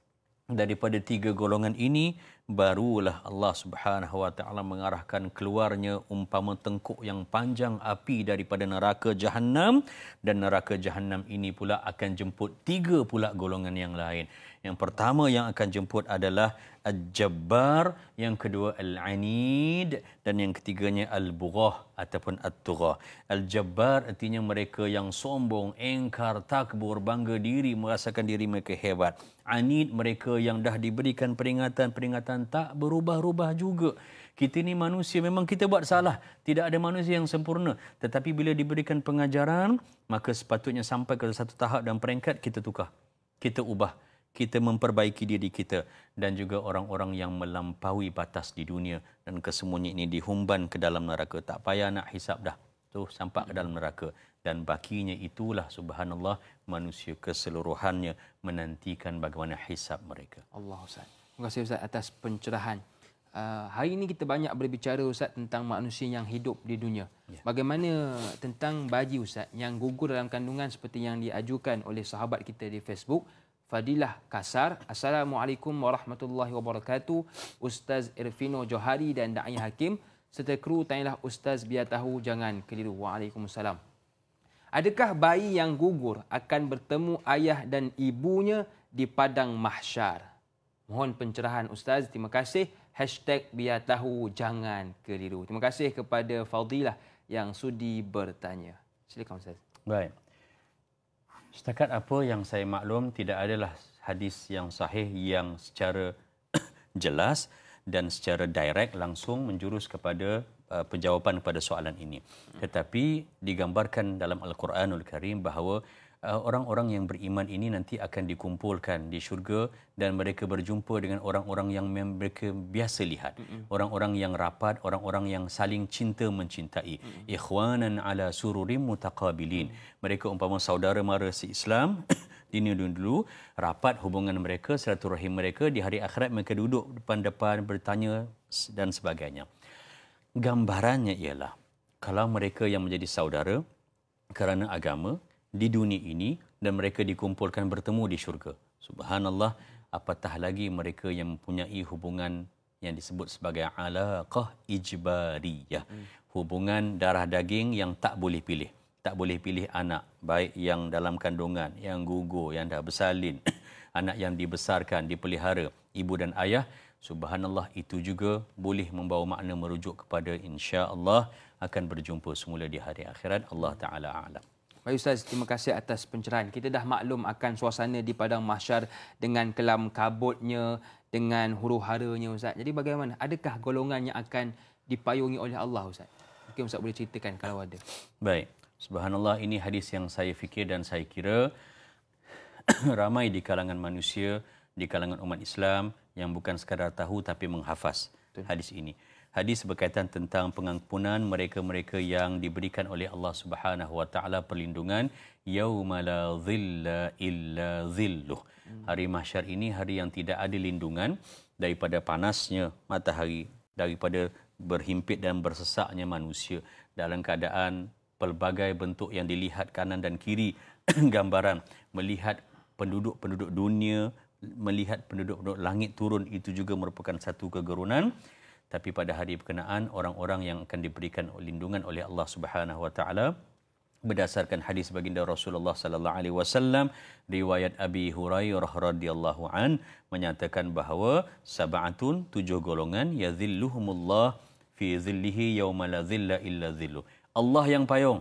daripada tiga golongan ini barulah Allah Subhanahu Wa Taala mengarahkan keluarnya umpama tengkuk yang panjang api daripada neraka jahanam dan neraka jahanam ini pula akan jemput tiga pula golongan yang lain. Yang pertama yang akan jemput adalah Al-Jabbar, yang kedua Al-Anid dan yang ketiganya Al-Bughah ataupun Al tughah Al-Jabbar artinya mereka yang sombong, engkar, takbur, bangga diri, merasakan diri mereka hebat. Anid mereka yang dah diberikan peringatan-peringatan tak berubah-ubah juga. Kita ni manusia memang kita buat salah. Tidak ada manusia yang sempurna. Tetapi bila diberikan pengajaran, maka sepatutnya sampai ke satu tahap dan peringkat kita tukar. Kita ubah kita memperbaiki diri kita dan juga orang-orang yang melampaui batas di dunia dan kesemuanya ini dihumban ke dalam neraka tak payah nak hisap dah tu sampai ke dalam neraka dan bakinya itulah subhanallah manusia keseluruhannya menantikan bagaimana hisap mereka Allah Ustaz terima kasih Ustaz atas pencerahan Uh, hari ini kita banyak berbicara Ustaz tentang manusia yang hidup di dunia. Yeah. Bagaimana tentang baji Ustaz yang gugur dalam kandungan seperti yang diajukan oleh sahabat kita di Facebook. Fadilah Kasar. Assalamualaikum warahmatullahi wabarakatuh. Ustaz Irfino Johari dan Da'i Hakim. Serta kru, tanyalah Ustaz biar tahu jangan keliru. Waalaikumsalam. Adakah bayi yang gugur akan bertemu ayah dan ibunya di Padang Mahsyar? Mohon pencerahan Ustaz. Terima kasih. Hashtag biar tahu jangan keliru. Terima kasih kepada Fadilah yang sudi bertanya. Silakan Ustaz. Baik. Setakat apa yang saya maklum, tidak adalah hadis yang sahih yang secara jelas dan secara direct langsung menjurus kepada uh, penjawapan kepada soalan ini. Tetapi digambarkan dalam Al-Quranul Karim bahawa Eh, orang-orang yang beriman ini nanti akan dikumpulkan di syurga dan mereka berjumpa dengan orang-orang yang mereka biasa lihat mm-hmm. orang-orang yang rapat orang-orang yang saling cinta mencintai mm-hmm. ikhwanan ala sururim mutaqabilin mm-hmm. mereka umpama saudara mara seislam si dini dulu, dulu rapat hubungan mereka seratu rahim mereka di hari akhirat mereka duduk depan-depan bertanya dan sebagainya gambarannya ialah kalau mereka yang menjadi saudara kerana agama di dunia ini dan mereka dikumpulkan bertemu di syurga. Subhanallah, apatah lagi mereka yang mempunyai hubungan yang disebut sebagai alaqah ijbariyah. Hmm. Hubungan darah daging yang tak boleh pilih. Tak boleh pilih anak, baik yang dalam kandungan, yang gugur, yang dah bersalin, anak yang dibesarkan, dipelihara, ibu dan ayah. Subhanallah, itu juga boleh membawa makna merujuk kepada insya Allah akan berjumpa semula di hari akhirat. Allah Ta'ala alam. Baik Ustaz, terima kasih atas pencerahan. Kita dah maklum akan suasana di Padang Mahsyar dengan kelam kabutnya, dengan huru haranya Ustaz. Jadi bagaimana? Adakah golongan yang akan dipayungi oleh Allah Ustaz? Mungkin Ustaz boleh ceritakan kalau ada. Baik. Subhanallah, ini hadis yang saya fikir dan saya kira ramai di kalangan manusia, di kalangan umat Islam yang bukan sekadar tahu tapi menghafaz Betul. hadis ini hadis berkaitan tentang pengampunan mereka-mereka yang diberikan oleh Allah Subhanahu wa taala perlindungan yauma la dhilla illa dhilluh. Hmm. Hari mahsyar ini hari yang tidak ada lindungan daripada panasnya matahari, daripada berhimpit dan bersesaknya manusia dalam keadaan pelbagai bentuk yang dilihat kanan dan kiri gambaran melihat penduduk-penduduk dunia melihat penduduk-penduduk langit turun itu juga merupakan satu kegerunan tapi pada hari berkenaan orang-orang yang akan diberikan lindungan oleh Allah Subhanahu wa taala berdasarkan hadis baginda Rasulullah sallallahu alaihi wasallam riwayat Abi Hurairah radhiyallahu an menyatakan bahawa sab'atun tujuh golongan yadhilluhumullah fi dhillihi yauma la dhilla illa zillu Allah yang payung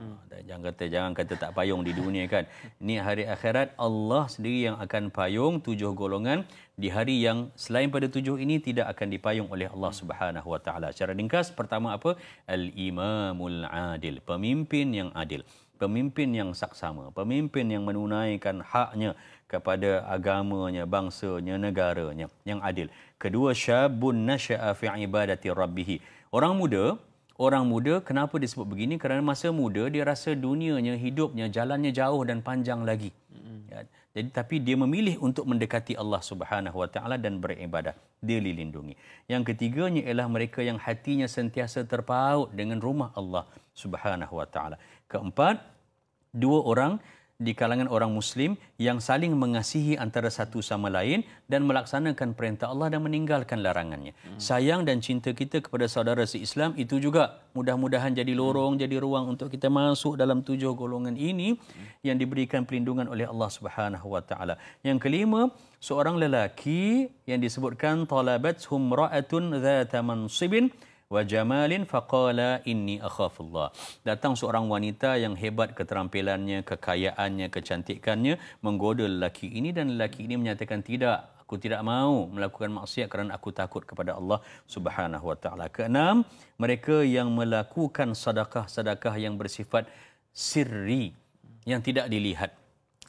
Hmm. Jangan kata jangan kata tak payung di dunia kan. Ini hari akhirat Allah sendiri yang akan payung tujuh golongan di hari yang selain pada tujuh ini tidak akan dipayung oleh Allah Subhanahu Wa Taala. Secara ringkas pertama apa? Al Imamul Adil, pemimpin yang adil, pemimpin yang saksama, pemimpin yang menunaikan haknya kepada agamanya, bangsanya, negaranya yang adil. Kedua syabun nasya'a fi ibadati rabbih. Orang muda orang muda kenapa disebut begini kerana masa muda dia rasa dunianya hidupnya jalannya jauh dan panjang lagi ya jadi tapi dia memilih untuk mendekati Allah Subhanahu Wa Taala dan beribadah dia dilindungi yang ketiganya ialah mereka yang hatinya sentiasa terpaut dengan rumah Allah Subhanahu Wa Taala keempat dua orang di kalangan orang Muslim yang saling mengasihi antara satu sama lain dan melaksanakan perintah Allah dan meninggalkan larangannya. Hmm. Sayang dan cinta kita kepada saudara se-Islam itu juga mudah-mudahan jadi lorong, hmm. jadi ruang untuk kita masuk dalam tujuh golongan ini hmm. yang diberikan perlindungan oleh Allah Subhanahu Wa Yang kelima, seorang lelaki yang disebutkan talabat humra'atun dhata mansibin wa jamalin faqala inni akhafullah. Datang seorang wanita yang hebat keterampilannya, kekayaannya, kecantikannya menggoda lelaki ini dan lelaki ini menyatakan tidak aku tidak mau melakukan maksiat kerana aku takut kepada Allah Subhanahu wa taala. Keenam, mereka yang melakukan sedekah-sedekah yang bersifat sirri yang tidak dilihat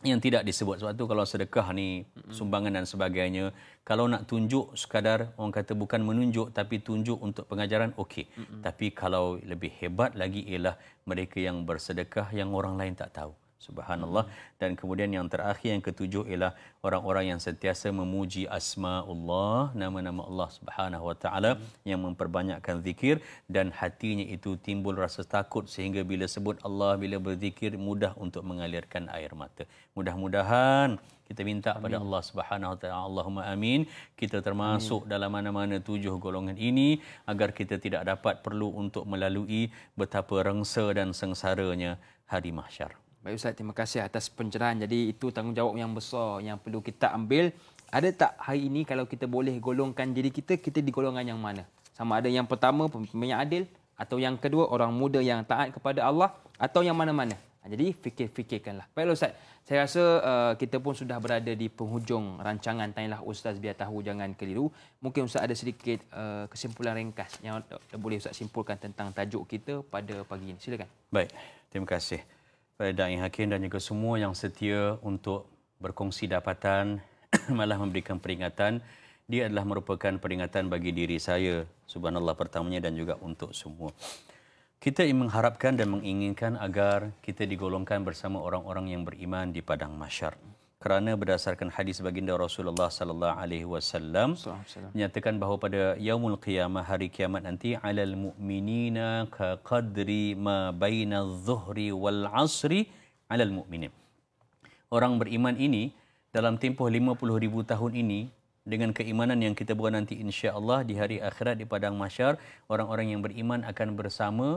yang tidak disebut sebab tu kalau sedekah ni sumbangan dan sebagainya kalau nak tunjuk sekadar orang kata bukan menunjuk tapi tunjuk untuk pengajaran okey tapi kalau lebih hebat lagi ialah mereka yang bersedekah yang orang lain tak tahu Subhanallah. Dan kemudian yang terakhir, yang ketujuh ialah orang-orang yang sentiasa memuji asma Allah, nama-nama Allah subhanahu wa ta'ala yang memperbanyakkan zikir dan hatinya itu timbul rasa takut sehingga bila sebut Allah, bila berzikir mudah untuk mengalirkan air mata. Mudah-mudahan kita minta kepada Allah Subhanahu Wa Taala Allahumma amin kita termasuk amin. dalam mana-mana tujuh golongan ini agar kita tidak dapat perlu untuk melalui betapa rengsa dan sengsaranya hari mahsyar. Baik Ustaz, terima kasih atas pencerahan. Jadi itu tanggungjawab yang besar yang perlu kita ambil. Ada tak hari ini kalau kita boleh golongkan diri kita, kita di golongan yang mana? Sama ada yang pertama, pemimpin yang adil. Atau yang kedua, orang muda yang taat kepada Allah. Atau yang mana-mana. Ha, jadi fikir-fikirkanlah. Baiklah Ustaz, saya rasa uh, kita pun sudah berada di penghujung rancangan Tanyalah Ustaz Biar Tahu Jangan Keliru. Mungkin Ustaz ada sedikit uh, kesimpulan ringkas yang boleh Ustaz simpulkan tentang tajuk kita pada pagi ini. Silakan. Baik, terima kasih pada Da'i Hakim dan juga semua yang setia untuk berkongsi dapatan malah memberikan peringatan. Dia adalah merupakan peringatan bagi diri saya, subhanallah pertamanya dan juga untuk semua. Kita mengharapkan dan menginginkan agar kita digolongkan bersama orang-orang yang beriman di Padang Masyarakat kerana berdasarkan hadis baginda Rasulullah sallallahu alaihi wasallam menyatakan bahawa pada yaumul qiyamah hari kiamat nanti alal mu'minina ka qadri ma baina zuhri wal asri alal mu'minin orang beriman ini dalam tempoh 50000 tahun ini dengan keimanan yang kita buat nanti insya-Allah di hari akhirat di padang mahsyar orang-orang yang beriman akan bersama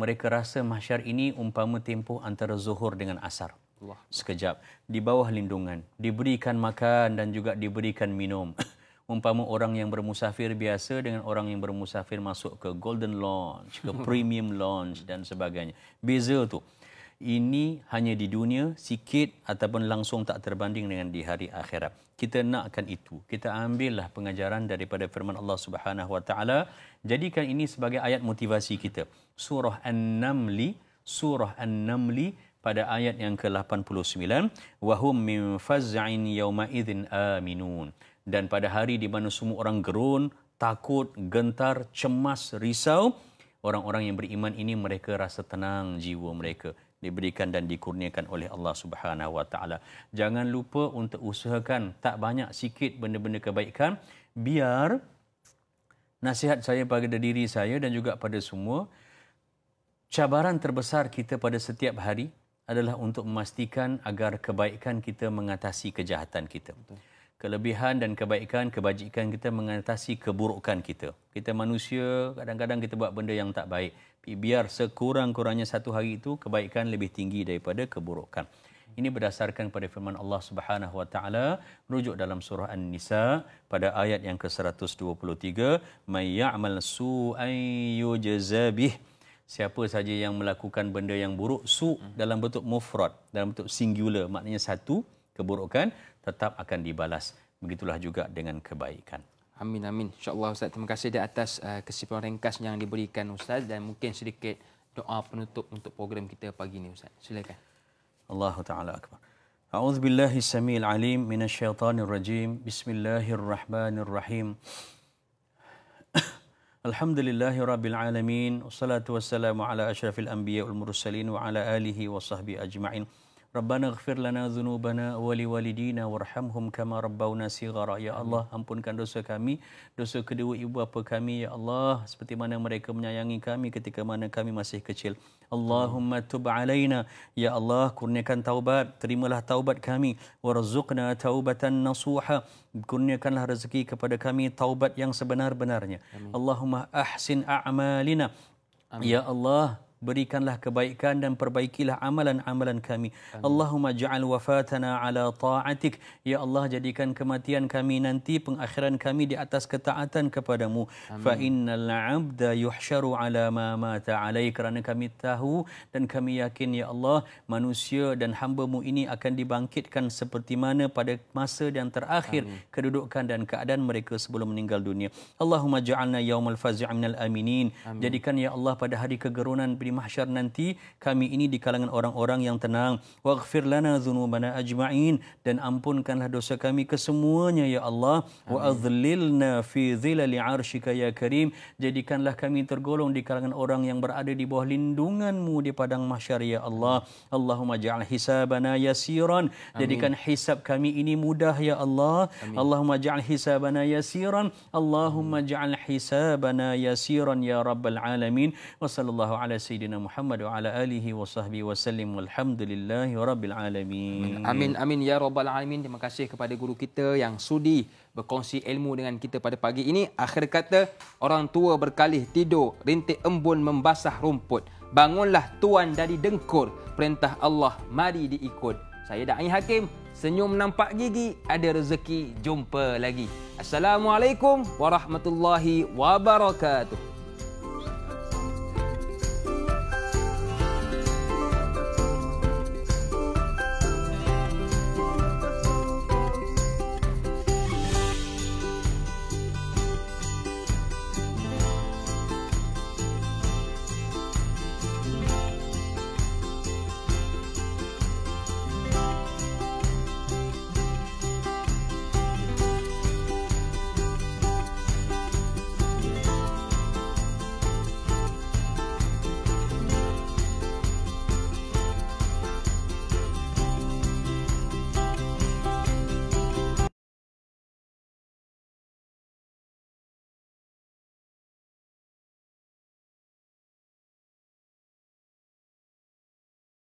mereka rasa mahsyar ini umpama tempoh antara zuhur dengan asar Allah. sekejap di bawah lindungan diberikan makan dan juga diberikan minum umpama orang yang bermusafir biasa dengan orang yang bermusafir masuk ke golden lounge ke premium lounge dan sebagainya beza tu ini hanya di dunia sikit ataupun langsung tak terbanding dengan di hari akhirat. Kita nakkan itu. Kita ambillah pengajaran daripada firman Allah Subhanahu Wa Taala. Jadikan ini sebagai ayat motivasi kita. Surah an namli Surah an namli pada ayat yang ke-89 wahum min faz'in yawma idzin aminun dan pada hari di mana semua orang gerun takut gentar cemas risau orang-orang yang beriman ini mereka rasa tenang jiwa mereka diberikan dan dikurniakan oleh Allah Subhanahu wa taala. Jangan lupa untuk usahakan tak banyak sikit benda-benda kebaikan biar nasihat saya pada diri saya dan juga pada semua cabaran terbesar kita pada setiap hari adalah untuk memastikan agar kebaikan kita mengatasi kejahatan kita. Kelebihan dan kebaikan, kebajikan kita mengatasi keburukan kita. Kita manusia, kadang-kadang kita buat benda yang tak baik. Biar sekurang-kurangnya satu hari itu, kebaikan lebih tinggi daripada keburukan. Ini berdasarkan pada firman Allah Subhanahu Wa Taala merujuk dalam surah An-Nisa pada ayat yang ke-123 may ya'mal su'an yujzabihi siapa saja yang melakukan benda yang buruk su hmm. dalam bentuk mufrad dalam bentuk singular maknanya satu keburukan tetap akan dibalas begitulah juga dengan kebaikan amin amin insyaallah ustaz terima kasih di atas uh, kesimpulan ringkas yang diberikan ustaz dan mungkin sedikit doa penutup untuk program kita pagi ini ustaz silakan Allahu taala akbar a'udzubillahi samiil alim minasyaitanir rajim bismillahirrahmanirrahim الحمد لله رب العالمين والصلاة والسلام على أشرف الأنبياء والمرسلين وعلى آله وصحبه أجمعين Rabbana ighfir lana dhunubana wa liwalidina warhamhum kama rabbawna sighara. Ya Allah, ampunkan dosa kami, dosa kedua ibu bapa kami, ya Allah, seperti mana mereka menyayangi kami ketika mana kami masih kecil. Allahumma tub alaina, ya Allah, kurniakan taubat, terimalah taubat kami, warzuqna taubatan nasuha, kurniakanlah rezeki kepada kami taubat yang sebenar-benarnya. Allahumma ahsin a'malina. Amin. Ya Allah, berikanlah kebaikan dan perbaikilah amalan-amalan kami. Amin. Allahumma ja'al wafatana ala ta'atik. Ya Allah, jadikan kematian kami nanti pengakhiran kami di atas ketaatan kepadamu. Amin. Fa innal abda yuhsyaru ala ma mata alai. Kerana kami tahu dan kami yakin, Ya Allah, manusia dan hambamu ini akan dibangkitkan seperti mana pada masa yang terakhir Amin. kedudukan dan keadaan mereka sebelum meninggal dunia. Allahumma ja'alna yaumal fazi'a minal aminin. Amin. Jadikan, Ya Allah, pada hari kegerunan mahsyar nanti kami ini di kalangan orang-orang yang tenang waghfir lana dzunubana ajmain dan ampunkanlah dosa kami kesemuanya ya Allah wa adzlilna fi dzilali arsyika ya karim jadikanlah kami tergolong di kalangan orang yang berada di bawah lindunganmu di padang mahsyar ya Allah Allahumma ja'al hisabana yasiran jadikan Amin. hisab kami ini mudah ya Allah Allahumma ja'al hisabana yasiran Allahumma ja'al hisabana yasiran ya rabbal alamin wa sallallahu ala sayidina Muhammad wa ala alihi wa sahbihi wa sallim walhamdulillahi rabbil alamin. Amin amin ya rabbal alamin. Terima kasih kepada guru kita yang sudi berkongsi ilmu dengan kita pada pagi ini. Akhir kata, orang tua berkalih tidur, rintik embun membasah rumput. Bangunlah tuan dari dengkur, perintah Allah mari diikut. Saya Da'i Hakim, senyum nampak gigi, ada rezeki, jumpa lagi. Assalamualaikum warahmatullahi wabarakatuh.